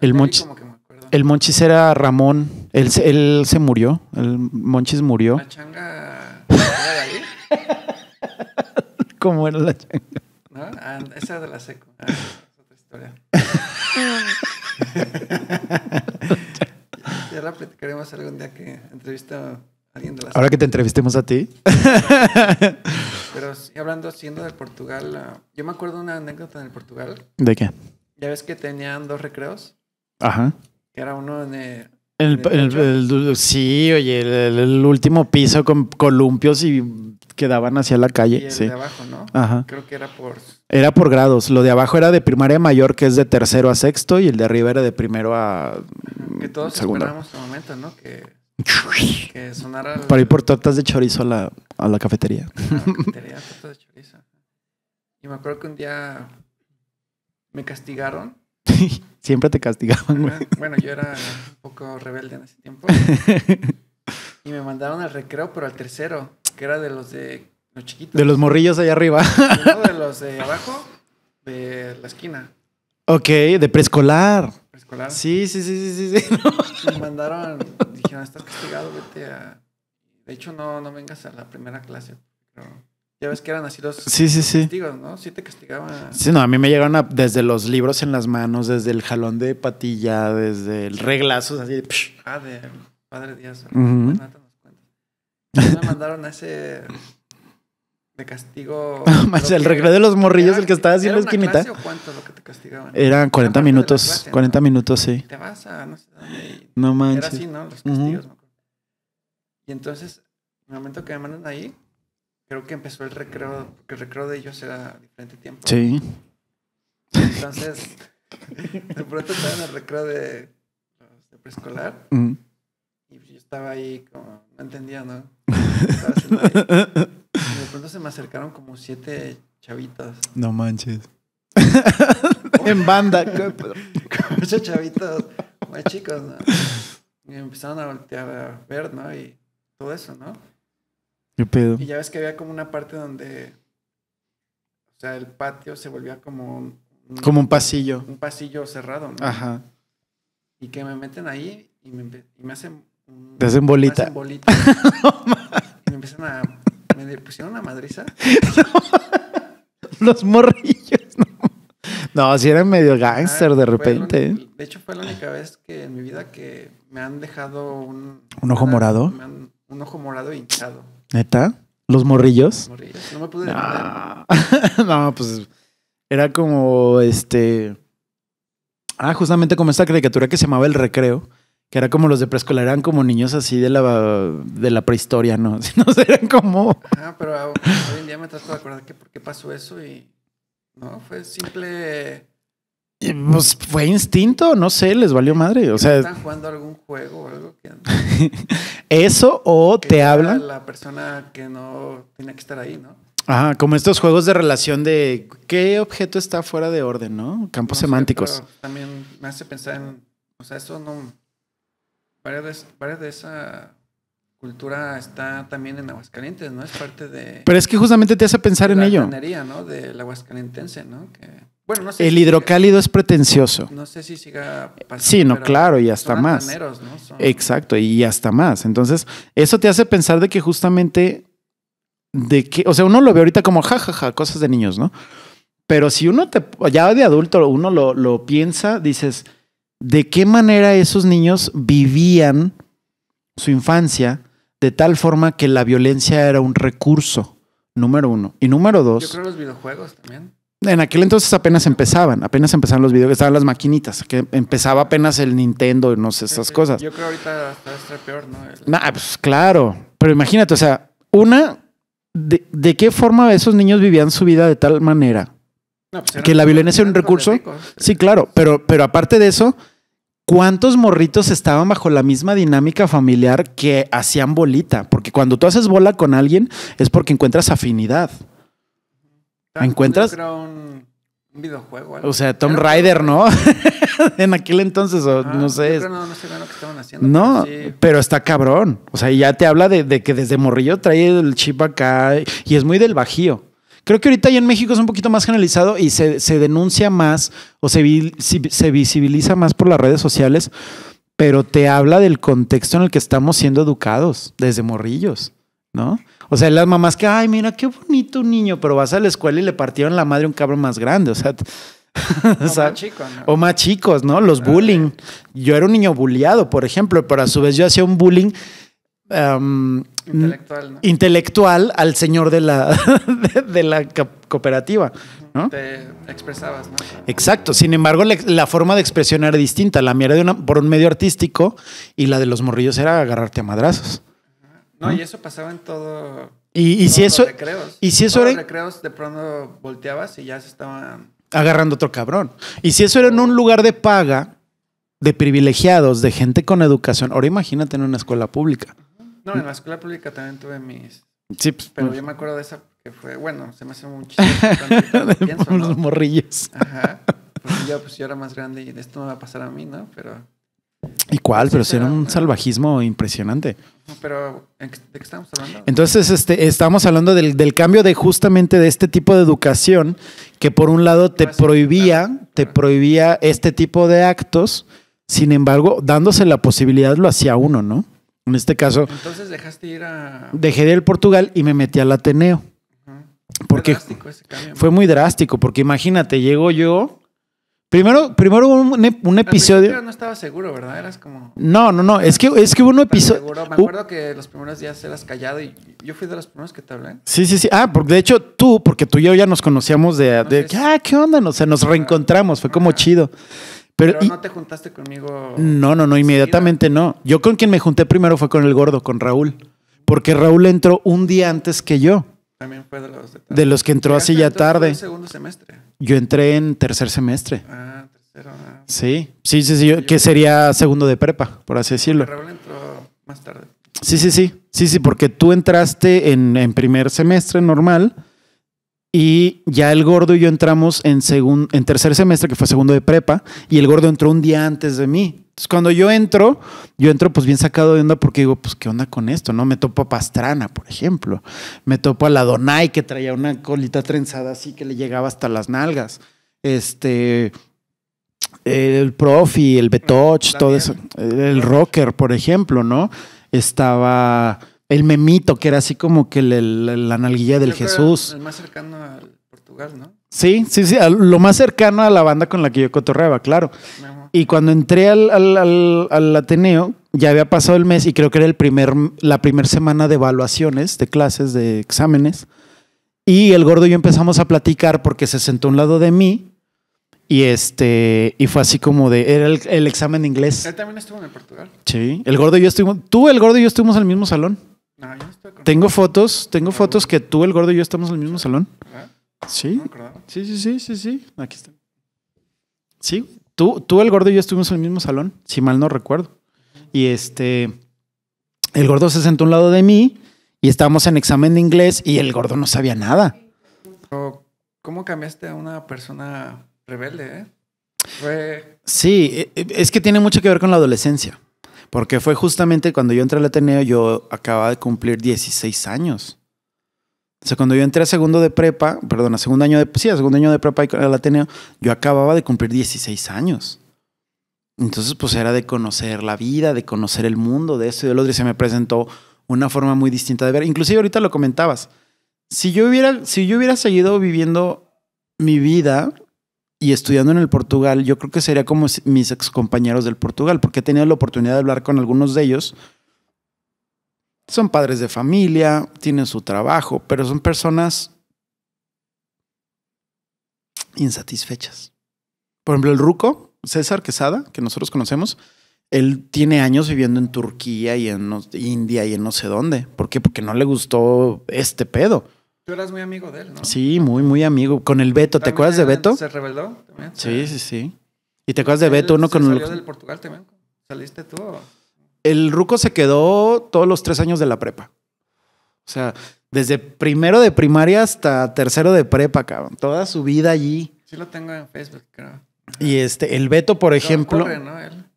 el Monchis. El Monchis era Ramón. Él, se murió. El Monchis murió. ¿La changa ¿Cómo era la changa? Ah, esa Ah, de la seco. Ah ya la platicaremos algún día que entrevista a alguien de las... Ahora que te entrevistemos a ti. Pero hablando, siendo de Portugal, ah, yo me acuerdo una anécdota en el Portugal. ¿De qué? Ya ves que tenían dos recreos. Ajá. Que era uno en el, sí, oye, el, último piso con columpios y quedaban hacia la calle. Y el sí. de abajo, ¿no? Ajá. Creo que era por era por grados. Lo de abajo era de primaria mayor, que es de tercero a sexto, y el de arriba era de primero a Que todos segundo. esperamos momento, ¿no? Que, sonara... Para ir por tortas de chorizo a la, a la cafetería. de chorizo. Y me acuerdo que un día me castigaron. Siempre te castigaban, güey. Bueno, yo era un poco rebelde en ese tiempo. Y me mandaron al recreo, pero al tercero, que era de los de los chiquitos. De los morrillos allá arriba. de los de abajo, de la esquina. Ok, de preescolar. ¿Preescolar? Sí, sí, sí, sí, sí. Me mandaron, dijeron, ah, estás castigado, vete a... De hecho, no, no vengas a la primera clase. ya ves que eran así los sí, sí, sí. castigos, ¿no? Sí te castigaban. Sí, no, a mí me llegaron desde los libros en las manos, desde el jalón de patilla, desde el reglazo, así de... Ah, de Padre Díaz. Me mandaron a ese... ...te castigo. el recreo de los morrillos, el que estaba haciendo la esquinita. cuánto lo que te castigaban? Eran 40 minutos, 40 minutos, sí. Te vas a no sé manches. Era así, ¿no? Los castigos, Y entonces, en el momento que me mandan ahí, creo que empezó el recreo, porque el recreo de ellos era diferente tiempo. Sí. Entonces, de pronto estaba en el recreo de, de preescolar. Y yo estaba ahí como, no entendía, ¿no? pronto se me acercaron como siete chavitas. No manches. en banda. Ocho chavitas, Muy chicos, ¿no? Y empezaron a voltear a ver, ¿no? Y todo eso, ¿no? ¿Qué pedo? Y ya ves que había como una parte donde. O sea, el patio se volvía como. Un, como un pasillo. Un pasillo cerrado, ¿no? Ajá. Y que me meten ahí y me, y me hacen. Te hacen bolita. hacen bolita. y me empiezan a me pusieron una madriza. Los morrillos, no. No, si eran medio ah, gángster de repente. de hecho, fue la única vez que en mi vida que me han dejado un. ¿Un ojo morado? un ojo morado hinchado. ¿Neta? ¿Los morrillos? morrillos. No me pude. No. no, pues. Era como este. Ah, justamente como esta caricatura que se llamaba El Recreo que era como los de preescolar, eran como niños así de la, de la prehistoria, ¿no? Si no, eran como... Ah, pero hoy en día me trato de acordar que por qué pasó eso y... No, fue simple... Pues fue instinto, no sé, les valió madre. O sea, están jugando algún juego o algo Eso o te hablan. La persona que no tiene que estar ahí, ¿no? Ajá, como estos juegos de relación de qué objeto está fuera de orden, ¿no? Campos semánticos. también me hace pensar en, o sea, eso no, varias de esa cultura está también en Aguascalientes, ¿no? Es parte de... Pero es que justamente te hace pensar en ello. La ganería, ¿no? Del aguascalientense, ¿no? Que, bueno, no sé El hidrocálido es pretencioso. No sé si siga pasando. Sí, no, claro, y hasta más. ¿no? Exacto, y hasta más. Entonces, eso te hace pensar de que justamente, de que, o sea, uno lo ve ahorita como jajaja, ja, ja, cosas de niños, ¿no? Pero si uno te, ya de adulto, uno lo, lo piensa, dices, de qué manera esos niños vivían su infancia de tal forma que la violencia era un recurso, número uno. Y número dos. Yo creo los videojuegos también. En aquel entonces apenas empezaban, apenas empezaban los videojuegos, estaban las maquinitas, que empezaba apenas el Nintendo, no sé, esas cosas. Yo creo ahorita está peor, ¿no? pues claro, pero imagínate, o sea, una, de, qué forma esos niños vivían su vida de tal manera? Pues, que la violencia era un recurso. Sí, claro, pero, pero aparte de eso, ¿Cuántos morritos estaban bajo la misma dinámica familiar que hacían bolita? Porque cuando tú haces bola con alguien es porque encuentras afinidad. Encuentras. Un, videojuego. O sea, Tom Raider, ¿no? en aquel entonces, no sé. no, pero, está cabrón. O sea, ya te habla de, de que desde morrillo trae el chip acá y es muy del bajío. Creo que ahorita ya en México es un poquito más generalizado y se, denuncia más o se, visibiliza más por las redes sociales, pero te habla del contexto en el que estamos siendo educados desde morrillos, ¿no? O sea, las mamás que, ay, mira, qué bonito un niño, pero vas a la escuela y le partieron la madre un cabrón más grande, o sea... o, más o, más chicos, ¿no? Los bullying. Yo era un niño bulleado, por ejemplo, pero a su vez yo hacía un bullying Em, intelectual, al señor de la, de, la cooperativa. expresabas, Exacto. Sin embargo, la, forma de expresión era distinta. La mía era de una, por un medio artístico y la de los morrillos era agarrarte a madrazos. No, y eso pasaba en todo. Y, si eso. Y si eso era. de pronto volteabas y ya se estaban. Agarrando otro cabrón. Y si eso era en un lugar de paga, de privilegiados, de gente con educación. Ahora imagínate en una escuela pública. No, en la escuela pública también tuve mis. Sí, pues, Pero pues. yo me acuerdo de esa que fue, bueno, se me hace muy de pienso, los morrillos. Ajá. Ya pues yo, pues yo era más grande y esto no va a pasar a mí, ¿no? Pero. ¿Y cuál? Pero sí, era un salvajismo impresionante. Pero, ¿de qué estamos hablando? Entonces, este, estamos hablando del, del, cambio de justamente de este tipo de educación que por un lado te prohibía, te prohibía este tipo de actos, sin embargo, dándose la posibilidad lo hacía uno, ¿no? En este caso. Entonces dejaste ir a. Dejé de ir al Portugal y me metí al Ateneo. Porque fue, drástico ese cambio, fue muy drástico, porque imagínate, llego yo. Primero, primero un, un episodio. No estaba seguro, ¿verdad? Eras como. No, no, no. Es que, es que hubo un episodio. Me acuerdo que los primeros días eras callado y yo fui de los primeros que te hablé. Sí, sí, sí. Ah, porque de hecho tú, porque tú y yo ya nos conocíamos de. de ah, ¿qué onda? O sea, nos reencontramos. Fue como chido. Pero, no te juntaste conmigo. No, no, no, inmediatamente no. Yo con quien me junté primero fue con el gordo, con Raúl. Porque Raúl entró un día antes que yo. También fue de los, de de los que entró así ya tarde. En segundo semestre. Yo entré en tercer semestre. Ah, tercero. Ah. Sí, sí, sí, sí que sería segundo de prepa, por así decirlo. Raúl entró más tarde. Sí, sí, sí. Sí, sí, porque tú entraste en primer semestre normal y ya el gordo y yo entramos en, segundo, en tercer semestre, que fue segundo de prepa, y el gordo entró un día antes de mí. Entonces, cuando yo entro, yo entro pues bien sacado de onda porque digo, pues, ¿qué onda con esto? No, me topo a Pastrana, por ejemplo. Me topo a la Donai, que traía una colita trenzada así que le llegaba hasta las nalgas. Este, el Profi, el Betoch, mm, todo eso. El Rocker, por ejemplo, ¿no? Estaba el memito, que era así como que la analguía del Jesús. El más cercano al Portugal, ¿no? Sí, sí, sí, lo más cercano a la banda con la que yo cotorreaba, claro. Y cuando entré al, Ateneo, ya había pasado el mes y creo que era el primer, la primera semana de evaluaciones, de clases, de exámenes. Y el gordo y yo empezamos a platicar porque se sentó a un lado de mí y este y fue así como de era el, examen de inglés. Él también estuvo en Portugal. Sí, el gordo y yo estuvimos, tú, el gordo y yo estuvimos en el mismo salón. Ah, tengo fotos, tengo ah, fotos que tú, el gordo y yo estamos en el mismo salón. ¿Eh? Sí. sí, sí, sí, sí, Aquí están. Sí, tú, tú, el gordo y yo estuvimos en el mismo salón, si mal no recuerdo. Y este, el gordo se sentó a un lado de mí y estábamos en examen de inglés y el gordo no sabía nada. ¿Cómo cambiaste a una persona rebelde? Eh? Sí, e, e, es que tiene mucho que ver con la adolescencia. Porque fue justamente cuando yo entré al Ateneo, yo acababa de cumplir 16 años. O sea, cuando yo entré a segundo de prepa, perdón, a segundo año de, sí, a segundo año de prepa al Ateneo, yo acababa de cumplir 16 años. Entonces, pues era de conocer la vida, de conocer el mundo, de eso y del otro. Y se me presentó una forma muy distinta de ver. Inclusive ahorita lo comentabas. Si yo hubiera, si yo hubiera seguido viviendo mi vida y estudiando en el Portugal, yo creo que sería como mis excompañeros del Portugal, porque he tenido la oportunidad de hablar con algunos de ellos. Son padres de familia, tienen su trabajo, pero son personas insatisfechas. Por ejemplo, el Ruco, César Quesada, que nosotros conocemos, él tiene años viviendo en Turquía y en India y en no sé dónde. ¿Por qué? Porque no le gustó este pedo. Tú eras muy amigo de él, ¿no? Sí, muy, muy amigo. Con el Beto, ¿te acuerdas de Beto? ¿Se rebeló. También, sí, sí, sí. ¿Y te acuerdas de Beto? Uno con salió el... del Portugal también. ¿Saliste tú? El Ruco se quedó todos los tres años de la prepa. O sea, desde primero de primaria hasta tercero de prepa, cabrón. Toda su vida allí. Sí lo tengo en Facebook, creo. Y este, el Beto, por ejemplo.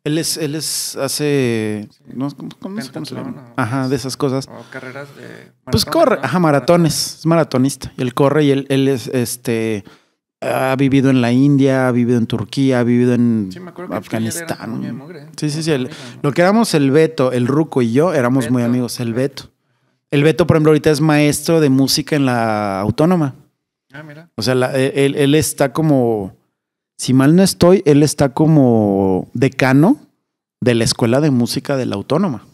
Él es, él es, hace, ¿no? ¿Cómo, se llama? Ajá, de esas cosas. O carreras de Pues corre, ajá, maratones, es maratonista. él corre y él, él es, este, ha vivido en la India, ha vivido en Turquía, ha vivido en Afganistán. ¿eh? sí, sí, sí. lo que éramos el Beto, el Ruco y yo éramos muy amigos, el Beto. El Beto, por ejemplo, ahorita es maestro de música en la autónoma. Ah, mira. O sea, e, él, él está como si mal no estoy, él está como decano de la Escuela de Música de la Autónoma.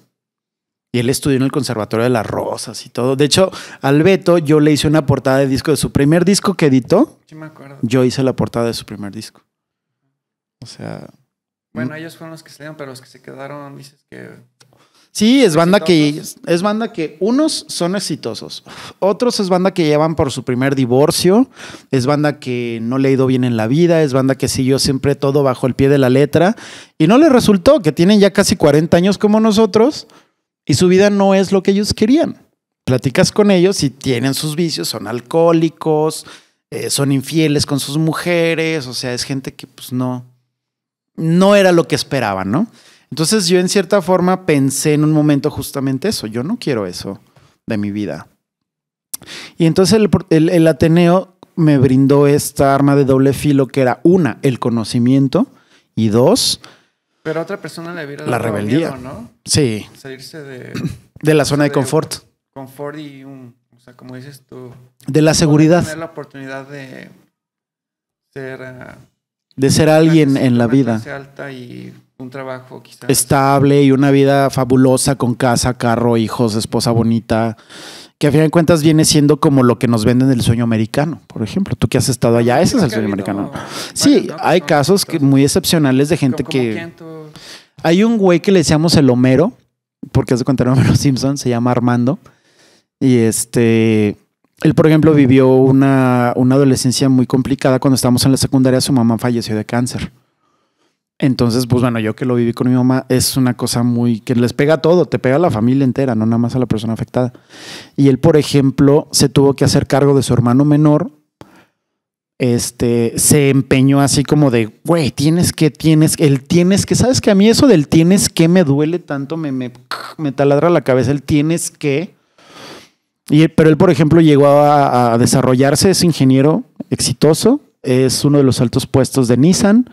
Y él estudió en el Conservatorio de las Rosas y todo. De hecho, al Beto yo le hice una portada de disco de su primer disco que editó. Sí, me acuerdo. Yo hice la portada de su primer disco. O sea. Bueno, ellos fueron los que salieron, pero los que se quedaron, dices que Sí, es banda que es banda que unos son exitosos, otros es banda que llevan por su primer divorcio, es banda que no le ha ido bien en la vida, es banda que siguió siempre todo bajo el pie de la letra y no le resultó, que tienen ya casi 40 años como nosotros y su vida no es lo que ellos querían. Platicas con ellos y tienen sus vicios, son alcohólicos, eh, son infieles con sus mujeres, o sea, es gente que pues no no era lo que esperaban, ¿no? Entonces yo en cierta forma pensé en un momento justamente eso, yo no quiero eso de mi vida. Y entonces el, Ateneo me brindó esta arma de doble filo que era una, el conocimiento y dos, pero otra persona le la rebeldía, ¿no? Sí. Salirse de, de la zona de, confort. Confort y un, o sea, como dices tú, de la seguridad. Tener la oportunidad de ser ah, de ser alguien en la vida. Alta y un trabajo Estable y una vida fabulosa con casa, carro, hijos, esposa bonita, que a fin de cuentas viene siendo como lo que nos venden el sueño americano, por ejemplo. Tú que has estado allá, ese es el sueño americano. Sí, pues hay casos muy excepcionales de gente que... Hay un güey que le decíamos el Homero, porque es de contar Homero Simpson, se llama Armando. Y este... Él, por ejemplo, vivió una, una adolescencia muy complicada. Cuando estábamos en la secundaria, su mamá falleció de cáncer. Entonces, pues bueno, yo que lo viví con mi mamá, es una cosa muy que les pega a todo, te pega a la familia entera, no nada más a la persona afectada. Y él, por ejemplo, se tuvo que hacer cargo de su hermano menor. Este se empeñó así como de, güey, tienes que, tienes, él tienes que, sabes que a mí eso del tienes que me duele tanto, me, me, taladra la cabeza, el tienes que. Y, pero él, por ejemplo, llegó a desarrollarse, es ingeniero exitoso, es uno de los altos puestos de Nissan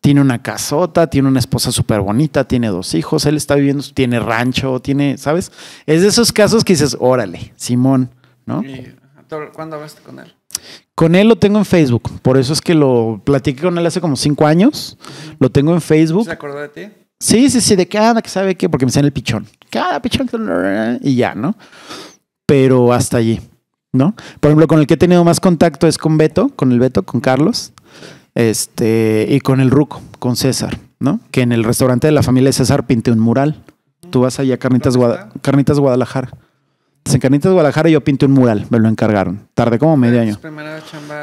tiene una casota, tiene una esposa súper bonita, tiene dos hijos, él está viviendo, tiene rancho, tiene, ¿sabes? Es de esos casos que dices, órale, Simón, ¿no? ¿Y ¿Cuándo hablaste con él? Con él lo tengo en Facebook, por eso es que lo platiqué con él hace como cinco años, lo tengo en Facebook. ¿Se acordó de ti? Sí, sí, sí, de qué anda, ah, que sabe qué, porque me sale el pichón, cada ah, pichón, y ya, ¿no? Pero hasta allí, ¿no? Por ejemplo, con el que he tenido más contacto es con Beto, con el Beto, con Carlos este, y con el Ruco, con César, ¿no? Que en el restaurante de la familia de César pinté un mural. Tú vas allá a Carnitas, Guadalajara. en Carnitas Guadalajara yo pinté un mural, me lo encargaron. tarde como medio año.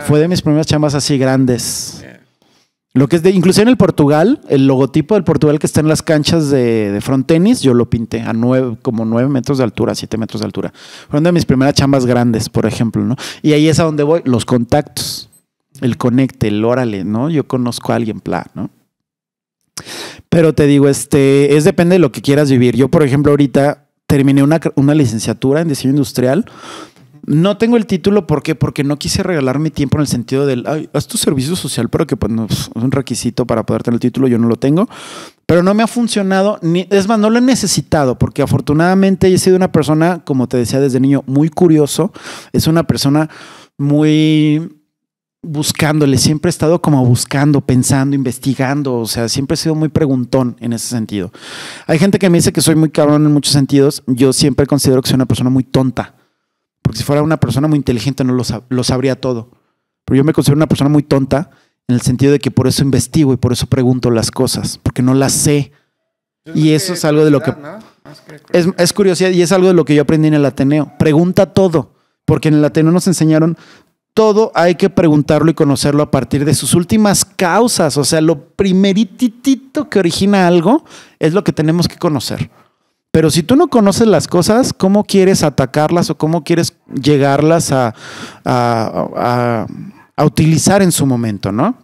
Fue de mis primeras chambas así grandes. Lo que es de, inclusive en el Portugal, el logotipo del Portugal que está en las canchas de, frontenis, yo lo pinté a nueve, como nueve metros de altura, siete metros de altura. Fueron de mis primeras chambas grandes, por ejemplo, ¿no? Y ahí es a donde voy, los contactos el conecte, el órale, ¿no? Yo conozco a alguien, plan, ¿no? Pero te digo, este, es depende de lo que quieras vivir. Yo, por ejemplo, ahorita terminé una, licenciatura en diseño industrial. No tengo el título, ¿por qué? Porque no quise regalar mi tiempo en el sentido del, Ay, haz tu servicio social, pero que pues, es pues, un requisito para poder tener el título, yo no lo tengo. Pero no me ha funcionado, ni, es más, no lo he necesitado, porque afortunadamente he sido una persona, como te decía desde niño, muy curioso. Es una persona muy buscándole, siempre he estado como buscando, pensando, investigando, o sea, siempre he sido muy preguntón en ese sentido. Hay gente que me dice que soy muy cabrón en muchos sentidos, yo siempre considero que soy una persona muy tonta, porque si fuera una persona muy inteligente no lo, sabría todo, pero yo me considero una persona muy tonta en el sentido de que por eso investigo y por eso pregunto las cosas, porque no las sé. y eso es algo de lo que... es curiosidad y es algo de lo que yo aprendí en el Ateneo. Pregunta todo porque en el Ateneo nos enseñaron todo hay que preguntarlo y conocerlo a partir de sus últimas causas. O sea, lo primeritito que origina algo es lo que tenemos que conocer. Pero si tú no conoces las cosas, ¿cómo quieres atacarlas o cómo quieres llegarlas a, a, utilizar en su momento, no?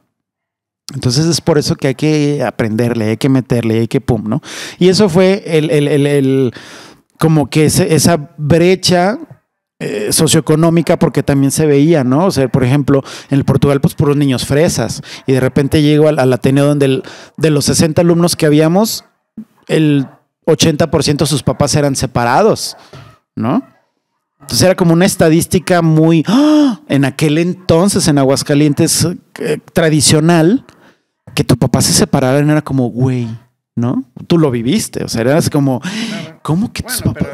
Entonces es por eso que hay que aprenderle, hay que meterle, hay que pum, ¿no? Y eso fue el, como que esa brecha eh, socioeconómica porque también se veía, ¿no? O sea, por ejemplo, en el Portugal, pues puros niños fresas. Y de repente llego al, Ateneo donde de los 60 alumnos que habíamos, el 80% de sus papás eran separados, ¿no? Entonces era como una estadística muy, ¡ah! en aquel entonces, en Aguascalientes, eh, tradicional, que tu papá se separaran era como, güey, ¿no? Tú lo viviste, o sea, eras como, ¿cómo que tus papás?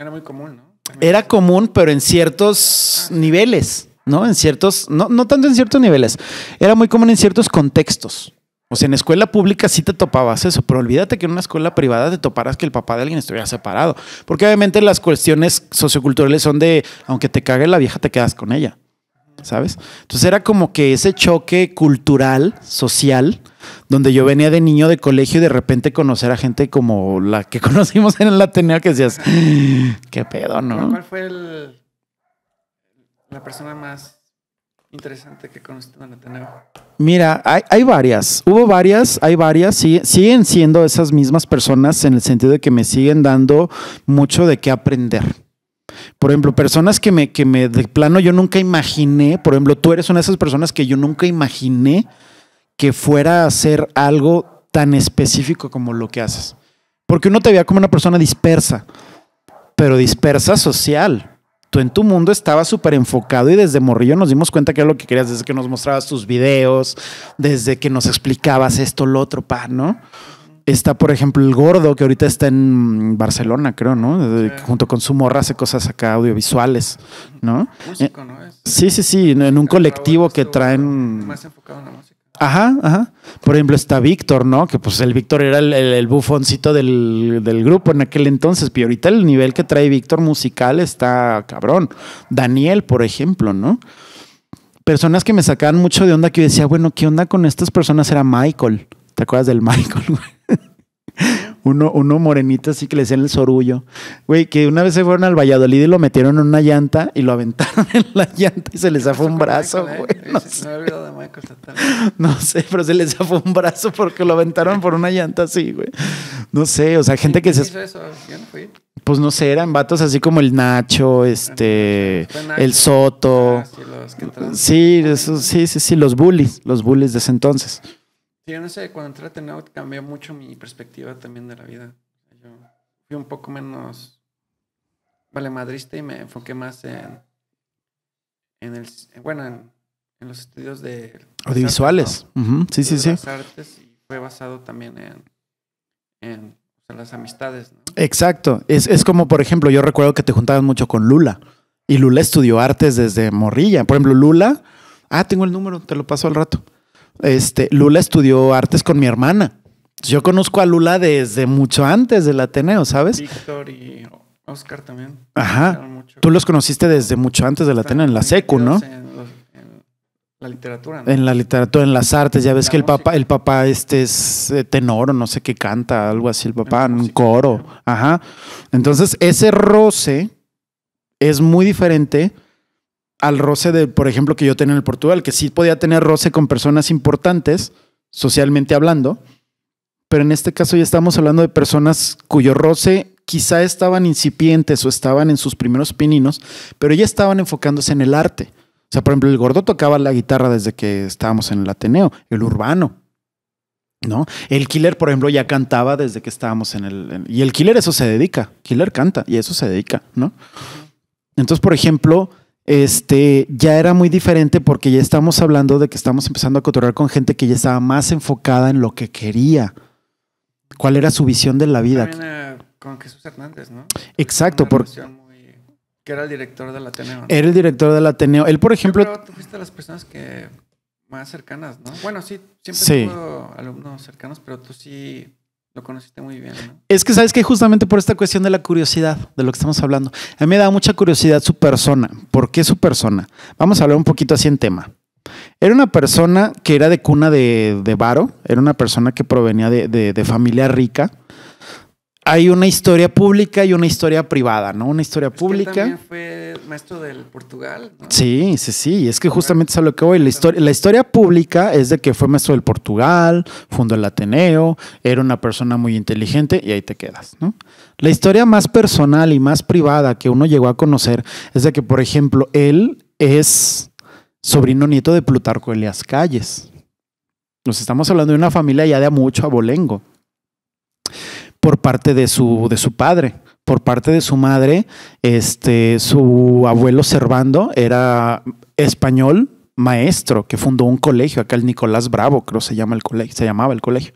era muy común, ¿no? era común, pero en ciertos niveles, ¿no? En ciertos, no, tanto en ciertos niveles, era muy común en ciertos contextos. O sea, en escuela pública sí te topabas eso, pero olvídate que en una escuela privada te toparas que el papá de alguien estuviera separado. Porque obviamente las cuestiones socioculturales son de, aunque te cague la vieja, te quedas con ella. ¿sabes? Entonces era como que ese choque cultural, social, donde yo venía de niño de colegio y de repente conocer a gente como la que conocimos en el Ateneo que decías, qué pedo, ¿no? ¿Cuál fue la persona más interesante que conociste en el Ateneo? Mira, hay, varias, hubo varias, hay varias, siguen siendo esas mismas personas en el sentido de que me siguen dando mucho de qué aprender. Por ejemplo, personas que me, que me de plano yo nunca imaginé, por ejemplo, tú eres una de esas personas que yo nunca imaginé que fuera a hacer algo tan específico como lo que haces. Porque uno te veía como una persona dispersa, pero dispersa social. Tú en tu mundo estabas súper enfocado y desde morrillo nos dimos cuenta que era lo que querías, desde que nos mostrabas tus videos, desde que nos explicabas esto, lo otro, pa, ¿no? Está, por ejemplo, el gordo, que ahorita está en Barcelona, creo, ¿no? Junto con su morra hace cosas acá audiovisuales, ¿no? Eh, sí, sí, sí, en un colectivo este que traen... Más enfocado en la música. Ajá, ajá. Por ejemplo, está Víctor, ¿no? Que pues el Víctor era el, bufoncito del, del, grupo en aquel entonces, pero ahorita el nivel que trae Víctor musical está cabrón. Daniel, por ejemplo, ¿no? Personas que me sacaban mucho de onda que yo decía, bueno, ¿qué onda con estas personas? Era Michael. ¿Te acuerdas del Michael, güey? uno, uno morenito así que le decían el sorullo. Güey, que una vez se fueron al Valladolid y lo metieron en una llanta y lo aventaron en la llanta y se les zafó un brazo, güey. No, sé. no sé, pero se les zafó un brazo porque lo aventaron por una llanta así, güey. No sé, o sea, gente que se... Hizo eso? Pues no sé, eran vatos así como el Nacho, ah, este, el Soto. Ah, sí, sí, sí, sí, los bullies, los bullies de ese entonces. Sí, no sé, cuando entré a Tenaut cambió mucho mi perspectiva también de la vida. yo fui un poco menos vale y me enfoqué más en, en el, bueno, en, los estudios de... Audiovisuales. Sí, sí, sí. Las artes y fue basado también en, las amistades. Exacto. Es, es como, por ejemplo, yo recuerdo que te juntabas mucho con Lula. Y Lula estudió artes desde Morrilla. Por ejemplo, Lula... Ah, tengo el número, te lo paso al rato este, Lula estudió artes con mi hermana. Yo conozco a Lula desde mucho antes del Ateneo, ¿sabes? Víctor y Oscar también. Ajá. Tú los conociste desde mucho antes del Ateneo, en la secu, ¿no? En, la literatura. En la literatura, en las artes. Ya ves que el papá, el papá este es eh, tenor o no sé qué canta, algo así, el papá en un coro. Ajá. Entonces, ese roce es muy diferente al roce de, por ejemplo, que yo tenía en el Portugal, que sí podía tener roce con personas importantes, socialmente hablando, pero en este caso ya estamos hablando de personas cuyo roce quizá estaban incipientes o estaban en sus primeros pininos, pero ya estaban enfocándose en el arte. O sea, por ejemplo, el gordo tocaba la guitarra desde que estábamos en el Ateneo, el urbano, ¿no? El Killer, por ejemplo, ya cantaba desde que estábamos en el... y el Killer eso se dedica, Killer canta y eso se dedica, ¿no? Entonces, por ejemplo, este, ya era muy diferente porque ya estamos hablando de que estamos empezando a cotorrear con gente que ya estaba más enfocada en lo que quería. ¿Cuál era su visión de la vida? También, eh, con Jesús Hernández, ¿no? Exacto, porque... Que era el director del Ateneo. Era el director del Ateneo. Él, por ejemplo... tú fuiste a las personas que más cercanas, ¿no? Bueno, sí, siempre sí. alumnos cercanos, pero tú sí lo conociste muy bien, Es que, ¿sabes que Justamente por esta cuestión de la curiosidad, de lo que estamos hablando. A mí me da mucha curiosidad su persona. ¿Por qué su persona? Vamos a hablar un poquito así en tema. Era una persona que era de cuna de, de varo, era una persona que provenía de, de familia rica, hay una historia pública y una historia privada, ¿no? Una historia pública. fue maestro del Portugal. Sí, sí, sí. Es que justamente es a lo que voy. La historia, la historia pública es de que fue maestro del Portugal, fundó el Ateneo, era una persona muy inteligente y ahí te quedas, ¿no? La historia más personal y más privada que uno llegó a conocer es de que, por ejemplo, él es sobrino nieto de Plutarco Elias Calles. Nos estamos hablando de una familia ya de mucho abolengo por parte de su, de su padre por parte de su madre, este, su abuelo Servando era español, maestro, que fundó un colegio, acá el Nicolás Bravo, creo se llama el colegio, se llamaba el colegio.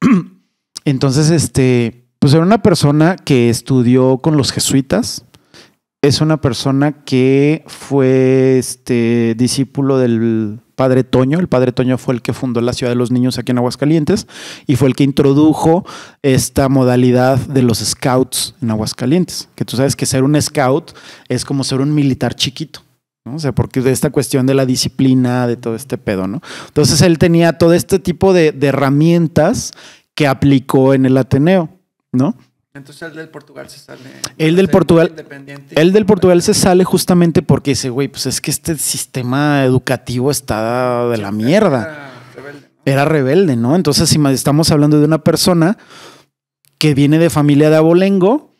Entonces, este, pues era una persona que estudió con los jesuitas, es una persona que fue este, discípulo del padre Toño. El padre Toño fue el que fundó la Ciudad de los Niños aquí en Aguascalientes y fue el que introdujo esta modalidad de los scouts en Aguascalientes. Que tú sabes que ser un scout es como ser un militar chiquito. ¿no? O sea, porque de esta cuestión de la disciplina, de todo este pedo, ¿no? Entonces él tenía todo este tipo de herramientas que aplicó en el Ateneo, ¿no? Entonces el del Portugal se sale. El del Portugal. el del Portugal se sale justamente porque dice, güey, pues es que este sistema educativo está de la mierda. Era rebelde. ¿no? Era rebelde, ¿no? Entonces, si estamos hablando de una persona que viene de familia de abolengo,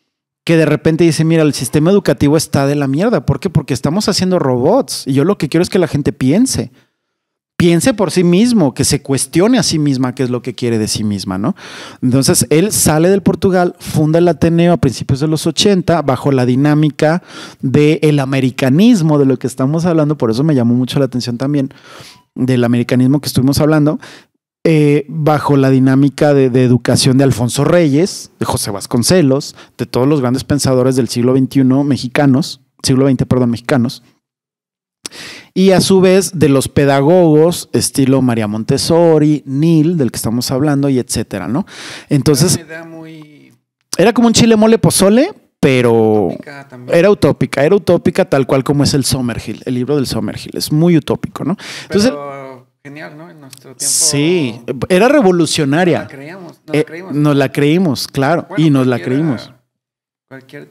que de repente dice, mira, el sistema educativo está de la mierda. ¿Por qué? Porque estamos haciendo robots. Y yo lo que quiero es que la gente piense piense por sí mismo, que se cuestione a sí misma qué es lo que quiere de sí misma, ¿no? Entonces, él sale del Portugal, funda el Ateneo a principios de los 80 bajo la dinámica del americanismo de lo que estamos hablando, por eso me llamó mucho la atención también del americanismo que estuvimos hablando, eh, bajo la dinámica de, de, educación de Alfonso Reyes, de José Vasconcelos, de todos los grandes pensadores del siglo XXI mexicanos, siglo XX, perdón, mexicanos y a su vez de los pedagogos, estilo María Montessori, Neil, del que estamos hablando, y etcétera, ¿no? Entonces. Era, como un chile mole pozole, pero era utópica, era utópica tal cual como es el Summerhill, el libro del Summerhill, es muy utópico, ¿no? Entonces, pero genial, ¿no? En nuestro tiempo. Sí, era revolucionaria. Nos la creíamos, nos, la, eh, creímos. nos la creímos, claro, y nos la creímos. Cualquier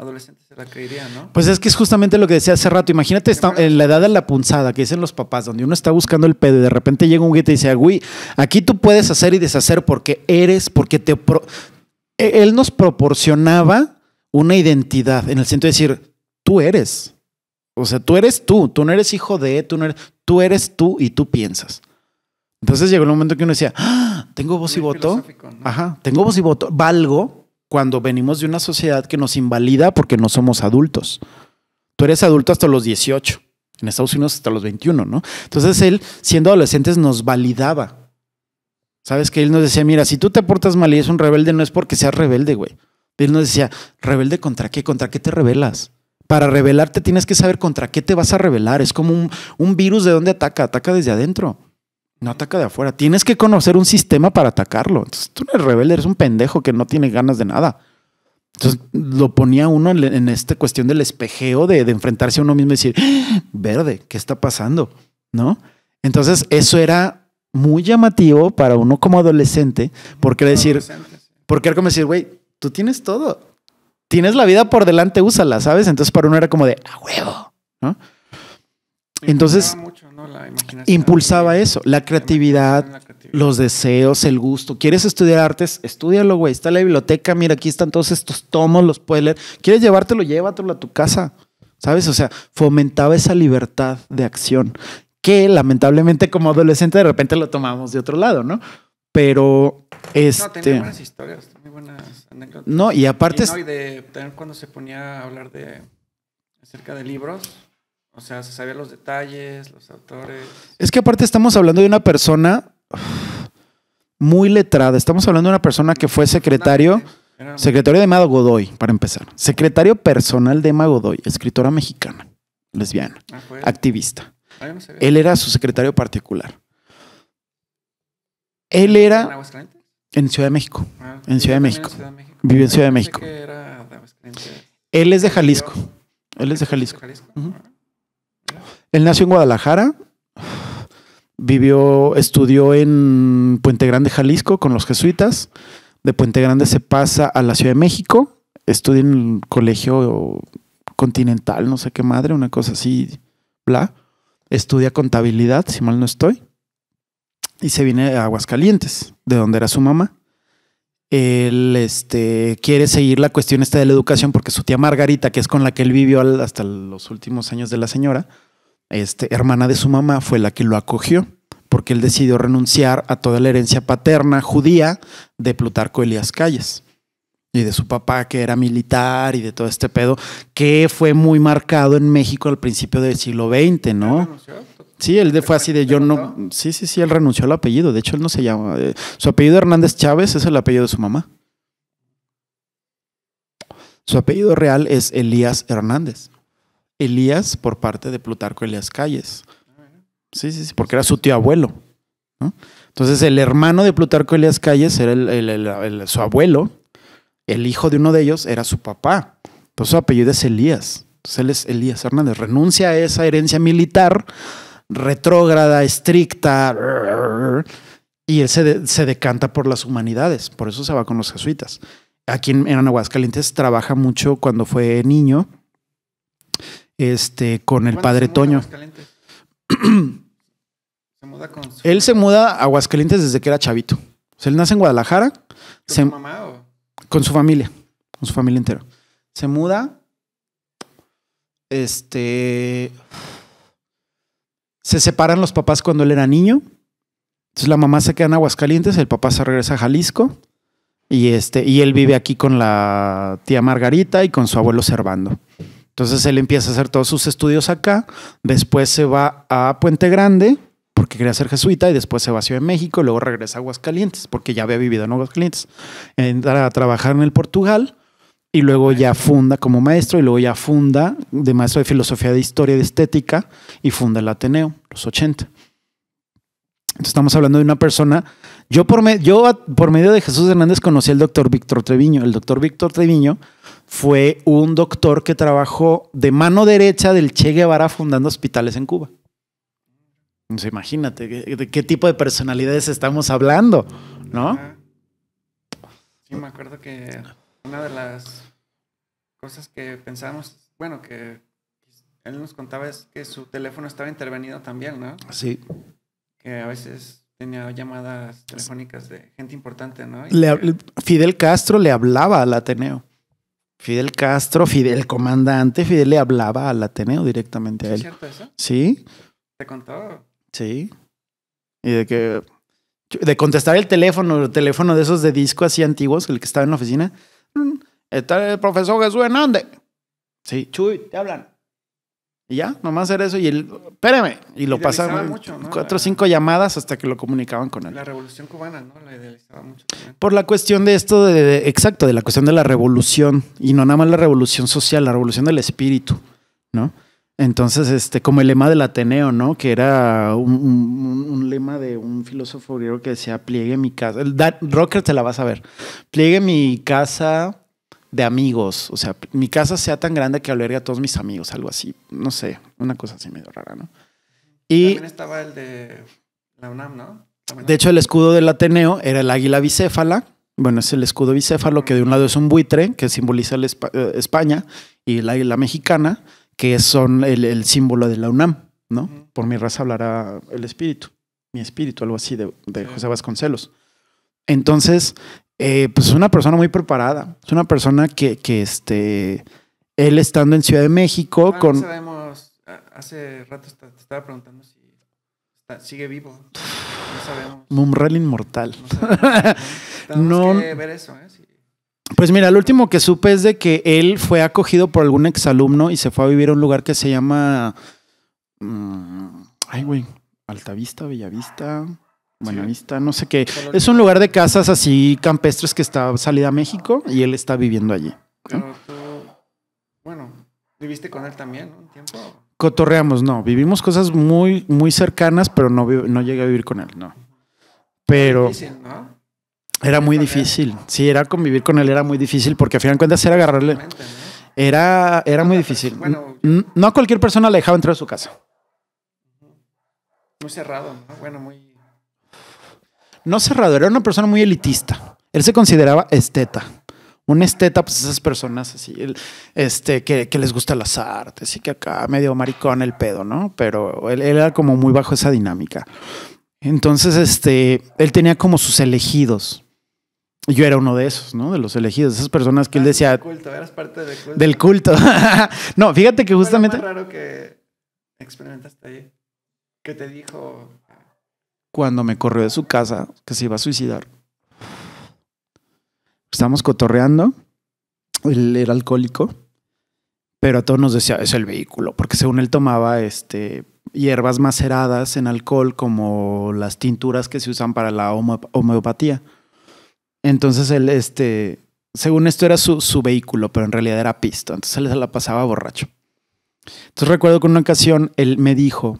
adolescente se ¿no? Pues es que es justamente lo que decía hace rato. Imagínate en la edad de la punzada que dicen los papás, donde uno está buscando el pedo y de repente llega un güey y dice, güey, aquí tú puedes hacer y deshacer porque eres, porque te... E-, él nos proporcionaba una identidad en el sentido de decir, tú eres. O sea, tú eres tú, tú no eres hijo de, tú no eres, tú eres tú y tú piensas. Entonces llegó el momento que uno decía, ¡Ah, tengo voz y voto. Ajá, tengo voz y voto, valgo, cuando venimos de una sociedad que nos invalida porque no somos adultos. Tú eres adulto hasta los 18, en Estados Unidos hasta los 21, ¿no? Entonces él, siendo adolescentes, nos validaba. ¿Sabes? Que él nos decía, mira, si tú te portas mal y eres un rebelde, no es porque seas rebelde, güey. Él nos decía, rebelde contra qué, contra qué te rebelas. Para rebelarte tienes que saber contra qué te vas a rebelar. Es como un, un virus de dónde ataca, ataca desde adentro. No ataca de afuera. Tienes que conocer un sistema para atacarlo. Entonces tú eres rebelde, eres un pendejo que no tiene ganas de nada. Entonces lo ponía uno en, esta cuestión del espejeo de, enfrentarse a uno mismo y decir, ah, verde, ¿qué está pasando? ¿No? Entonces eso era muy llamativo para uno como adolescente, porque era decir, porque era como decir, güey, tú tienes todo. Tienes la vida por delante, úsala, ¿sabes? Entonces para uno era como de, a huevo, ¿no? Entonces, Impulsaba eso, la creatividad, los deseos, el gusto. ¿Quieres estudiar artes? Estúdialo, güey. Está la biblioteca, mira, aquí están todos estos tomos, los puedes leer. ¿Quieres llevártelo? Llévatelo a tu casa. ¿Sabes? O sea, fomentaba esa libertad de acción que lamentablemente como adolescente de repente lo tomamos de otro lado, ¿no? Pero este... No, buenas historias, buenas anécdotas. No, y aparte... cuando se ponía a hablar de acerca de libros, o sea, se sabía los detalles, los autores. Es que aparte estamos hablando de una persona muy letrada. Estamos hablando de una persona que fue secretario. Secretario de Emma Godoy, para empezar. Secretario personal de Emma Godoy, escritora mexicana, lesbiana, ah, pues. activista. Ah, Él era su secretario particular. Él era. ¿En, Ciudad de México. en, Ciudad de México. Vive ah, en Ciudad de México. Él es de Jalisco. Él es de Jalisco. Él nació en Guadalajara, vivió, estudió en Puente Grande, Jalisco, con los jesuitas. De Puente Grande se pasa a la Ciudad de México, estudia en el colegio continental, no sé qué madre, una cosa así, bla. Estudia contabilidad, si mal no estoy. Y se viene a Aguascalientes, de donde era su mamá. Él este, quiere seguir la cuestión esta de la educación porque su tía Margarita, que es con la que él vivió hasta los últimos años de la señora, este, hermana de su mamá, fue la que lo acogió, porque él decidió renunciar a toda la herencia paterna judía de Plutarco Elías Calles y de su papá que era militar y de todo este pedo, que fue muy marcado en México al principio del siglo XX, ¿no? Sí, él fue así de yo no. Sí, sí, sí, él renunció al apellido. De hecho, él no se llama. Eh, su apellido Hernández Chávez es el apellido de su mamá. Su apellido real es Elías Hernández. Elías por parte de Plutarco Elías Calles. Sí, sí, sí, porque era su tío abuelo. Entonces, el hermano de Plutarco Elías Calles era su abuelo, el hijo de uno de ellos era su papá. Entonces, su apellido es Elías. Entonces, él es Elías Hernández. Renuncia a esa herencia militar retrógrada, estricta, y él se, decanta por las humanidades. Por eso se va con los jesuitas. Aquí en, en Aguascalientes trabaja mucho cuando fue niño este, con el padre Toño. se muda Él se muda a Aguascalientes desde que era chavito. O él nace en Guadalajara. ¿Con su mamá Con su familia, con su familia entera. Se muda. Este. Se separan los papás cuando él era niño. Entonces la mamá se queda en Aguascalientes, el papá se regresa a Jalisco. Y, este, y él vive aquí con la tía Margarita y con su abuelo Servando. Entonces él empieza a hacer todos sus estudios acá, después se va a Puente Grande, porque quería ser jesuita y después se va a Ciudad de México, luego regresa a Aguascalientes, porque ya había vivido en Aguascalientes. Entra a trabajar en el Portugal y luego ya funda como maestro y luego ya funda de maestro de filosofía de historia y de estética y funda el Ateneo, los 80. Entonces estamos hablando de una persona, yo por, yo por medio de Jesús Hernández conocí al doctor Víctor Treviño. El doctor Víctor Treviño fue un doctor que trabajó de mano derecha del Che Guevara fundando hospitales en Cuba. Entonces, imagínate de qué tipo de personalidades estamos hablando, ¿no? Sí, me acuerdo que una de las cosas que pensamos, bueno, que él nos contaba es que su teléfono estaba intervenido también, ¿no? Sí. Que a veces tenía llamadas telefónicas de gente importante, ¿no? Fidel Castro le hablaba al Ateneo. Fidel Castro, Fidel comandante, Fidel le hablaba al Ateneo directamente a él. ¿Es cierto eso? Sí. ¿Te contaba? Sí. Y de que de contestar el teléfono, el teléfono de esos de disco así antiguos, el que estaba en la oficina. Mm, Está el profesor Jesús Hernández. Sí, Chuy, te hablan. Y ya, nomás era eso. Y él, espérame. Y lo pasaron cuatro o cinco llamadas hasta que lo comunicaban con él. La revolución cubana, ¿no? La idealizaba mucho. Por la cuestión de esto, de, exacto, de la cuestión de la revolución. Y no nada más la revolución social, la revolución del espíritu, ¿no? Entonces, este, como el lema del Ateneo, ¿no? Que era un, lema de un filósofo griego que decía, pliegue mi casa. El, rocker te la vas a ver. Pliegue mi casa de amigos. O sea, mi casa sea tan grande que albergue a todos mis amigos, algo así. No sé, una cosa así medio rara, ¿no? Y También estaba el de la UNAM, ¿no? de hecho, el escudo del Ateneo era el águila bicéfala. Bueno, es el escudo bicéfalo que de un lado es un buitre que simboliza el eh, España y el águila mexicana, que son el, símbolo de la UNAM, ¿no? Por mi raza hablará el espíritu, mi espíritu, algo así de, de José Vasconcelos. Entonces, eh, pues es una persona muy preparada. Es una persona que, que este, él estando en Ciudad de México con. No Sabemos, hace rato te estaba preguntando si sigue vivo. No sabemos. Mumrel inmortal. No, Que ver eso, ¿eh? Pues mira, lo último que supe es de que él fue acogido por algún exalumno y se fue a vivir a un lugar que se llama... Mm, ay, güey. Altavista, Bellavista está, no sé qué. Es un lugar de casas así campestres que está salida a México y él está viviendo allí. bueno, viviste con él también un tiempo. Cotorreamos, no. Vivimos cosas muy, muy cercanas, pero no, no llegué a vivir con él, no. Pero. Era muy difícil. Sí, era convivir con él, era muy difícil, porque a fin de cuentas era agarrarle. Era, era muy difícil. no a cualquier persona le dejaba entrar a su casa. Muy cerrado, ¿no? Bueno, muy no cerrado, era una persona muy elitista. Él se consideraba esteta. Un esteta, pues esas personas así, este, que, les gustan las artes y que acá medio maricón el pedo, ¿no? Pero él, era como muy bajo esa dinámica. Entonces, este, él tenía como sus elegidos. Yo era uno de esos, ¿no? De los elegidos, esas personas que él decía. Del culto, eras parte del culto. Del culto. no, fíjate que justamente. Fue raro que experimentaste ahí? Que te dijo, cuando me corrió de su casa, que se iba a suicidar. Estábamos cotorreando, él era alcohólico, pero a todos nos decía, es el vehículo, porque según él tomaba este, hierbas maceradas en alcohol, como las tinturas que se usan para la homeopatía. Entonces él, este, según esto era su, su vehículo, pero en realidad era pisto, entonces él se la pasaba borracho. Entonces recuerdo que en una ocasión él me dijo,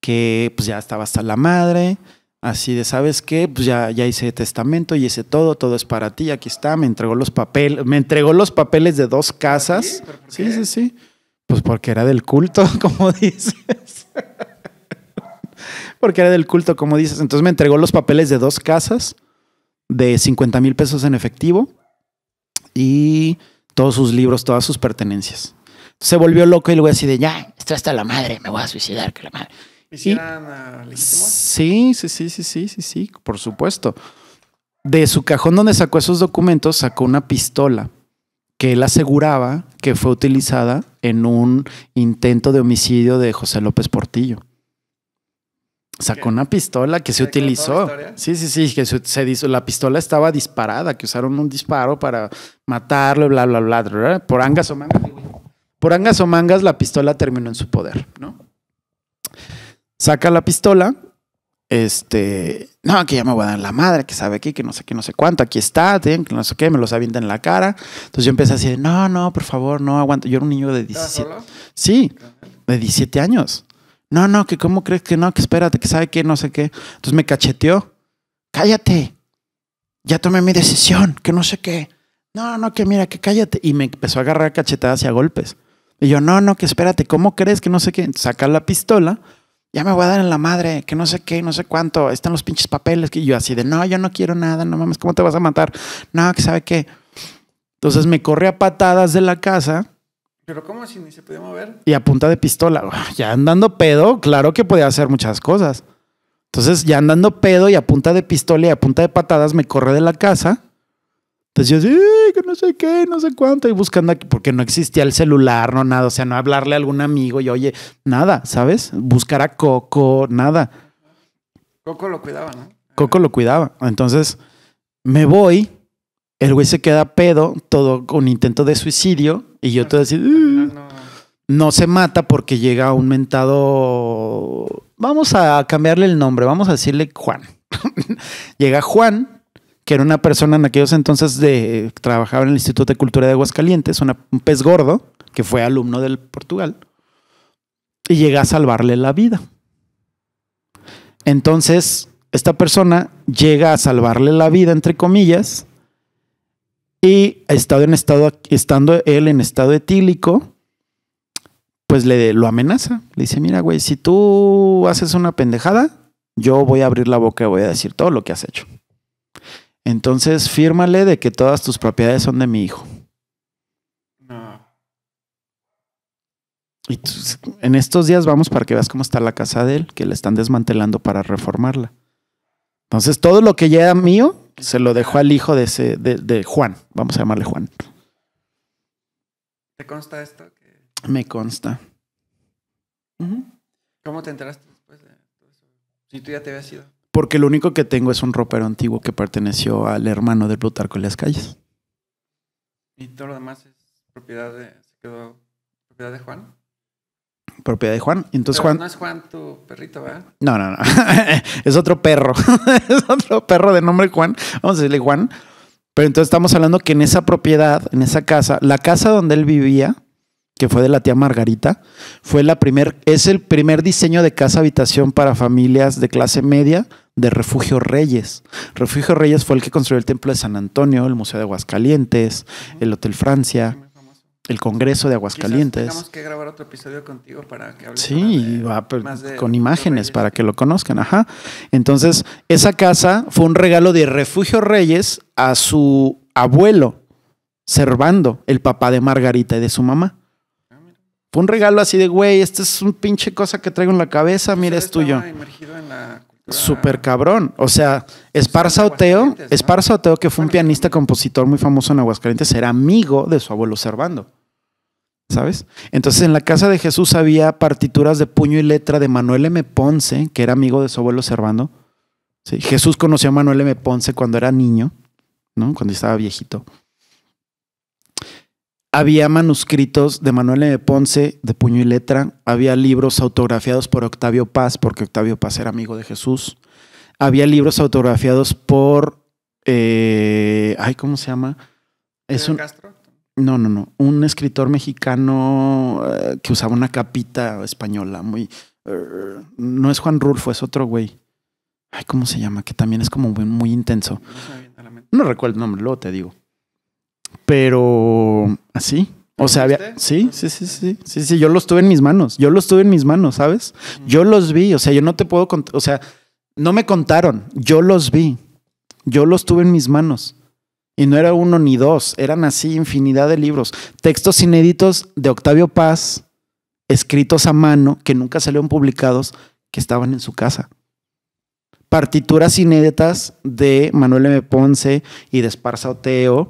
que pues ya estaba hasta la madre, así de, ¿sabes qué? Pues ya, ya hice testamento y hice todo, todo es para ti, aquí está, me entregó los papeles, me entregó los papeles de dos casas. Sí, sí, sí, Pues porque era del culto, como dices. porque era del culto, como dices. Entonces me entregó los papeles de dos casas, de 50 mil pesos en efectivo y todos sus libros, todas sus pertenencias. Se volvió loco y luego así de, ya, está hasta la madre, me voy a suicidar, que la madre. Sí, sí, sí, sí, sí, sí, sí, por supuesto. De su cajón donde sacó esos documentos, sacó una pistola que él aseguraba que fue utilizada en un intento de homicidio de José López Portillo. Sacó una pistola que se, utilizó. Sí, sí, sí, que se, La pistola estaba disparada, que usaron un disparo para matarlo, bla, bla, bla. bla, bla. Por angas o mangas. Por angas o mangas, la pistola terminó en su poder, ¿no? Saca la pistola. Este, no, que ya me voy a dar la madre, que sabe aquí, que no sé qué, no sé cuánto, aquí está, que no sé qué, me los avienta en la cara. Entonces yo empecé así de, no, no, por favor, no aguanto. Yo era un niño de 17. Sí, de 17 años. No, no, que cómo crees que no, que espérate, que sabe qué, no sé qué. Entonces me cacheteó. Cállate. Ya tomé mi decisión, que no sé qué. No, no, que mira, que cállate. Y me empezó a agarrar cachetadas y a golpes. Y yo, no, no, que espérate, ¿cómo crees que no sé qué? Saca la pistola ya me voy a dar en la madre, que no sé qué, no sé cuánto, están los pinches papeles, que yo así de, no, yo no quiero nada, no mames, ¿cómo te vas a matar? No, que sabe qué. Entonces me corre a patadas de la casa. Pero ¿cómo si ni se podía mover? Y a punta de pistola, ya andando pedo, claro que podía hacer muchas cosas. Entonces ya andando pedo y a punta de pistola y a punta de patadas me corre de la casa entonces pues yo que no sé qué, no sé cuánto, y buscando aquí, porque no existía el celular, no nada, o sea, no hablarle a algún amigo y oye, nada, ¿sabes? Buscar a Coco, nada. Coco lo cuidaba, ¿no? Coco lo cuidaba. Entonces me voy, el güey se queda pedo, todo con intento de suicidio, y yo te así, no se mata porque llega un mentado, vamos a cambiarle el nombre, vamos a decirle Juan. llega Juan que era una persona en aquellos entonces de, trabajaba en el Instituto de Cultura de Aguascalientes, un pez gordo, que fue alumno del Portugal, y llega a salvarle la vida. Entonces, esta persona llega a salvarle la vida, entre comillas, y estado en estado, estando él en estado etílico, pues le, lo amenaza. Le dice, mira, güey, si tú haces una pendejada, yo voy a abrir la boca y voy a decir todo lo que has hecho. Entonces, fírmale de que todas tus propiedades son de mi hijo. No. Y en estos días vamos para que veas cómo está la casa de él, que le están desmantelando para reformarla. Entonces, todo lo que ya era mío, se lo dejó al hijo de, ese, de, Juan. Vamos a llamarle Juan. ¿Te consta esto? Me consta. ¿Cómo te enteraste después de todo eso? Si tú ya te habías ido. Porque lo único que tengo es un ropero antiguo que perteneció al hermano de Plutarco en las calles. ¿Y todo lo demás es propiedad de, se quedó, propiedad de Juan? Propiedad de Juan. Entonces, Juan. No es Juan tu perrito, ¿verdad? No, no, no. es otro perro. es otro perro de nombre Juan. Vamos a decirle Juan. Pero entonces estamos hablando que en esa propiedad, en esa casa, la casa donde él vivía, que fue de la tía Margarita, fue la primer, es el primer diseño de casa habitación para familias de clase media de Refugio Reyes. Refugio Reyes fue el que construyó el Templo de San Antonio, el Museo de Aguascalientes, el Hotel Francia el Congreso de Aguascalientes. tenemos que grabar otro episodio contigo para que hable sí, con imágenes para que lo conozcan, ajá. Entonces, esa casa fue un regalo de Refugio Reyes a su abuelo Servando, el papá de Margarita y de su mamá. Fue un regalo así de, güey, esta es un pinche cosa que traigo en la cabeza, mira, es tuyo. Súper cabrón. O sea, Esparza Oteo, que fue un pianista, compositor muy famoso en Aguascalientes, era amigo de su abuelo Servando. ¿Sabes? Entonces en la casa de Jesús había partituras de puño y letra de Manuel M. Ponce, que era amigo de su abuelo Servando. Jesús conoció a Manuel M. Ponce cuando era niño, ¿no? Cuando estaba viejito había manuscritos de Manuel de Ponce de puño y letra, había libros autografiados por Octavio Paz, porque Octavio Paz era amigo de Jesús, había libros autografiados por, eh, ay, ¿cómo se llama? Es un, Castro? No, no, no, un escritor mexicano eh, que usaba una capita española, muy, eh, no es Juan Rulfo, es otro güey. Ay, ¿cómo se llama? Que también es como muy, muy intenso. No, no recuerdo el nombre, luego te digo. Pero así. O sea, sí, ah. sí, sí, sí, sí, sí, yo los tuve en mis manos, yo los tuve en mis manos, ¿sabes? Yo los vi, o sea, yo no te puedo contar, o sea, no me contaron, yo los vi, yo los tuve en mis manos. Y no era uno ni dos, eran así infinidad de libros, textos inéditos de Octavio Paz, escritos a mano, que nunca salieron publicados, que estaban en su casa. Partituras inéditas de Manuel M. Ponce y de Esparza Oteo,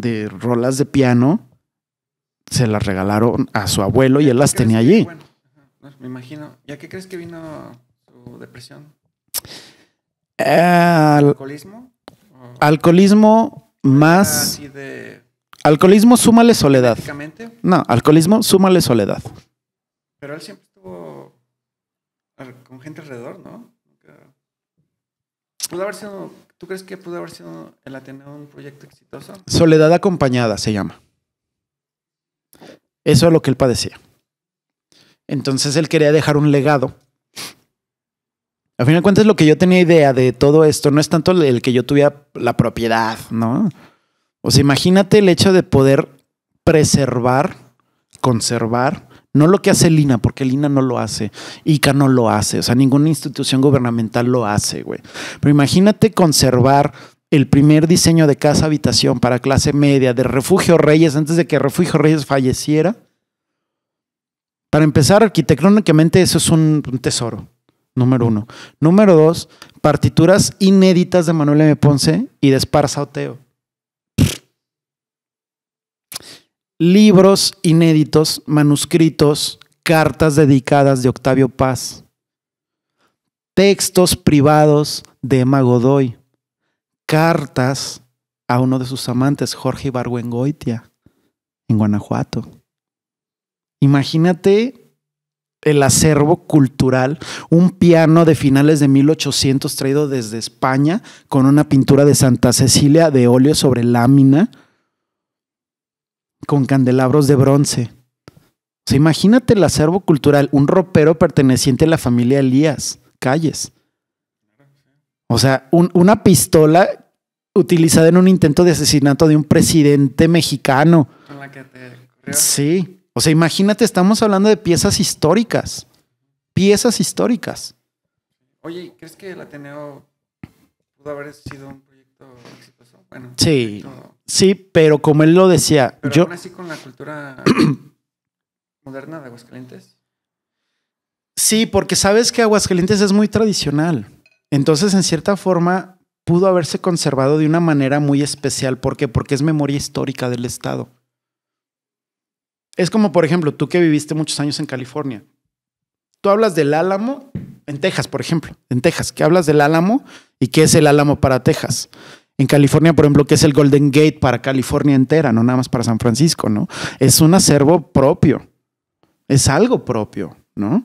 de rolas de piano se las regalaron a su abuelo y él las tenía allí. me imagino. ¿Y a qué crees que vino su depresión? Eh, ¿Alcoholismo? Alcoholismo más... Alcoholismo súmale soledad. No, alcoholismo súmale soledad. Pero él siempre estuvo con gente alrededor, ¿no? Pudo haber sido ¿Tú crees que pudo haber sido el Ateneo un proyecto exitoso? Soledad acompañada se llama. Eso es lo que él padecía. Entonces él quería dejar un legado. A final de cuentas, lo que yo tenía idea de todo esto no es tanto el que yo tuviera la propiedad, ¿no? O sea, imagínate el hecho de poder preservar, conservar no lo que hace Lina, porque Lina no lo hace, ICA no lo hace, o sea, ninguna institución gubernamental lo hace, güey. Pero imagínate conservar el primer diseño de casa habitación para clase media de Refugio Reyes antes de que Refugio Reyes falleciera. Para empezar, arquitectónicamente eso es un, tesoro, número uno. Número dos, partituras inéditas de Manuel M. Ponce y de Esparza Oteo. libros inéditos, manuscritos, cartas dedicadas de Octavio Paz, textos privados de Emma Godoy, cartas a uno de sus amantes, Jorge Ibargüengoitia, en Guanajuato. Imagínate el acervo cultural, un piano de finales de 1800 traído desde España con una pintura de Santa Cecilia de óleo sobre lámina con candelabros de bronce. O sea, imagínate el acervo cultural, un ropero perteneciente a la familia Elías Calles. O sea, una pistola utilizada en un intento de asesinato de un presidente mexicano. Sí. O sea, imagínate, estamos hablando de piezas históricas. Piezas históricas. Oye, ¿crees que el Ateneo pudo haber sido un proyecto exitoso? sí, sí, pero como él lo decía, yo... así con la cultura moderna de Aguascalientes. Sí, porque sabes que Aguascalientes es muy tradicional. Entonces, en cierta forma, pudo haberse conservado de una manera muy especial. ¿Por qué? Porque es memoria histórica del Estado. Es como, por ejemplo, tú que viviste muchos años en California. Tú hablas del álamo en Texas, por ejemplo, en Texas, que hablas del álamo y qué es el álamo para Texas en California, por ejemplo, que es el Golden Gate para California entera, no nada más para San Francisco, ¿no? Es un acervo propio, es algo propio, ¿no?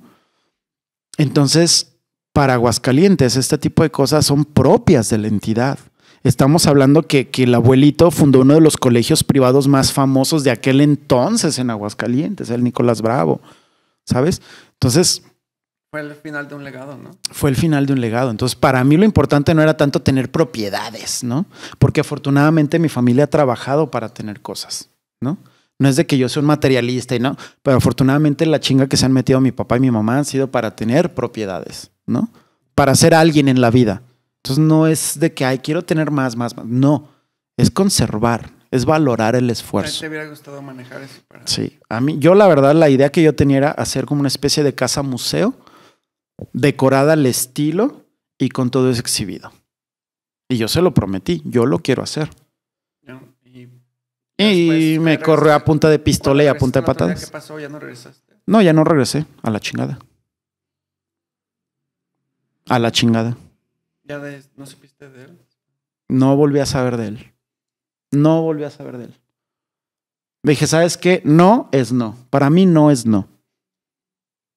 Entonces, para Aguascalientes, este tipo de cosas son propias de la entidad. Estamos hablando que, que el abuelito fundó uno de los colegios privados más famosos de aquel entonces en Aguascalientes, el Nicolás Bravo, ¿sabes? Entonces, fue el final de un legado, ¿no? Fue el final de un legado. Entonces, para mí lo importante no era tanto tener propiedades, ¿no? Porque afortunadamente mi familia ha trabajado para tener cosas, ¿no? No es de que yo sea un materialista y no, pero afortunadamente la chinga que se han metido mi papá y mi mamá han sido para tener propiedades, ¿no? Para ser alguien en la vida. Entonces no es de que, ay, quiero tener más, más, más. No, es conservar, es valorar el esfuerzo. ¿Te hubiera gustado manejar eso? Sí, a mí, yo la verdad, la idea que yo tenía era hacer como una especie de casa museo decorada al estilo y con todo es exhibido. Y yo se lo prometí, yo lo quiero hacer. y, me corrió a punta de pistola y a punta de patadas. ¿Qué pasó? ¿Ya no regresaste? No, ya no regresé, a la chingada. A la chingada. ¿Ya no supiste de él? No volví a saber de él. No volví a saber de él. Dije, ¿sabes qué? No es no. Para mí no es no.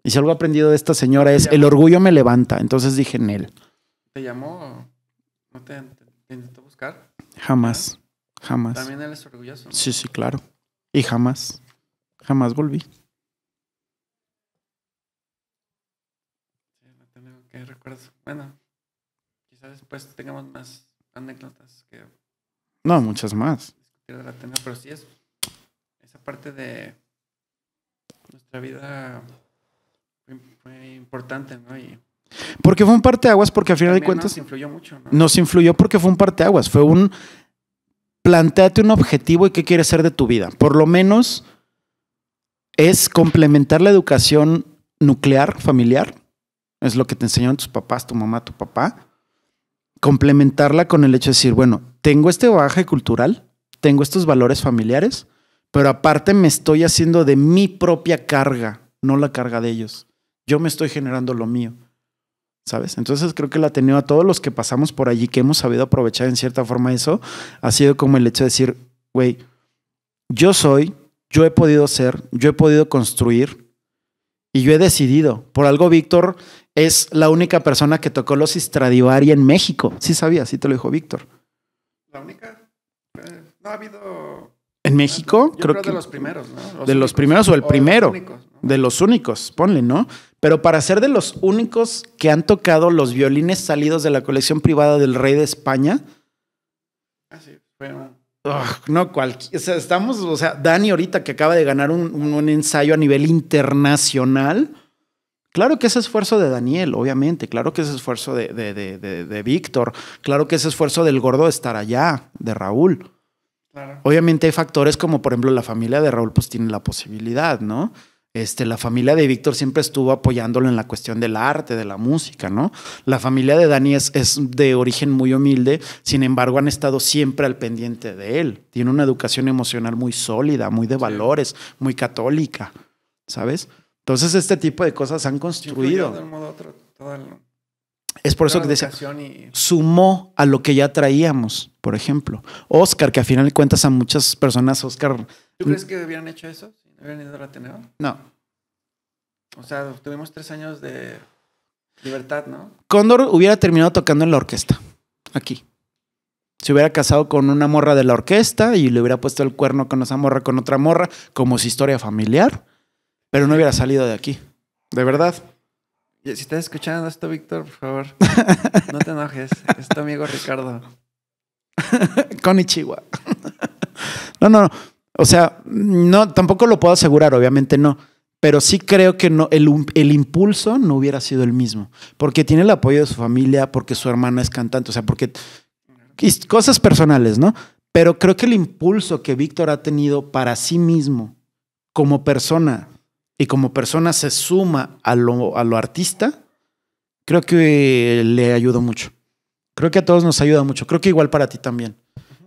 Y si algo he aprendido de esta señora es el orgullo me levanta. Entonces dije en él. ¿Te llamó? ¿No te, intentó buscar? Jamás, jamás. También él es orgulloso. Sí, sí, claro. Y jamás, jamás volví. tengo que recordar. Bueno, quizás después tengamos más anécdotas que. No, muchas más. pero sí es esa parte de nuestra vida fue importante, ¿no? porque fue un parteaguas, porque al final de cuentas. Nos influyó mucho, Nos influyó porque fue un parteaguas. Fue un. Plantéate un objetivo y qué quieres ser de tu vida. Por lo menos es complementar la educación nuclear, familiar. Es lo que te enseñaron tus papás, tu mamá, tu papá. Complementarla con el hecho de decir, bueno, tengo este bagaje cultural, tengo estos valores familiares, pero aparte me estoy haciendo de mi propia carga, no la carga de ellos. Yo me estoy generando lo mío. ¿Sabes? Entonces creo que la tenido a todos los que pasamos por allí, que hemos sabido aprovechar en cierta forma eso, ha sido como el hecho de decir, güey, yo soy, yo he podido ser, yo he podido construir y yo he decidido. Por algo Víctor es la única persona que tocó los Stradivari en México. Sí sabía, sí te lo dijo Víctor. ¿La única? Eh, no ha habido... ¿En México? creo, que de los primeros, ¿no? de los primeros o el primero. De los únicos, ponle, ¿no? pero para ser de los únicos que han tocado los violines salidos de la colección privada del rey de España. Ah, sí, bueno. no, cualquier. O sea, estamos, o sea, Dani ahorita que acaba de ganar un, ensayo a nivel internacional. Claro que es esfuerzo de Daniel, obviamente. Claro que es esfuerzo de, de, de, de Víctor. Claro que es esfuerzo del gordo de estar allá, de Raúl. Obviamente hay factores como, por ejemplo, la familia de Raúl, pues tiene la posibilidad, ¿no? Este, la familia de Víctor siempre estuvo apoyándolo en la cuestión del arte, de la música, ¿no? La familia de Dani es, de origen muy humilde, sin embargo han estado siempre al pendiente de él. Tiene una educación emocional muy sólida, muy de valores, muy católica, ¿sabes? Entonces este tipo de cosas han construido. De modo otro, es por eso que decía, sumó a lo que ya traíamos, por ejemplo. Oscar, que a final de cuentas a muchas personas Oscar... ¿Tú crees que habían hecho eso? ¿Habían ido No. O sea, tuvimos tres años de libertad, ¿no? Cóndor hubiera terminado tocando en la orquesta, aquí. Se hubiera casado con una morra de la orquesta y le hubiera puesto el cuerno con esa morra, con otra morra, como su historia familiar, pero no hubiera salido de aquí. De verdad. Si estás escuchando esto, Víctor, por favor, no te enojes. Es tu amigo Ricardo. Con Ichiwa. No, no, no. O sea, no, tampoco lo puedo asegurar, obviamente no. Pero sí creo que no, um, el, impulso no hubiera sido el mismo. Porque tiene el apoyo de su familia, porque su hermana es cantante, o sea, porque cosas personales, ¿no? Pero creo que el impulso que Víctor ha tenido para sí mismo como persona y como persona se suma a lo, a lo artista, creo que le ayudó mucho. Creo que a todos nos ayuda mucho. Creo que igual para ti también.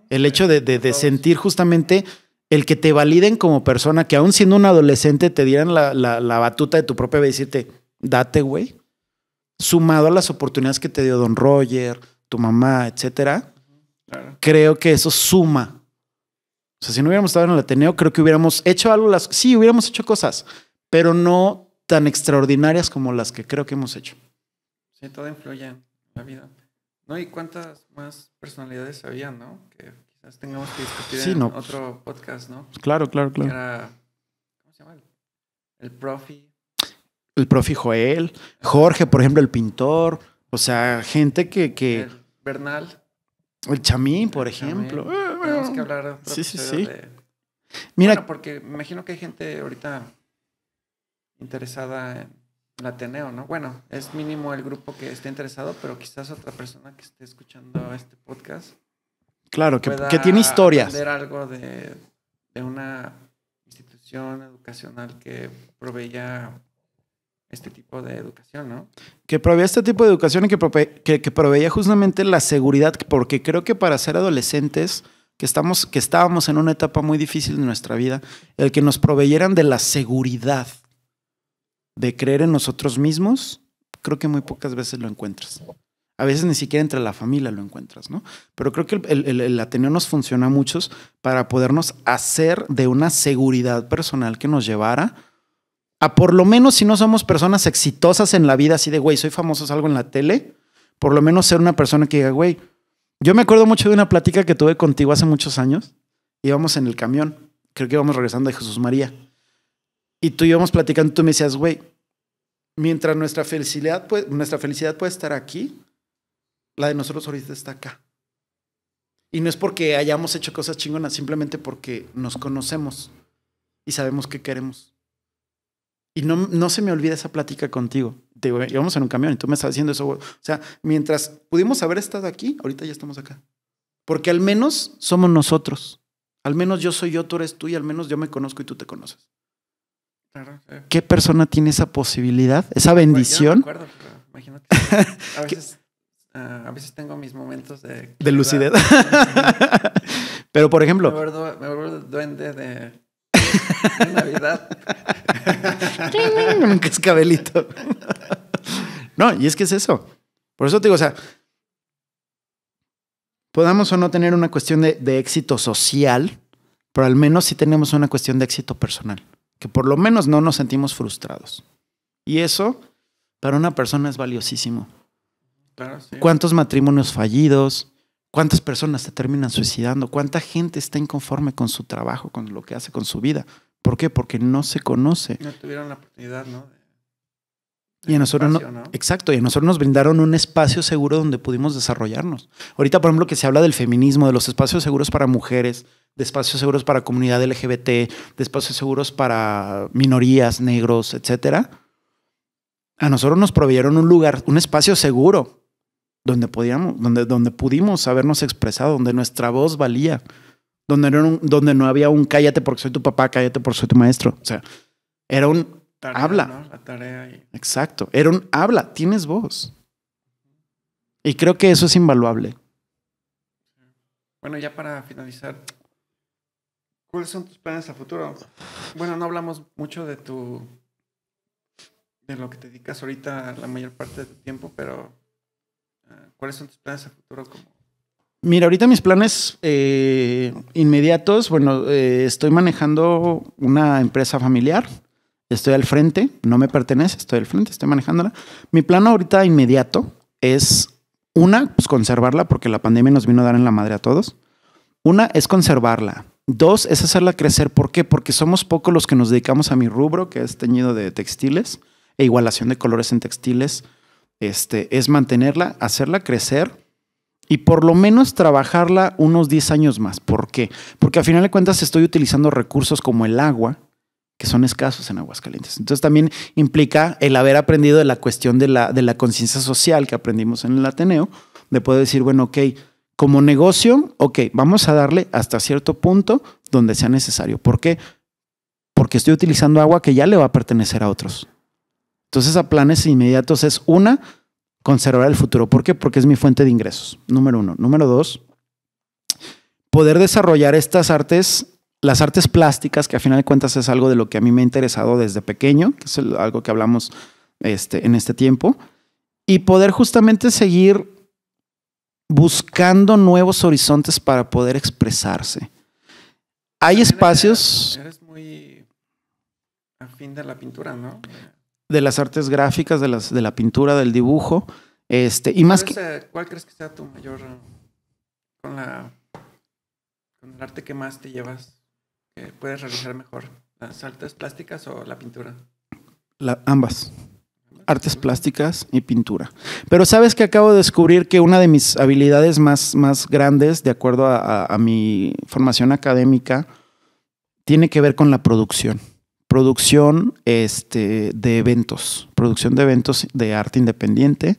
El hecho de, de, de sentir justamente el que te validen como persona, que aún siendo un adolescente te dieran la, batuta de tu propia vida y decirte, date, güey, sumado a las oportunidades que te dio Don Roger, tu mamá, etcétera, creo que eso suma. O sea, si no hubiéramos estado en el Ateneo, creo que hubiéramos hecho algo, las, sí, hubiéramos hecho cosas, pero no tan extraordinarias como las que creo que hemos hecho. Sí, todo influye en la vida. ¿No? ¿Y cuántas más personalidades había, no? Quizás tengamos que discutir otro podcast, ¿no? Claro, claro, claro. ¿Cómo se llama? El profi. El profi Joel, Jorge, por ejemplo, el pintor, o sea, gente que... Bernal. El Chamín, por ejemplo. Tenemos que hablar sí, sí, sí. Mira, porque me imagino que hay gente ahorita interesada en la Ateneo, ¿no? Bueno, es mínimo el grupo que esté interesado, pero quizás otra persona que esté escuchando este podcast Claro, que, tiene historias. algo de, una institución educacional que proveía este tipo de educación, ¿no? Que proveía este tipo de educación y que, que, proveía justamente la seguridad, porque creo que para ser adolescentes, que, estamos, que estábamos en una etapa muy difícil de nuestra vida, el que nos proveyeran de la seguridad de creer en nosotros mismos, creo que muy pocas veces lo encuentras. A veces ni siquiera entre la familia lo encuentras, ¿no? Pero creo que el, Ateneo nos funciona a muchos para podernos hacer de una seguridad personal que nos llevara a por lo menos si no somos personas exitosas en la vida, así de, güey, soy famoso, salgo en la tele, por lo menos ser una persona que diga, güey, yo me acuerdo mucho de una plática que tuve contigo hace muchos años, íbamos en el camión, creo que íbamos regresando de Jesús María, y tú íbamos platicando, tú me decías, güey, mientras nuestra felicidad, nuestra felicidad puede estar aquí, la de nosotros ahorita está acá. Y no es porque hayamos hecho cosas chingonas, simplemente porque nos conocemos y sabemos qué queremos. Y no, no se me olvida esa plática contigo. Te digo, íbamos en un camión y tú me estás diciendo eso. O sea, mientras pudimos haber estado aquí, ahorita ya estamos acá. Porque al menos somos nosotros. Al menos yo soy yo, tú eres tú y al menos yo me conozco y tú te conoces. ¿Qué persona tiene esa posibilidad, esa bendición? imagínate. Ah, a veces tengo mis momentos de... lucidez. Pero, por ejemplo... Me vuelvo, me duende de, Navidad. no, y es que es eso. Por eso te digo, o sea, podamos o no tener una cuestión de, de, éxito social, pero al menos sí tenemos una cuestión de éxito personal, que por lo menos no nos sentimos frustrados. Y eso para una persona es valiosísimo. ¿Cuántos matrimonios fallidos? ¿Cuántas personas se terminan suicidando? ¿Cuánta gente está inconforme con su trabajo, con lo que hace, con su vida? ¿Por qué? Porque no se conoce. No tuvieron la oportunidad, ¿no? y a nosotros Exacto, y a nosotros nos brindaron un espacio seguro donde pudimos desarrollarnos. Ahorita, por ejemplo, que se habla del feminismo, de los espacios seguros para mujeres, de espacios seguros para comunidad LGBT, de espacios seguros para minorías, negros, etcétera. A nosotros nos proveyeron un lugar, un espacio seguro donde podíamos, donde, donde pudimos habernos expresado, donde nuestra voz valía, donde no, donde no había un cállate porque soy tu papá, cállate porque soy tu maestro. O sea, era un habla. Exacto, era un habla, tienes voz. Y creo que eso es invaluable. Bueno, ya para finalizar, ¿cuáles son tus planes a futuro? Bueno, no hablamos mucho de tu de lo que te dedicas ahorita la mayor parte de tu tiempo, pero ¿Cuáles son tus planes a futuro? Mira, ahorita mis planes eh, inmediatos, bueno, eh, estoy manejando una empresa familiar, estoy al frente, no me pertenece, estoy al frente, estoy manejándola. Mi plan ahorita inmediato es, una, pues conservarla, porque la pandemia nos vino a dar en la madre a todos. Una es conservarla. Dos es hacerla crecer. ¿Por qué? Porque somos pocos los que nos dedicamos a mi rubro, que es teñido de textiles e igualación de colores en textiles este, es mantenerla, hacerla crecer y por lo menos trabajarla unos 10 años más. ¿Por qué? Porque a final de cuentas estoy utilizando recursos como el agua, que son escasos en Aguascalientes. Entonces también implica el haber aprendido de la cuestión de la, de la conciencia social que aprendimos en el Ateneo, de poder decir, bueno, ok, como negocio, ok, vamos a darle hasta cierto punto donde sea necesario. ¿Por qué? Porque estoy utilizando agua que ya le va a pertenecer a otros. Entonces, a planes inmediatos es una, conservar el futuro. ¿Por qué? Porque es mi fuente de ingresos, número uno. Número dos, poder desarrollar estas artes, las artes plásticas, que a final de cuentas es algo de lo que a mí me ha interesado desde pequeño, que es algo que hablamos este, en este tiempo, y poder justamente seguir buscando nuevos horizontes para poder expresarse. Hay espacios... Eres muy afín de la pintura, ¿no? de las artes gráficas, de, las, de la pintura, del dibujo. Este, y más ¿Cuál crees que sea tu mayor... con, la, con el arte que más te llevas, que puedes realizar mejor? ¿Las artes plásticas o la pintura? ambas. Artes plásticas y pintura. Pero sabes que acabo de descubrir que una de mis habilidades más, más grandes, de acuerdo a mi formación académica, tiene que ver con la producción producción este, de eventos, producción de eventos de arte independiente.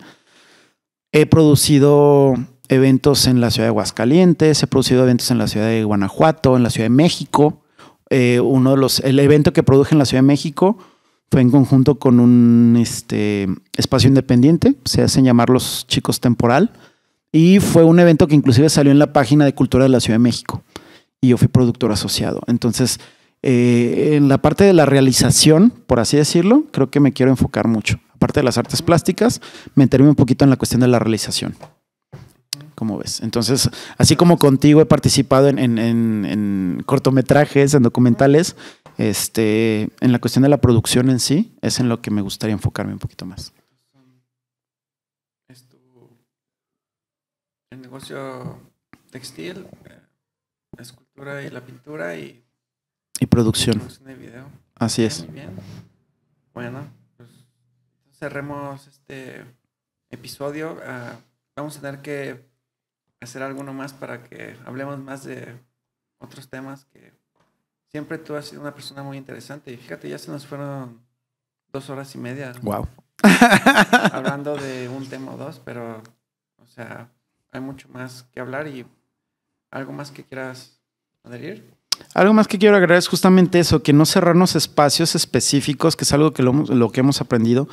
He producido eventos en la ciudad de Aguascalientes, he producido eventos en la ciudad de Guanajuato, en la ciudad de México. Eh, uno de los, el evento que produje en la Ciudad de México fue en conjunto con un este, espacio independiente, se hacen llamar los chicos temporal, y fue un evento que inclusive salió en la página de Cultura de la Ciudad de México, y yo fui productor asociado. Entonces, eh, en la parte de la realización, por así decirlo, creo que me quiero enfocar mucho. Aparte de las artes plásticas, me enteré un poquito en la cuestión de la realización. ¿Cómo ves? Entonces, así como contigo he participado en, cortometrajes, en documentales, este, en la cuestión de la producción en sí, es en lo que me gustaría enfocarme un poquito más. ¿Es tu, el negocio textil, eh, la escultura y la pintura y y producción. Así es. Bueno, pues, cerremos este episodio. Ah, vamos a tener que hacer alguno más para que hablemos más de otros temas que siempre tú has sido una persona muy interesante. Y fíjate, ya se nos fueron dos horas y media. Wow. hablando de un tema o dos, pero, o sea, hay mucho más que hablar y algo más que quieras adherir. Algo más que quiero agregar es justamente eso, que no cerrarnos espacios específicos, que es algo que lo, que hemos aprendido.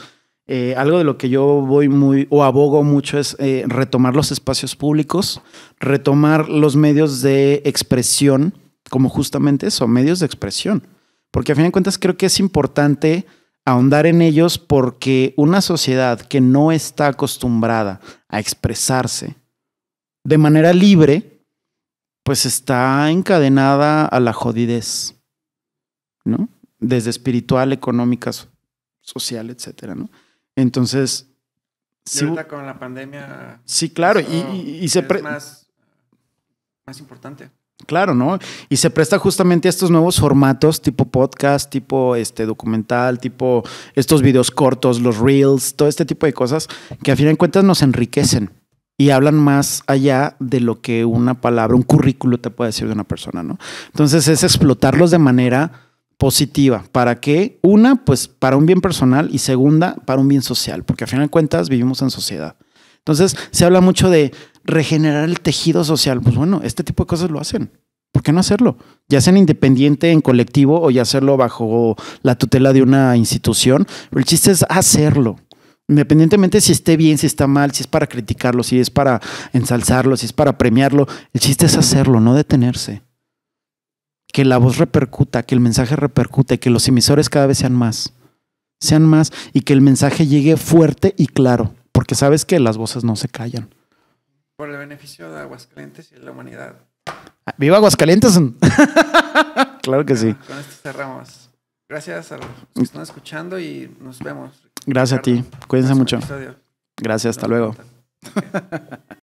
Eh, algo de lo que yo voy muy o abogo mucho es eh, retomar los espacios públicos, retomar los medios de expresión, como justamente eso, medios de expresión. Porque a fin de cuentas creo que es importante ahondar en ellos porque una sociedad que no está acostumbrada a expresarse de manera libre, pues está encadenada a la jodidez, ¿no? Desde espiritual, económica, social, etcétera, ¿no? Entonces. Y con la pandemia. Sí, claro, y, se. Es más, importante. Claro, ¿no? Y se presta justamente a estos nuevos formatos, tipo podcast, tipo este documental, tipo estos videos cortos, los reels, todo este tipo de cosas que a fin de cuentas nos enriquecen y hablan más allá de lo que una palabra, un currículo te puede decir de una persona, ¿no? Entonces es explotarlos de manera positiva. ¿Para qué? Una, pues para un bien personal y segunda, para un bien social, porque a final de cuentas vivimos en sociedad. Entonces se habla mucho de regenerar el tejido social. Pues bueno, este tipo de cosas lo hacen. ¿Por qué no hacerlo? Ya sea independiente, en colectivo o ya hacerlo bajo la tutela de una institución. Pero el chiste es hacerlo. Independientemente si esté bien, si está mal, si es para criticarlo, si es para ensalzarlo, si es para premiarlo, el chiste es hacerlo, no detenerse. Que la voz repercuta, que el mensaje repercute, que los emisores cada vez sean más, sean más y que el mensaje llegue fuerte y claro, porque sabes que las voces no se callan. Por el beneficio de Aguascalientes y de la humanidad. Ah, ¡Viva Aguascalientes! claro que sí. Con esto cerramos. Gracias a los que mm. están escuchando y nos vemos. Gracias a ti. Cuídense mucho. Gracias, hasta luego.